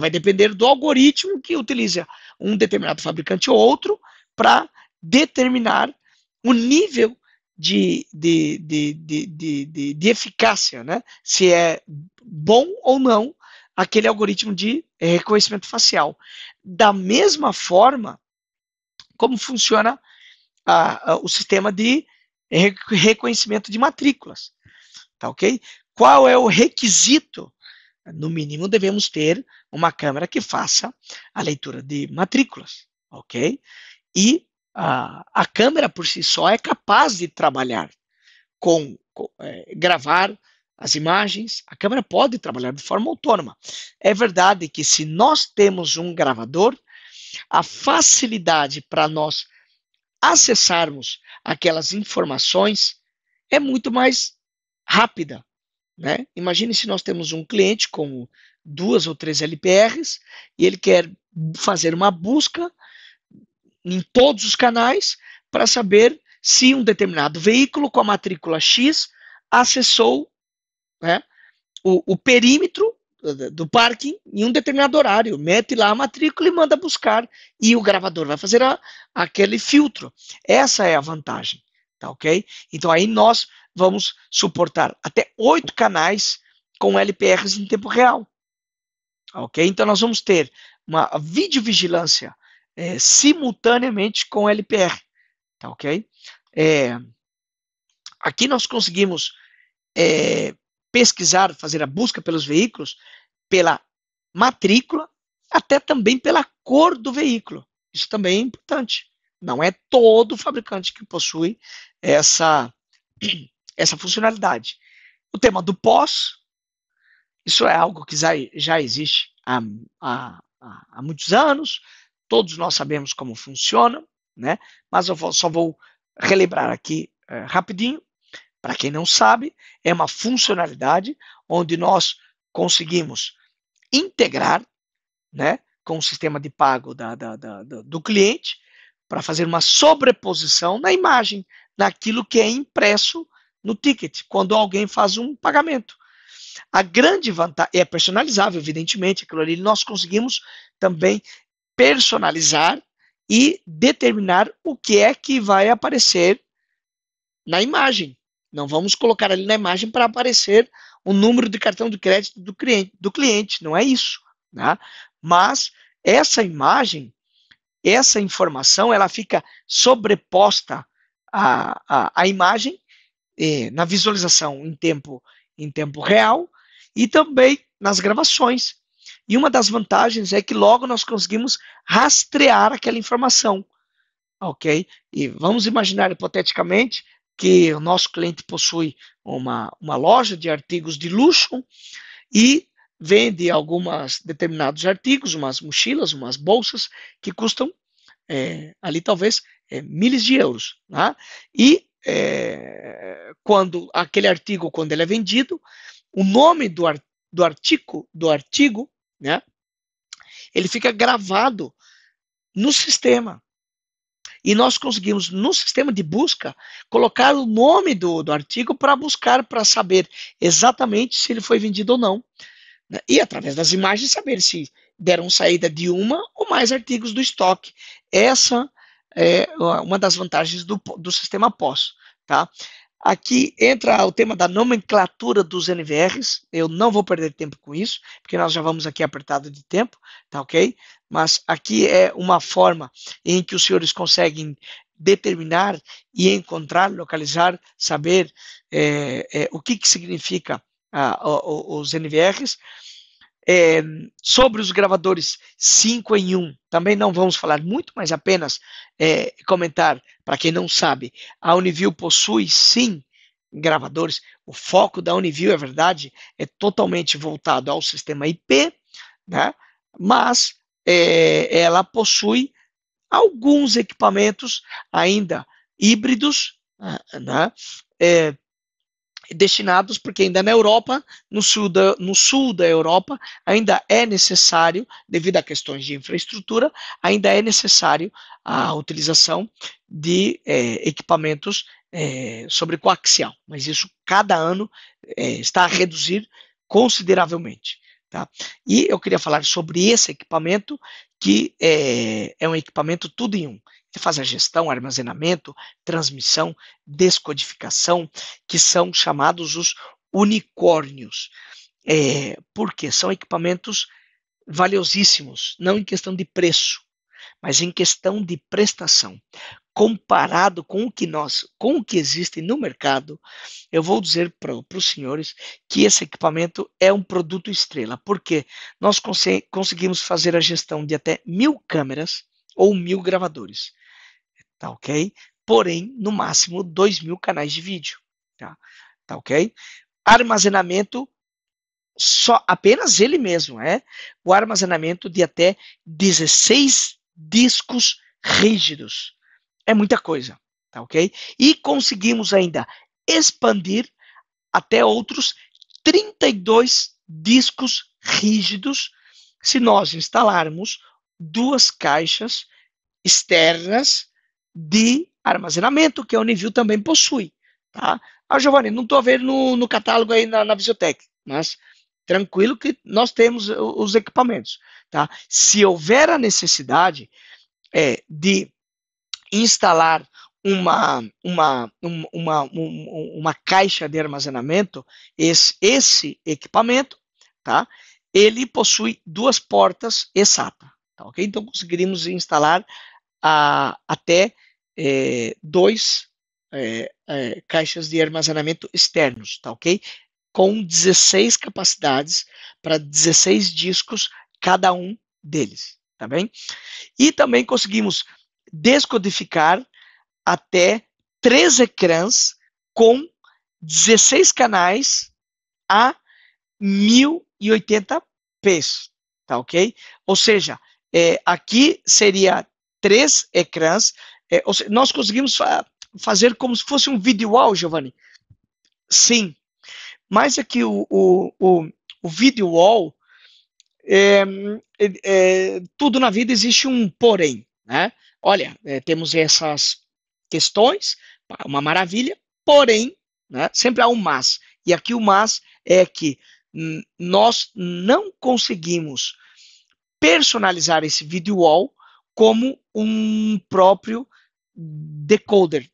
Vai depender do algoritmo que utiliza um determinado fabricante ou outro para determinar o nível de, de, de, de, de, de, eficácia, né? se é bom ou não aquele algoritmo de reconhecimento facial. Da mesma forma como funciona a, a, o sistema de reconhecimento de matrículas. Tá ok? Qual é o requisito no mínimo, devemos ter uma câmera que faça a leitura de matrículas, ok? E a, a câmera por si só é capaz de trabalhar com, com é, gravar as imagens, a câmera pode trabalhar de forma autônoma. É verdade que se nós temos um gravador, a facilidade para nós acessarmos aquelas informações é muito mais rápida, né? Imagine se nós temos um cliente com duas ou três LPRs e ele quer fazer uma busca em todos os canais para saber se um determinado veículo com a matrícula X acessou né, o, o, perímetro do parking em um determinado horário, mete lá a matrícula e manda buscar, e o gravador vai fazer a, aquele filtro. Essa é a vantagem, tá ok? Então aí nós vamos suportar até oito canais com LPRs em tempo real. Ok? Então, nós vamos ter uma videovigilância é, simultaneamente com LPR. Tá ok? É, aqui nós conseguimos é, pesquisar, fazer a busca pelos veículos pela matrícula, até também pela cor do veículo. Isso também é importante. Não é todo fabricante que possui essa essa funcionalidade. O tema do pós, isso é algo que já existe há, há, há muitos anos, todos nós sabemos como funciona, né? mas eu só vou relembrar aqui é, rapidinho. Para quem não sabe, é uma funcionalidade onde nós conseguimos integrar né, com o sistema de pago da, da, da, do cliente para fazer uma sobreposição na imagem, naquilo que é impresso no ticket, quando alguém faz um pagamento. A grande vantagem é personalizável, evidentemente, aquilo ali nós conseguimos também personalizar e determinar o que é que vai aparecer na imagem. Não vamos colocar ali na imagem para aparecer o número de cartão de crédito do cliente, do cliente não é isso, né? Mas essa imagem, essa informação, ela fica sobreposta à, à, à imagem é, na visualização em tempo, em tempo real e também nas gravações. E uma das vantagens é que logo nós conseguimos rastrear aquela informação, ok? E vamos imaginar hipoteticamente que o nosso cliente possui uma, uma loja de artigos de luxo e vende alguns determinados artigos, umas mochilas, umas bolsas que custam é, ali talvez é, milhares de euros, né? E é, quando aquele artigo quando ele é vendido, o nome do, ar, do artigo do artigo, né? Ele fica gravado no sistema. E nós conseguimos, no sistema de busca, colocar o nome do, do artigo para buscar, para saber exatamente se ele foi vendido ou não. Né? E através das imagens, saber se deram saída de uma ou mais artigos do estoque. Essa é uma das vantagens do, do sistema POS. Tá? Aqui entra o tema da nomenclatura dos NVRs. Eu não vou perder tempo com isso, porque nós já vamos aqui apertado de tempo, tá ok? Mas aqui é uma forma em que os senhores conseguem determinar e encontrar, localizar, saber é, é, o que, que significa ah, os NVRs é, sobre os gravadores 5 em 1, um, também não vamos falar muito, mas apenas é, comentar, para quem não sabe, a Uniview possui sim gravadores, o foco da Uniview, é verdade, é totalmente voltado ao sistema IP, né? mas é, ela possui alguns equipamentos ainda híbridos, né? É, destinados, porque ainda na Europa, no sul, da, no sul da Europa, ainda é necessário, devido a questões de infraestrutura, ainda é necessário a utilização de é, equipamentos é, eh, sobre coaxial, mas isso cada ano é, está a reduzir consideravelmente. Tá? E eu queria falar sobre esse equipamento, que é, é um equipamento tudo em um que faz a gestão, armazenamento, transmissão, descodificação, que são chamados os unicórnios. É, porque são equipamentos valiosíssimos, não em questão de preço, mas em questão de prestação. Comparado com o que nós, com o que existe no mercado, eu vou dizer para os senhores que esse equipamento é um produto estrela, porque nós conseguimos fazer a gestão de até mil câmeras ou mil gravadores. Tá ok? Porém, no máximo, dois mil canais de vídeo. Tá, tá ok? Armazenamento só apenas ele mesmo é o armazenamento de até 16 discos rígidos. É muita coisa, tá ok? E conseguimos ainda expandir até outros 32 discos rígidos se nós instalarmos duas caixas externas de armazenamento, que a Uniview também possui. Tá? Ah, Giovanni, não estou vendo no, no, catálogo aí na, na Visiotec, mas tranquilo que nós temos os equipamentos. Tá? Se houver a necessidade é, de instalar uma, uma, uma, uma, uma caixa de armazenamento, esse, esse equipamento, tá? ele possui duas portas ESATA. Tá, okay? Então, conseguiríamos instalar a, até é, dois é, é, caixas de armazenamento externos, tá ok? Com 16 capacidades para 16 discos cada um deles, tá bem? E também conseguimos descodificar até três ecrãs com 16 canais a 1080p, tá ok? Ou seja, é, aqui seria três ecrãs. É, nós conseguimos fa fazer como se fosse um wall Giovanni? Sim. Mas aqui é o, o, o, o é, é, tudo na vida existe um porém, né? Olha, é, temos essas questões, uma maravilha, porém, né, sempre há um mas. E aqui o mas é que nós não conseguimos personalizar esse video wall como um próprio decoder,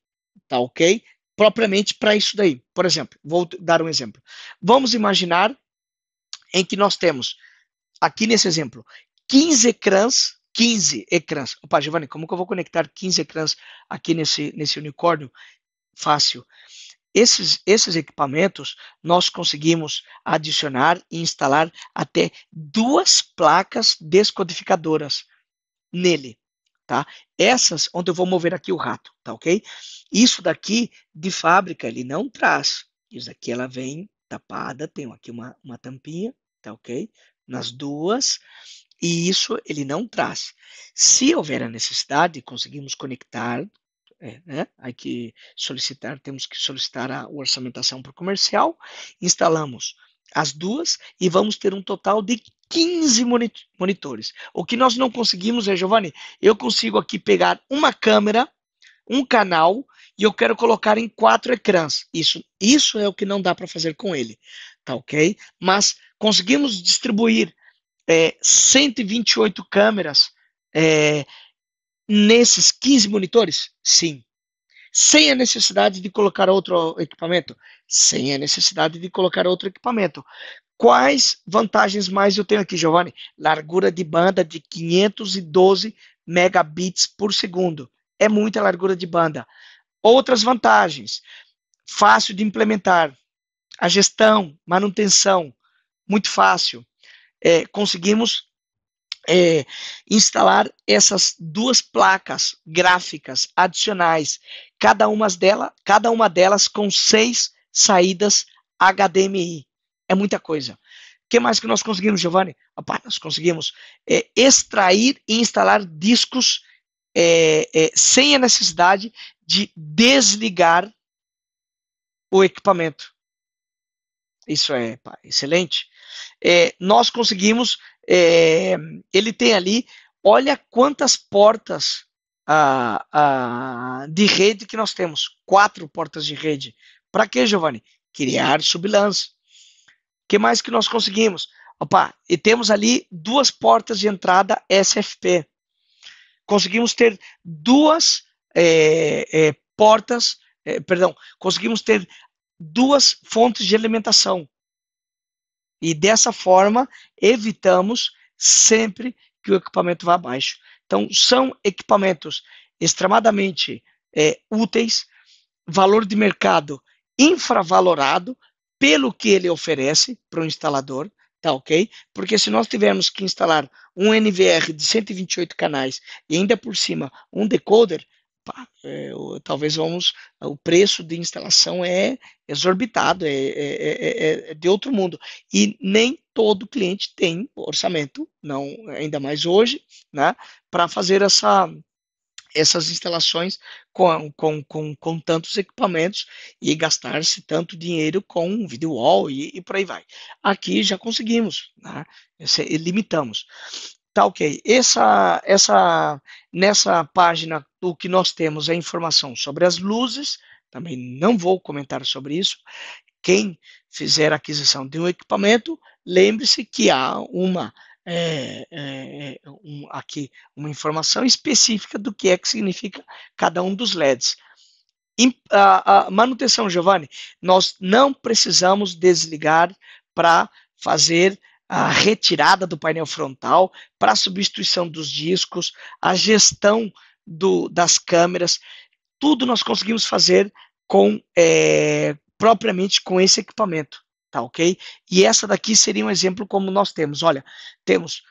tá ok? Propriamente para isso daí. Por exemplo, vou dar um exemplo. Vamos imaginar em que nós temos, aqui nesse exemplo, 15 ecrãs 15 ecrãs. Opa, Giovanni, como que eu vou conectar 15 ecrãs aqui nesse, nesse unicórnio? Fácil. Esses, esses equipamentos nós conseguimos adicionar e instalar até duas placas descodificadoras nele, tá? Essas, onde eu vou mover aqui o rato, tá ok? Isso daqui, de fábrica, ele não traz. Isso daqui ela vem tapada, tem aqui uma, uma tampinha, tá ok? Nas duas, e isso ele não traz. Se houver a necessidade, conseguimos conectar é, né? Aí que solicitar, temos que solicitar a orçamentação por comercial, instalamos as duas e vamos ter um total de 15 monitores. O que nós não conseguimos é, Giovanni, eu consigo aqui pegar uma câmera, um canal e eu quero colocar em quatro ecrãs. Isso, isso é o que não dá para fazer com ele, tá ok? Mas conseguimos distribuir é, eh, 128 câmeras é, nesses 15 monitores? Sim. Sem a necessidade de colocar outro equipamento? Sem a necessidade de colocar outro equipamento. Quais vantagens mais eu tenho aqui, Giovanni? Largura de banda de 512 megabits por segundo. É muita largura de banda. Outras vantagens: fácil de implementar, a gestão, manutenção, muito fácil. É, conseguimos é, instalar essas duas placas gráficas adicionais, cada uma, cada uma delas com seis saídas HDMI. É muita coisa. O que mais que nós conseguimos, Giovanni? Opa, nós conseguimos é, extrair e instalar discos é, é sem a necessidade de desligar o equipamento. Isso é pá, excelente. É, nós conseguimos é, ele tem ali, olha quantas portas ah, ah, de rede que nós temos. Quatro portas de rede. Para quê, Giovanni? Criar sublance. O que mais que nós conseguimos? Opa, e temos ali duas portas de entrada SFP. Conseguimos ter duas é, é, portas, é, perdão, conseguimos ter duas fontes de alimentação. E dessa forma, evitamos sempre que o equipamento vá abaixo. Então, são equipamentos extremadamente é, úteis, valor de mercado infravalorado pelo que ele oferece para o instalador, tá ok? Porque se nós tivermos que instalar um NVR de 128 canais e ainda por cima um decoder, opa, é, talvez vamos, o preço de instalação é exorbitado, é é é, é, é, é, de outro mundo. E nem todo cliente tem orçamento, não ainda mais hoje, né, para fazer essa, essas instalações com, com, com, com tantos equipamentos e gastar-se tanto dinheiro com um video wall e, e por aí vai. Aqui já conseguimos, né, limitamos. Tá ok. Essa, essa, nessa página, o que nós temos é informação sobre as luzes, também não vou comentar sobre isso. Quem fizer aquisição de um equipamento, lembre-se que há uma é, é, é um, aqui uma informação específica do que é que significa cada um dos LEDs. a, a manutenção, Giovanni, nós não precisamos desligar para fazer a retirada do painel frontal, para a substituição dos discos, a gestão do, das câmeras, tudo nós conseguimos fazer com é, propriamente com esse equipamento, tá ok? E essa daqui seria um exemplo como nós temos. Olha, temos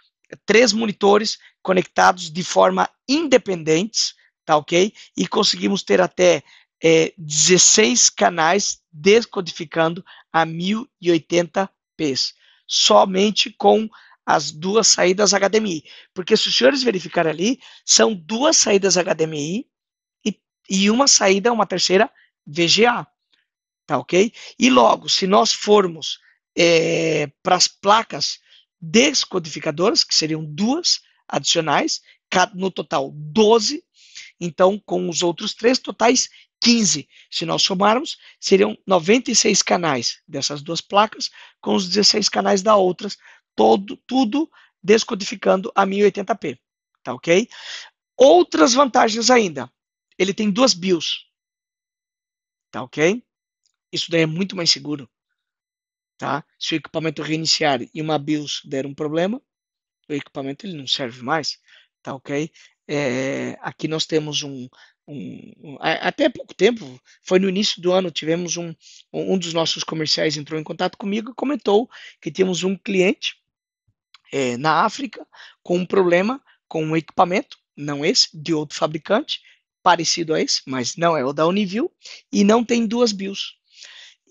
três monitores conectados de forma independentes, tá ok? E conseguimos ter até é, eh, 16 canais descodificando a 1080p somente com as duas saídas HDMI. Porque se os senhores verificarem ali, são duas saídas HDMI e, e uma saída, uma terceira VGA. Tá ok? E logo, se nós formos é, para as placas descodificadoras, que seriam duas adicionais, no total 12, então com os outros três totais 15. Se nós somarmos, seriam 96 canais dessas duas placas, com os 16 canais da outras, todo, tudo descodificando a 1080p. Tá ok? Outras vantagens ainda. Ele tem duas BIOS. Tá ok? Isso daí é muito mais seguro. Tá? Se o equipamento reiniciar e uma BIOS der um problema, o equipamento ele não serve mais. Tá ok? É, aqui nós temos um um, um, até pouco tempo, foi no início do ano, tivemos um, um dos nossos comerciais entrou em contato comigo e comentou que tínhamos um cliente é, na África com um problema com um equipamento, não esse, de outro fabricante, parecido a esse, mas não é o da Uniview, e não tem duas BIOS.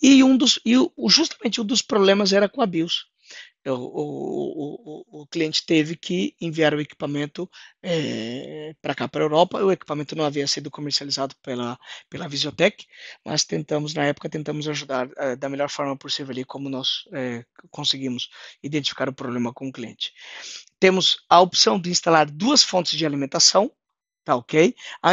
E um dos, e justamente um dos problemas era com a BIOS. É, o, o, o, o cliente teve que enviar o equipamento é, eh, para cá, para a Europa. O equipamento não havia sido comercializado pela, pela VisioTech mas tentamos, na época, tentamos ajudar é, da melhor forma possível ali como nós é, conseguimos identificar o problema com o cliente. Temos a opção de instalar duas fontes de alimentação, Tá ok? A,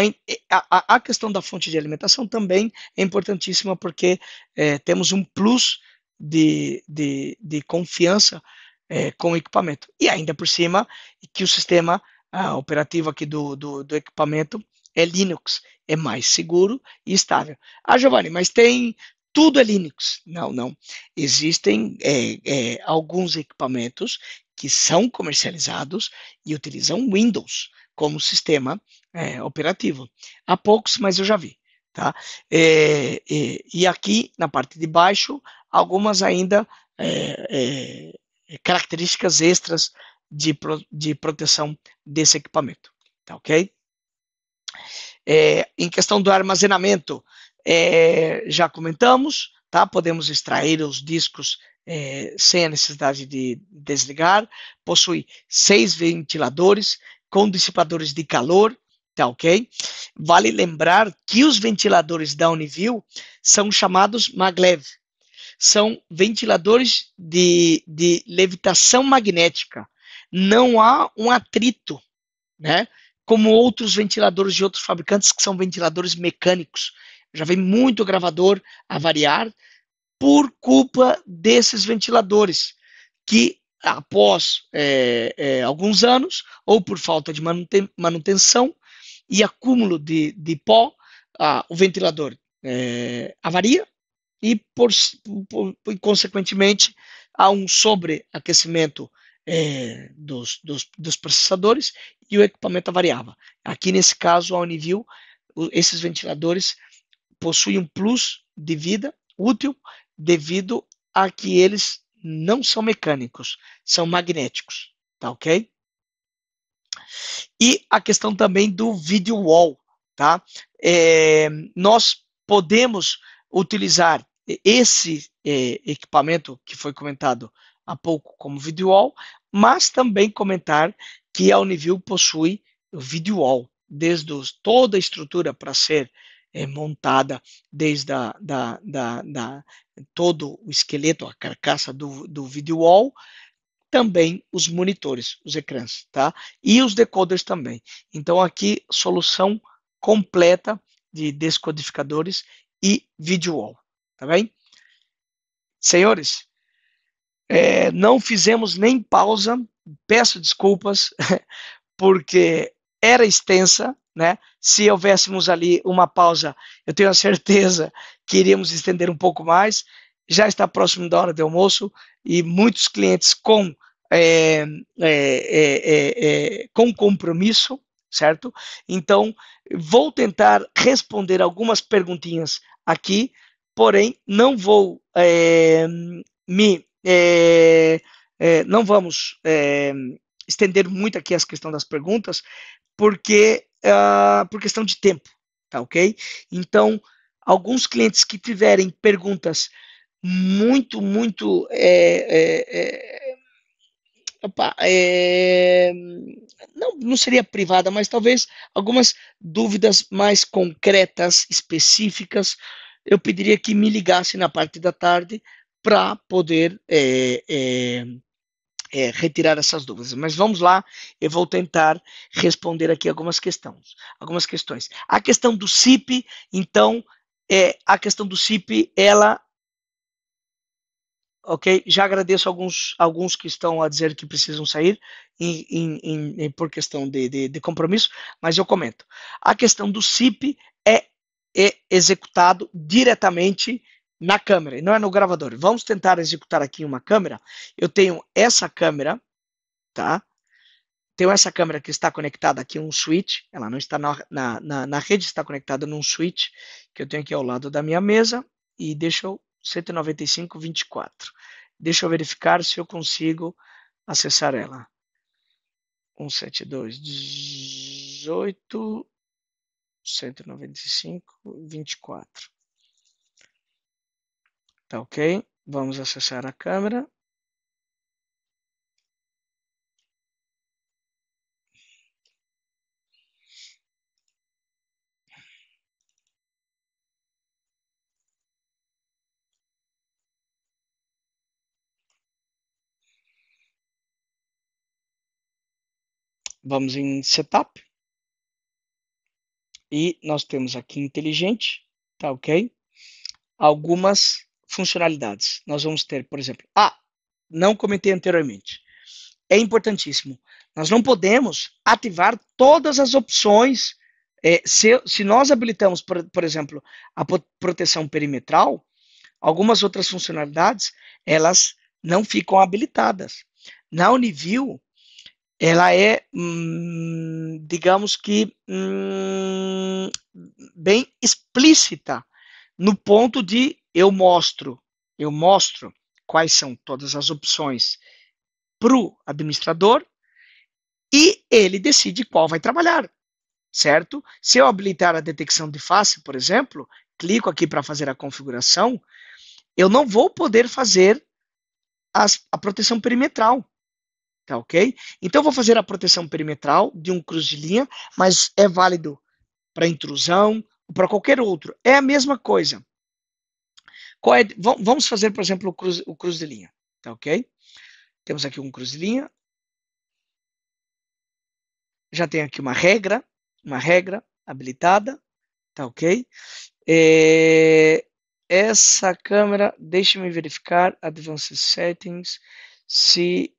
a, a, questão da fonte de alimentação também é importantíssima porque é, temos um plus de, de, de confiança é, com o equipamento. E ainda por cima, que o sistema ah, operativo aqui do, do, do, equipamento é Linux, é mais seguro e estável. Ah, Giovanni, mas tem tudo é Linux. Não, não. Existem é, é, alguns equipamentos que são comercializados e utilizam Windows como sistema é, operativo. Há poucos, mas eu já vi. Tá? É, é, e aqui na parte de baixo algumas ainda é, é, é, características extras de, pro, de proteção desse equipamento. Tá ok? É, em questão do armazenamento, é, já comentamos, tá? Podemos extrair os discos é, sem a necessidade de desligar. Possui seis ventiladores com dissipadores de calor, tá ok? Vale lembrar que os ventiladores da Uniview são chamados maglev, são ventiladores de, de levitação magnética. Não há um atrito, né? Como outros ventiladores de outros fabricantes que são ventiladores mecânicos. Já vem muito gravador a variar por culpa desses ventiladores que após é, é, alguns anos, ou por falta de manuten manutenção e acúmulo de, de pó, ah, o ventilador é, avaria, e, por, por, consequentemente, há um sobreaquecimento é, dos, dos, dos, processadores e o equipamento variava. Aqui, nesse caso, a Uniview, esses ventiladores possuem um plus de vida útil devido a que eles não são mecânicos, são magnéticos, tá ok? E a questão também do video wall, tá? É, nós podemos utilizar esse é, equipamento que foi comentado há pouco como video wall, mas também comentar que a Uniview possui o video wall, desde os, toda a estrutura para ser é, montada, desde a, da, da, da, todo o esqueleto, a carcaça do, do video wall, também os monitores, os ecrãs, tá? E os decoders também. Então aqui solução completa de descodificadores e video wall. Tá bem? Senhores, é, não fizemos nem pausa, peço desculpas, (laughs) porque era extensa, né? Se houvéssemos ali uma pausa, eu tenho a certeza que iríamos estender um pouco mais. Já está próximo da hora do almoço e muitos clientes com, é é, é, é, é, com compromisso, certo? Então, vou tentar responder algumas perguntinhas aqui porém não vou é, me é, é, não vamos estender muito aqui as questões das perguntas porque uh, por questão de tempo tá ok então alguns clientes que tiverem perguntas muito muito opa, é, não, não seria privada, mas talvez algumas dúvidas mais concretas, específicas eu pediria que me ligasse na parte da tarde para poder é, é, é, retirar essas dúvidas. Mas vamos lá, eu vou tentar responder aqui algumas questões. Algumas questões. A questão do CIP, então, é, a questão do CIP, ela ok? Já agradeço alguns, alguns que estão a dizer que precisam sair em, em, em, por questão de, de, de, compromisso, mas eu comento. A questão do CIP é é executado diretamente na câmera e não é no gravador. Vamos tentar executar aqui uma câmera. Eu tenho essa câmera, tá? Tenho essa câmera que está conectada aqui, um switch. Ela não está na, na, na, na rede, está conectada num switch que eu tenho aqui ao lado da minha mesa. E deixa eu 195, 24. Deixa eu verificar se eu consigo acessar ela. 172, 18, e quatro Tá ok? Vamos acessar a câmera. Vamos em Setup. E nós temos aqui inteligente, tá ok? Algumas funcionalidades. Nós vamos ter, por exemplo, ah, não comentei anteriormente. É importantíssimo. Nós não podemos ativar todas as opções. É, se, se nós habilitamos, por, por exemplo, a proteção perimetral, algumas outras funcionalidades, elas não ficam habilitadas. Na Uniview, ela é, hum, digamos que, hum, bem explícita no ponto de eu mostro, eu mostro quais são todas as opções para o administrador e ele decide qual vai trabalhar, certo? Se eu habilitar a detecção de face, por exemplo, clico aqui para fazer a configuração, eu não vou poder fazer as, a proteção perimetral. Tá ok? Então, vou fazer a proteção perimetral de um cruz de linha, mas é válido para intrusão, para qualquer outro. É a mesma coisa. É, vamos fazer, por exemplo, o cruz, o cruz de linha. Tá ok? Temos aqui um cruz de linha. Já tem aqui uma regra, uma regra habilitada. Tá ok? É, essa câmera, deixe-me verificar, Advanced Settings, se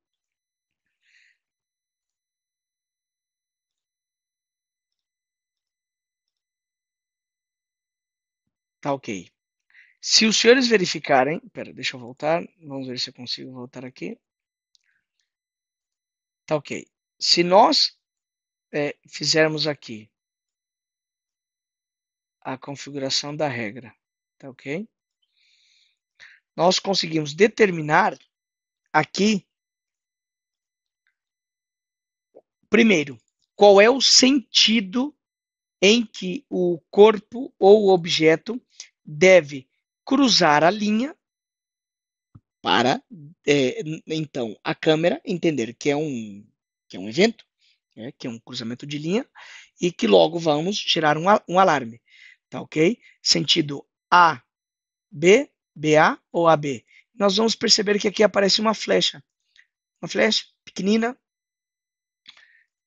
Tá ok. Se os senhores verificarem. Pera, deixa eu voltar. Vamos ver se eu consigo voltar aqui. Tá ok. Se nós é, fizermos aqui a configuração da regra, tá ok? Nós conseguimos determinar aqui, primeiro, qual é o sentido em que o corpo ou objeto deve cruzar a linha para é, então a câmera entender que é um que é um evento, né, que é um cruzamento de linha e que logo vamos tirar um, um alarme, tá ok? Sentido A, B, BA ou AB. Nós vamos perceber que aqui aparece uma flecha, uma flecha pequenina.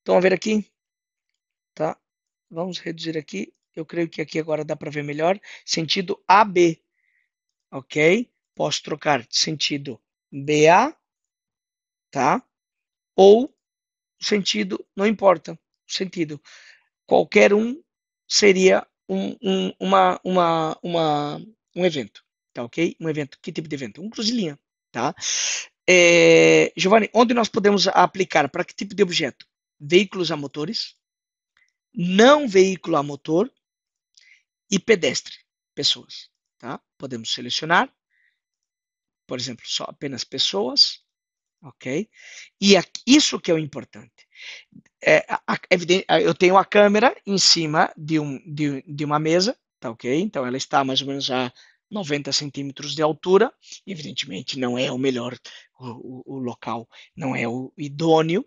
Então, a ver aqui, Vamos reduzir aqui. Eu creio que aqui agora dá para ver melhor. Sentido AB. Ok? Posso trocar sentido BA, tá? Ou sentido, não importa o sentido. Qualquer um seria um, um, uma, uma, uma, um evento, tá ok? Um evento, que tipo de evento? Um cruzilhinha, tá? É, Giovanni, onde nós podemos aplicar? Para que tipo de objeto? Veículos a motores, não veículo a motor e pedestre, pessoas. Tá? Podemos selecionar, por exemplo, só apenas pessoas, ok? E isso que é o importante. É, a, evidente, eu tenho a câmera em cima de, um, de, de uma mesa, tá ok? Então ela está mais ou menos a 90 centímetros de altura, evidentemente não é o melhor o, o, o local, não é o idôneo,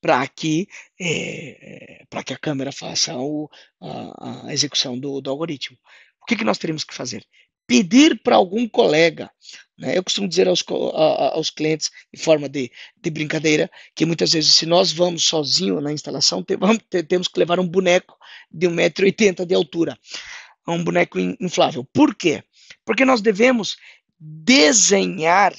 para que, é, que a câmera faça o, a, a, execução do, do algoritmo. O que, que nós teríamos que fazer? pedir para algum colega. Né? Eu costumo dizer aos, aos clientes, em forma de, de, brincadeira, que muitas vezes, se nós vamos sozinho na instalação, temos que levar um boneco de 1,80m de altura, um boneco inflável. Por quê? Porque nós devemos desenhar,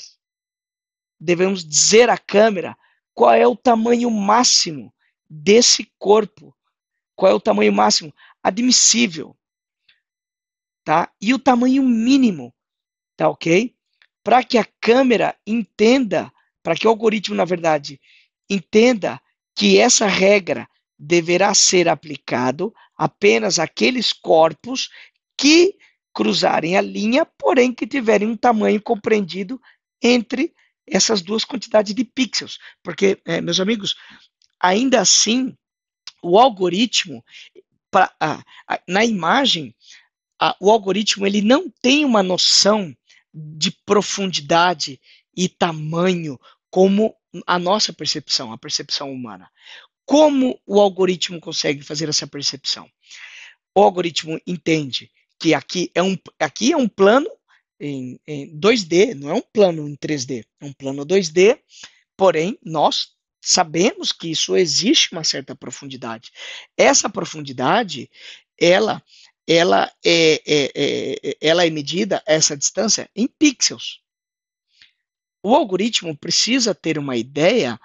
devemos dizer à câmera qual é o tamanho máximo desse corpo? Qual é o tamanho máximo admissível? Tá? E o tamanho mínimo, tá OK? Para que a câmera entenda, para que o algoritmo, na verdade, entenda que essa regra deverá ser aplicado apenas àqueles corpos que cruzarem a linha, porém que tiverem um tamanho compreendido entre essas duas quantidades de pixels, porque, é, meus amigos, ainda assim, o algoritmo, pra, a, a, na imagem, a, o algoritmo ele não tem uma noção de profundidade e tamanho como a nossa percepção, a percepção humana. Como o algoritmo consegue fazer essa percepção? O algoritmo entende que aqui é um, aqui é um plano em, em 2D, não é um plano em 3D, é um plano 2D, porém nós sabemos que isso existe uma certa profundidade. Essa profundidade, ela, ela é, é, é, é, ela é medida essa distância em pixels. O algoritmo precisa ter uma ideia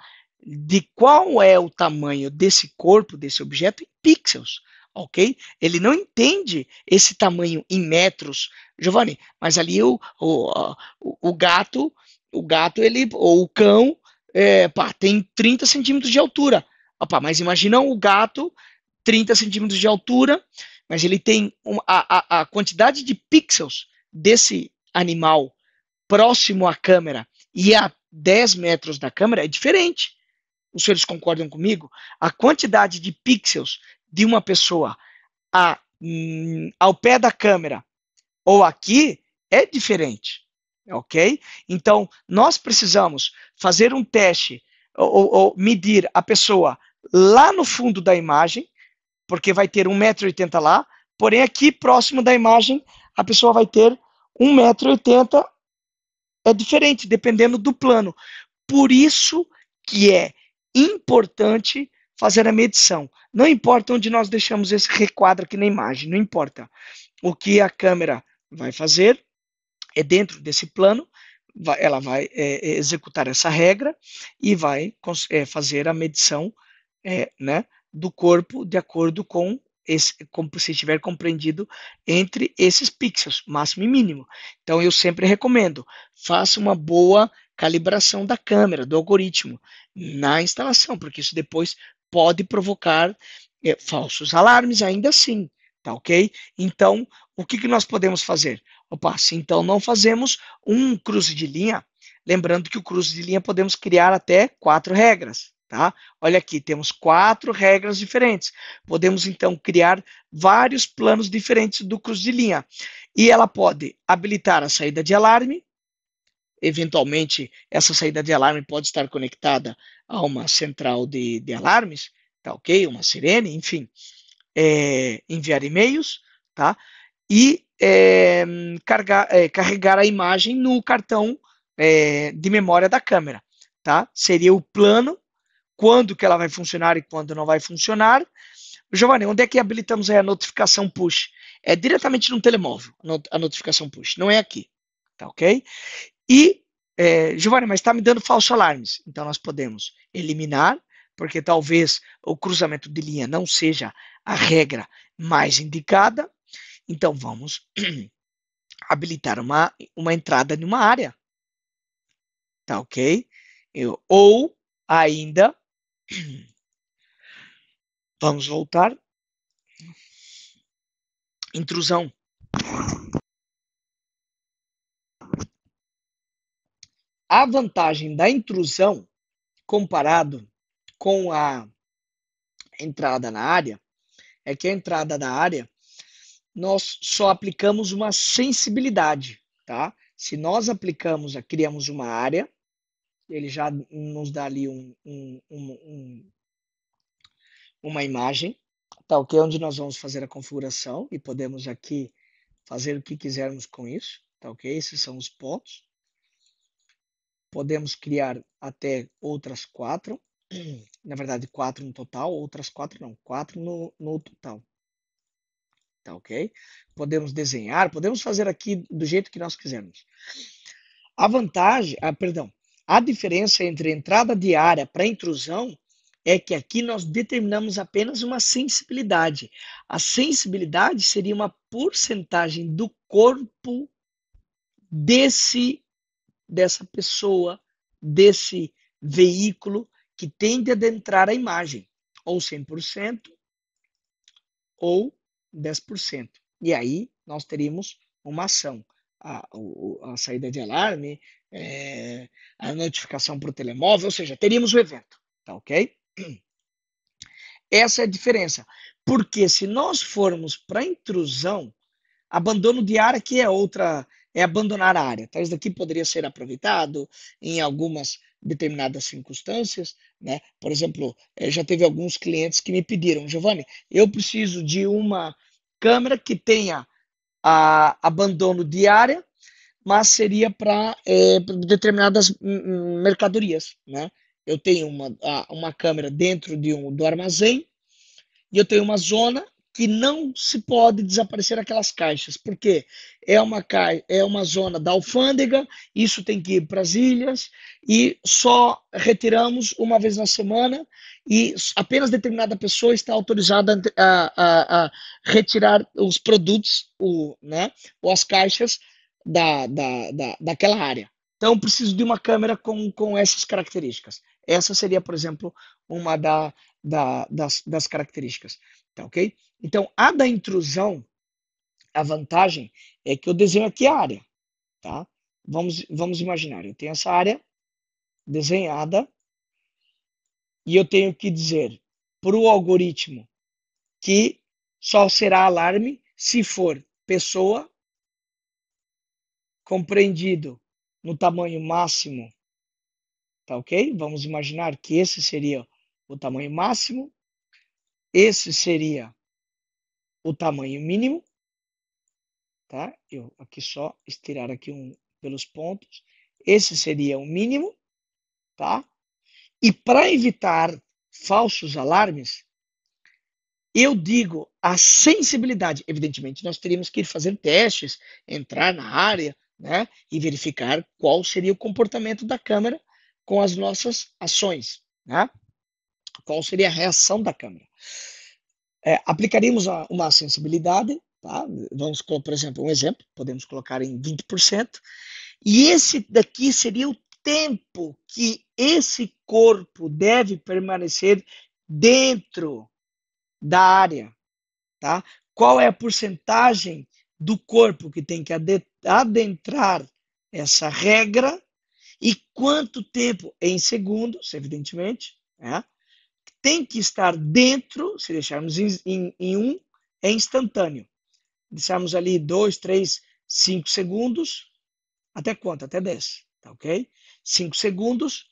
de qual é o tamanho desse corpo, desse objeto em pixels ok? Ele não entende esse tamanho em metros, Giovanni, mas ali o, o, o gato, o gato, ele, ou o cão, é, pá, tem 30 centímetros de altura. Opa, mas imagina o gato, 30 centímetros de altura, mas ele tem a a, a quantidade de pixels desse animal próximo à câmera e a 10 metros da câmera é diferente. Os senhores concordam comigo? A quantidade de pixels de uma pessoa a, hum, ao pé da câmera ou aqui é diferente, ok? Então, nós precisamos fazer um teste ou, ou medir a pessoa lá no fundo da imagem, porque vai ter 1,80m lá, porém aqui próximo da imagem a pessoa vai ter 1,80m, é diferente, dependendo do plano. Por isso que é importante fazer a medição. Não importa onde nós deixamos esse requadro aqui na imagem, não importa. O que a câmera vai fazer é dentro desse plano, ela vai é, é, executar essa regra e vai é, fazer a medição é, né, do corpo de acordo com esse, como se estiver compreendido entre esses pixels, máximo e mínimo. Então eu sempre recomendo, faça uma boa calibração da câmera, do algoritmo na instalação, porque isso depois pode provocar é, falsos alarmes, ainda assim, tá ok? Então, o que, que nós podemos fazer? Opa, se então não fazemos um cruze de linha, lembrando que o cruze de linha podemos criar até quatro regras, tá? Olha aqui, temos quatro regras diferentes. Podemos então criar vários planos diferentes do cruze de linha. E ela pode habilitar a saída de alarme, eventualmente essa saída de alarme pode estar conectada a uma central de, de alarmes, tá ok? Uma sirene, enfim. É, enviar e-mails, tá? E é, é, carregar a imagem no cartão é, de memória da câmera, tá? Seria o plano, quando que ela vai funcionar e quando não vai funcionar. Giovanni, onde é que habilitamos a notificação push? É diretamente no telemóvel, a notificação push, não é aqui, tá ok? E, é, Giovanni, mas está me dando falsos alarmes. Então, nós podemos eliminar, porque talvez o cruzamento de linha não seja a regra mais indicada. Então, vamos (clears throat) habilitar uma, uma entrada numa área. Tá ok? Eu, ou ainda. (clears throat) Vamos voltar. Intrusão. a vantagem da intrusão comparado com a entrada na área é que a entrada na área nós só aplicamos uma sensibilidade, tá? Se nós aplicamos, criamos uma área, ele já nos dá ali um, um, um, uma imagem, tá ok? Onde nós vamos fazer a configuração e podemos aqui fazer o que quisermos com isso, tá ok? Esses são os pontos podemos criar até outras quatro, (clears throat) na verdade quatro no total, outras quatro não, quatro no, no total. Tá ok? Podemos desenhar, podemos fazer aqui do jeito que nós quisermos. A vantagem, ah, perdão, a diferença entre entrada diária para intrusão é que aqui nós determinamos apenas uma sensibilidade. A sensibilidade seria uma porcentagem do corpo desse dessa pessoa, desse veículo que tende a adentrar a imagem, ou 100% ou 10%. E aí nós teríamos uma ação. A, a, saída de alarme, é, a notificação para o telemóvel, ou seja, teríamos o evento, tá ok? (clears throat) Essa é a diferença. Porque se nós formos para intrusão, abandono de área, que é outra é abandonar a área. Tá? Isso daqui poderia ser aproveitado em algumas determinadas circunstâncias, né? Por exemplo, eh, já teve alguns clientes que me pediram, Giovanni, eu preciso de uma câmera que tenha a, abandono de área, mas seria para é, eh, determinadas mercadorias, né? Eu tenho uma, uma câmera dentro de um, do armazém e eu tenho uma zona que não se pode desaparecer aquelas caixas, porque é uma, é uma zona da alfândega, isso tem que ir para as ilhas, e só retiramos uma vez na semana, e apenas determinada pessoa está autorizada a, a, a retirar os produtos o, né, ou as caixas da, da, da, daquela área. Então, preciso de uma câmera com, com essas características. Essa seria, por exemplo, uma da, da, das, das características. Tá ok? Então, a da intrusão, a vantagem é que eu desenho aqui a área, tá? Vamos, vamos imaginar, eu tenho essa área desenhada e eu tenho que dizer para o algoritmo que só será alarme se for pessoa compreendido no tamanho máximo, tá ok? Vamos imaginar que esse seria o tamanho máximo esse seria o tamanho mínimo, tá? Eu aqui só estirar aqui um pelos pontos. Esse seria o mínimo, tá? E para evitar falsos alarmes, eu digo a sensibilidade. Evidentemente, nós teríamos que fazer testes, entrar na área, né, e verificar qual seria o comportamento da câmera com as nossas ações, né? qual seria a reação da câmera. É, aplicaríamos uma sensibilidade, tá? vamos por exemplo, um exemplo, podemos colocar em 20%, e esse daqui seria o tempo que esse corpo deve permanecer dentro da área, tá? Qual é a porcentagem do corpo que tem que adentrar essa regra e quanto tempo em segundos, evidentemente, né? tem que estar dentro, se deixarmos em, em, em um, é instantâneo. Deixarmos ali dois, três, cinco segundos, até quanto? Até 10, tá ok? Cinco segundos,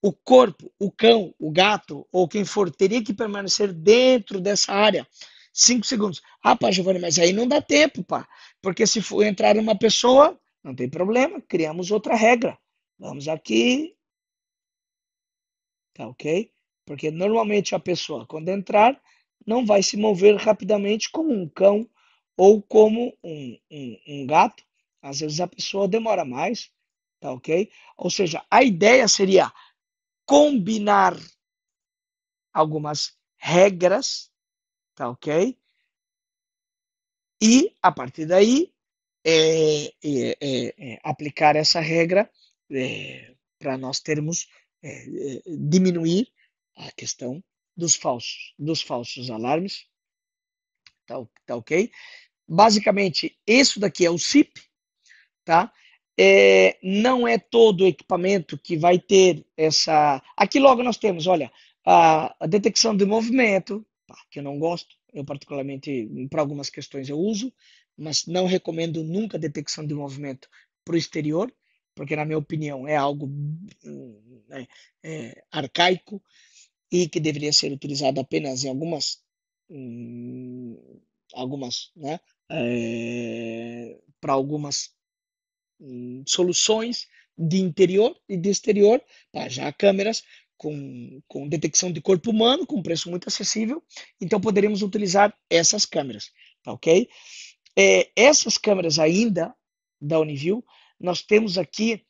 o corpo, o cão, o gato ou quem for teria que permanecer dentro dessa área. Cinco segundos. Ah, pá, Giovanni, mas aí não dá tempo, pá. Porque se for entrar uma pessoa, não tem problema, criamos outra regra. Vamos aqui. Tá ok? Porque normalmente a pessoa, quando entrar, não vai se mover rapidamente como um cão ou como um, um, um gato. Às vezes a pessoa demora mais, tá ok? Ou seja, a ideia seria combinar algumas regras, tá ok? E, a partir daí, é, é, é, é aplicar essa regra é, para nós termos, é, diminuir a questão dos falsos, dos falsos alarmes. Tá, tá ok? Basicamente, isso daqui é o SIP, tá? É, não é todo o equipamento que vai ter essa. Aqui logo nós temos, olha, a, a detecção de movimento, pá, que eu não gosto, eu particularmente, para algumas questões eu uso, mas não recomendo nunca detecção de movimento para o exterior, porque na minha opinião é algo hum, né, é, arcaico e que deveria ser utilizado apenas em algumas algumas né, é, para algumas hum, soluções de interior e de exterior, tá? já câmeras com, com detecção de corpo humano, com preço muito acessível, então poderíamos utilizar essas câmeras, tá ok? É, essas câmeras ainda da Uniview, nós temos aqui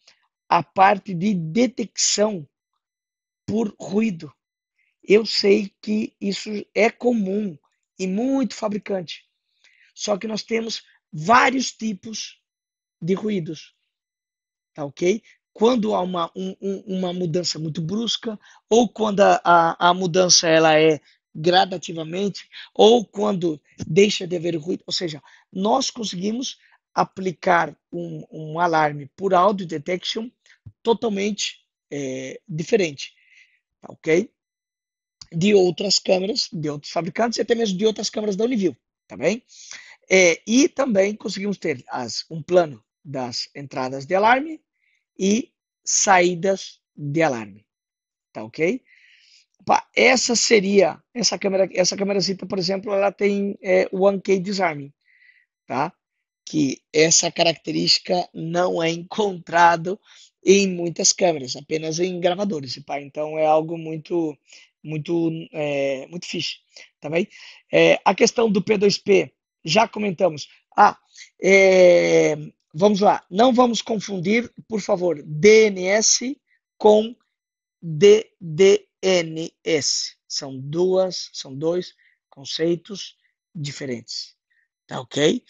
a parte de detecção por ruído, eu sei que isso é comum e muito fabricante. Só que nós temos vários tipos de ruídos. Tá ok? Quando há uma, um, uma mudança muito brusca, ou quando a, a, a mudança ela é gradativamente, ou quando deixa de haver ruído. Ou seja, nós conseguimos aplicar um, um alarme por audio detection totalmente é, diferente. Tá ok? de outras câmeras, de outros fabricantes e até mesmo de outras câmeras da Uniview, tá bem? É, e também conseguimos ter as, um plano das entradas de alarme e saídas de alarme, tá ok? essa seria, essa câmera, essa câmeracita, por exemplo, ela tem é, 1K Disarming, tá? Que essa característica não é encontrado em muitas câmeras, apenas em gravadores. Pá. Então é algo muito muito, é, muito fixe, tá bem? É, a questão do P2P, já comentamos. Ah, é, vamos lá, não vamos confundir, por favor, DNS com DDNS. São duas, são dois conceitos diferentes, tá ok?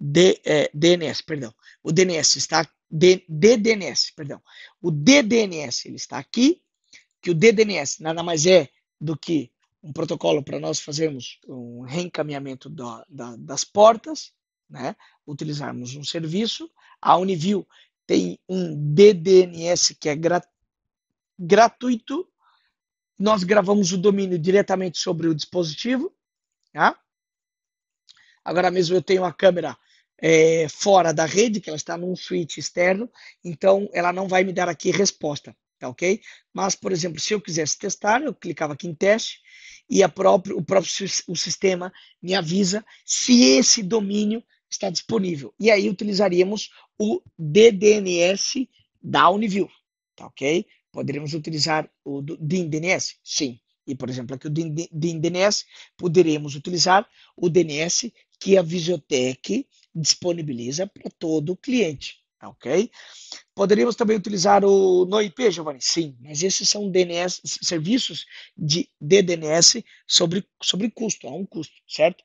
D, é, DNS, perdão. O DNS está D, DDNS, perdão. O DDNS ele está aqui que o DDNS nada mais é do que um protocolo para nós fazermos um reencaminhamento da, das portas, né? utilizarmos um serviço. A Uniview tem um DDNS que é grat, gratuito. Nós gravamos o domínio diretamente sobre o dispositivo. Tá? Agora mesmo eu tenho a câmera é, fora da rede, que ela está num switch externo, então ela não vai me dar aqui resposta tá ok? Mas, por exemplo, se eu quisesse testar, eu clicava aqui em teste e próprio, o próprio o sistema me avisa se esse domínio está disponível. E aí utilizaríamos o DDNS da Uniview, tá ok? Poderíamos utilizar o DIN DNS? Sim. E, por exemplo, aqui o DIN DNS, poderemos utilizar o DNS que a Visiotec disponibiliza para todo o cliente, ok? Poderíamos também utilizar o NoIP, Giovanni? Sim, mas esses são DNS, serviços de DDNS sobre, sobre custo, há um custo, certo?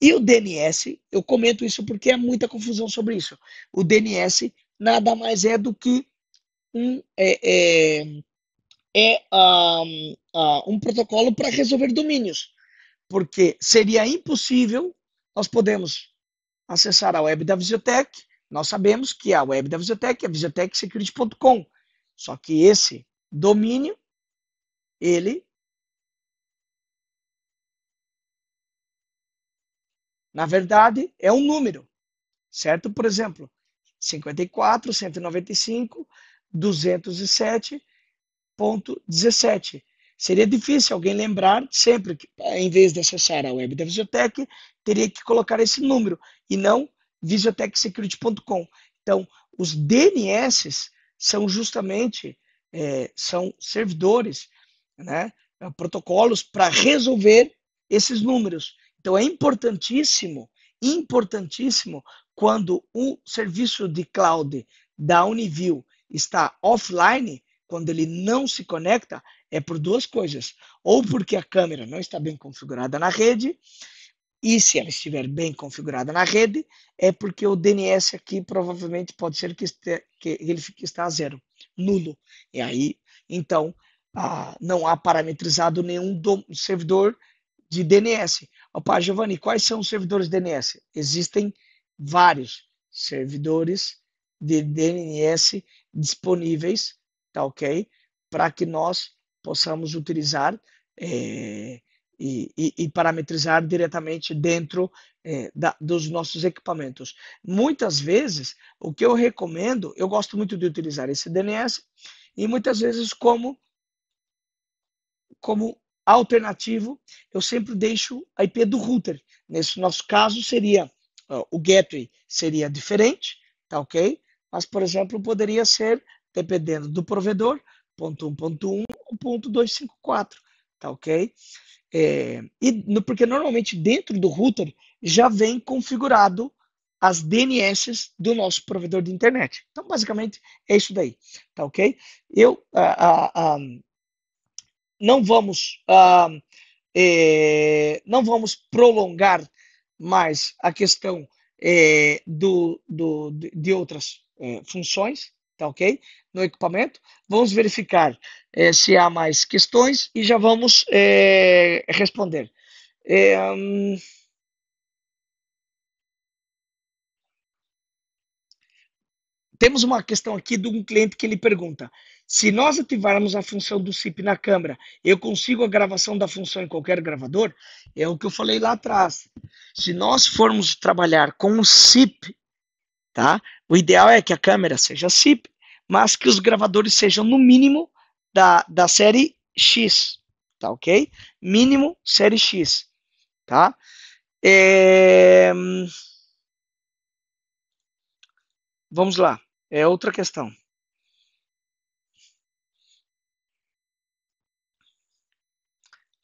E o DNS, eu comento isso porque há muita confusão sobre isso. O DNS nada mais é do que um, é, é, é um, ah, um protocolo para resolver domínios, porque seria impossível nós podemos acessar a web da Visiotech nós sabemos que a web da Visiotec é visiotechsecurity.com, só que esse domínio, ele, na verdade, é um número, certo? Por exemplo, 54, 195, 207.17. Seria difícil alguém lembrar sempre que, em vez de acessar a web da Visiotec, teria que colocar esse número e não visiotechsecurity.com. Então, os DNS são justamente é, são servidores, né, é, protocolos para resolver esses números. Então, é importantíssimo, importantíssimo quando o serviço de cloud da Uniview está offline, quando ele não se conecta, é por duas coisas. Ou porque a câmera não está bem configurada na rede, e se ela estiver bem configurada na rede, é porque o DNS aqui provavelmente pode ser que, este, que ele fique, está a zero, nulo. E aí, então, ah, não há parametrizado nenhum do, servidor de DNS. Opa, Giovanni, quais são os servidores DNS? Existem vários servidores de DNS disponíveis, tá ok? Para que nós possamos utilizar eh, e, e, e parametrizar diretamente dentro é, da, dos nossos equipamentos. Muitas vezes, o que eu recomendo, eu gosto muito de utilizar esse DNS e muitas vezes como como alternativo, eu sempre deixo a IP do router. Nesse nosso caso seria ó, o gateway seria diferente, tá ok? Mas por exemplo poderia ser dependendo do provedor ponto .1.1 ou ponto .254, tá ok? É, e, porque normalmente dentro do router já vem configurado as DNS do nosso provedor de internet. Então, basicamente, é isso daí, tá ok? Eu ah, ah, não vamos é, não vamos prolongar mais a questão é, do, do, de outras é, funções, tá ok? No equipamento. Vamos verificar é, se há mais questões e já vamos é, responder. É, hum... Temos uma questão aqui de um cliente que ele pergunta: se nós ativarmos a função do SIP na câmera, eu consigo a gravação da função em qualquer gravador? É o que eu falei lá atrás. Se nós formos trabalhar com o SIP Tá? O ideal é que a câmera seja CIP, mas que os gravadores sejam no mínimo da, da série X, tá ok? Mínimo série X, tá? É... Vamos lá, é outra questão.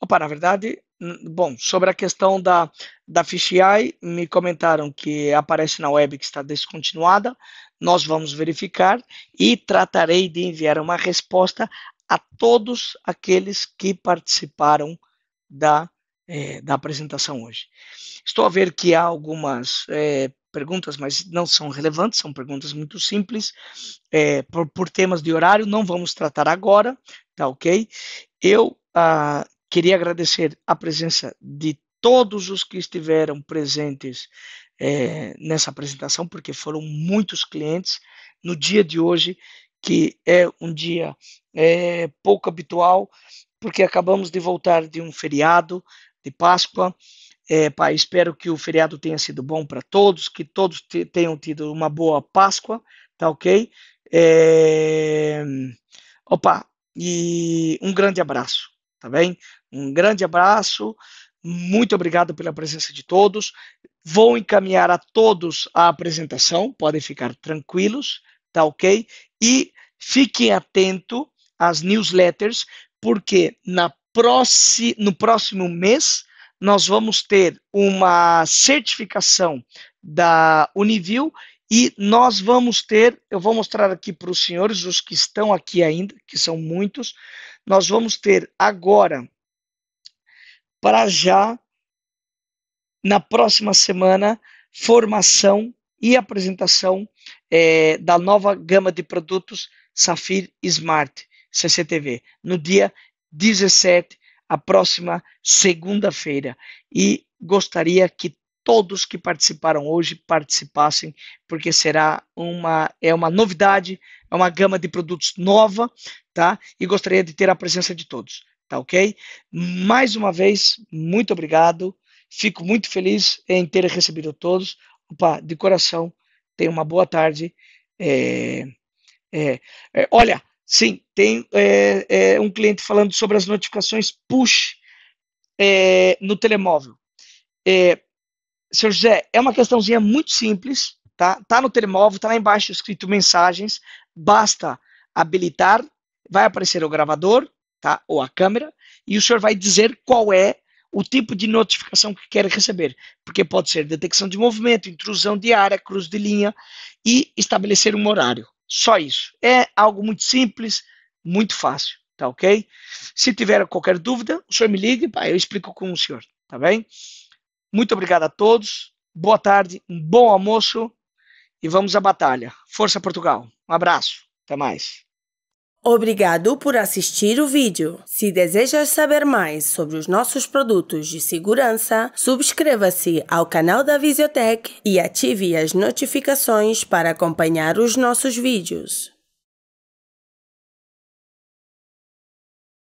Opa, na verdade, Bom, sobre a questão da, da FishEye, me comentaram que aparece na web que está descontinuada. Nós vamos verificar e tratarei de enviar uma resposta a todos aqueles que participaram da, é, da apresentação hoje. Estou a ver que há algumas é, perguntas, mas não são relevantes, são perguntas muito simples. É, por, por temas de horário, não vamos tratar agora, tá ok? Eu ah, Queria agradecer a presença de todos os que estiveram presentes é, nessa apresentação, porque foram muitos clientes no dia de hoje, que é um dia é, pouco habitual, porque acabamos de voltar de um feriado de Páscoa. É, eh, pai, espero que o feriado tenha sido bom para todos, que todos tenham tido uma boa Páscoa, tá ok? É... Opa, e um grande abraço tá bem? Um grande abraço, muito obrigado pela presença de todos. Vou encaminhar a todos a apresentação, podem ficar tranquilos, tá ok? E fiquem atentos às newsletters, porque na próxima, no próximo mês nós vamos ter uma certificação da Uniview e nós vamos ter, eu vou mostrar aqui para os senhores, os que estão aqui ainda, que são muitos, nós vamos ter agora, para já, na próxima semana, formação e apresentação é, da nova gama de produtos Safir Smart CCTV, no dia 17, a próxima segunda-feira. E gostaria que todos que participaram hoje participassem, porque será uma é uma novidade, é uma gama de produtos nova, tá? E gostaria de ter a presença de todos, tá OK? Mais uma vez, muito obrigado. Fico muito feliz em ter recebido todos. Opa, de coração, tenha uma boa tarde. É, é, é, olha, sim, tem é, é um cliente falando sobre as notificações push é, no telemóvel. É, Senhor José, é uma questãozinha muito simples, tá? Tá no telemóvel, tá lá embaixo escrito mensagens, basta habilitar, vai aparecer o gravador, tá? Ou a câmera, e o senhor vai dizer qual é o tipo de notificação que quer receber, porque pode ser detecção de movimento, intrusão diária, cruz de linha e estabelecer um horário. Só isso. É algo muito simples, muito fácil, tá ok? Se tiver qualquer dúvida, o senhor me ligue, eu explico com o senhor, tá bem? Muito obrigado a todos. Boa tarde, um bom almoço e vamos à batalha. Força Portugal. Um abraço. Até mais. Obrigado por assistir o vídeo. Se desejas saber mais sobre os nossos produtos de segurança, subscreva-se ao canal da Visiotech e ative as notificações para acompanhar os nossos vídeos.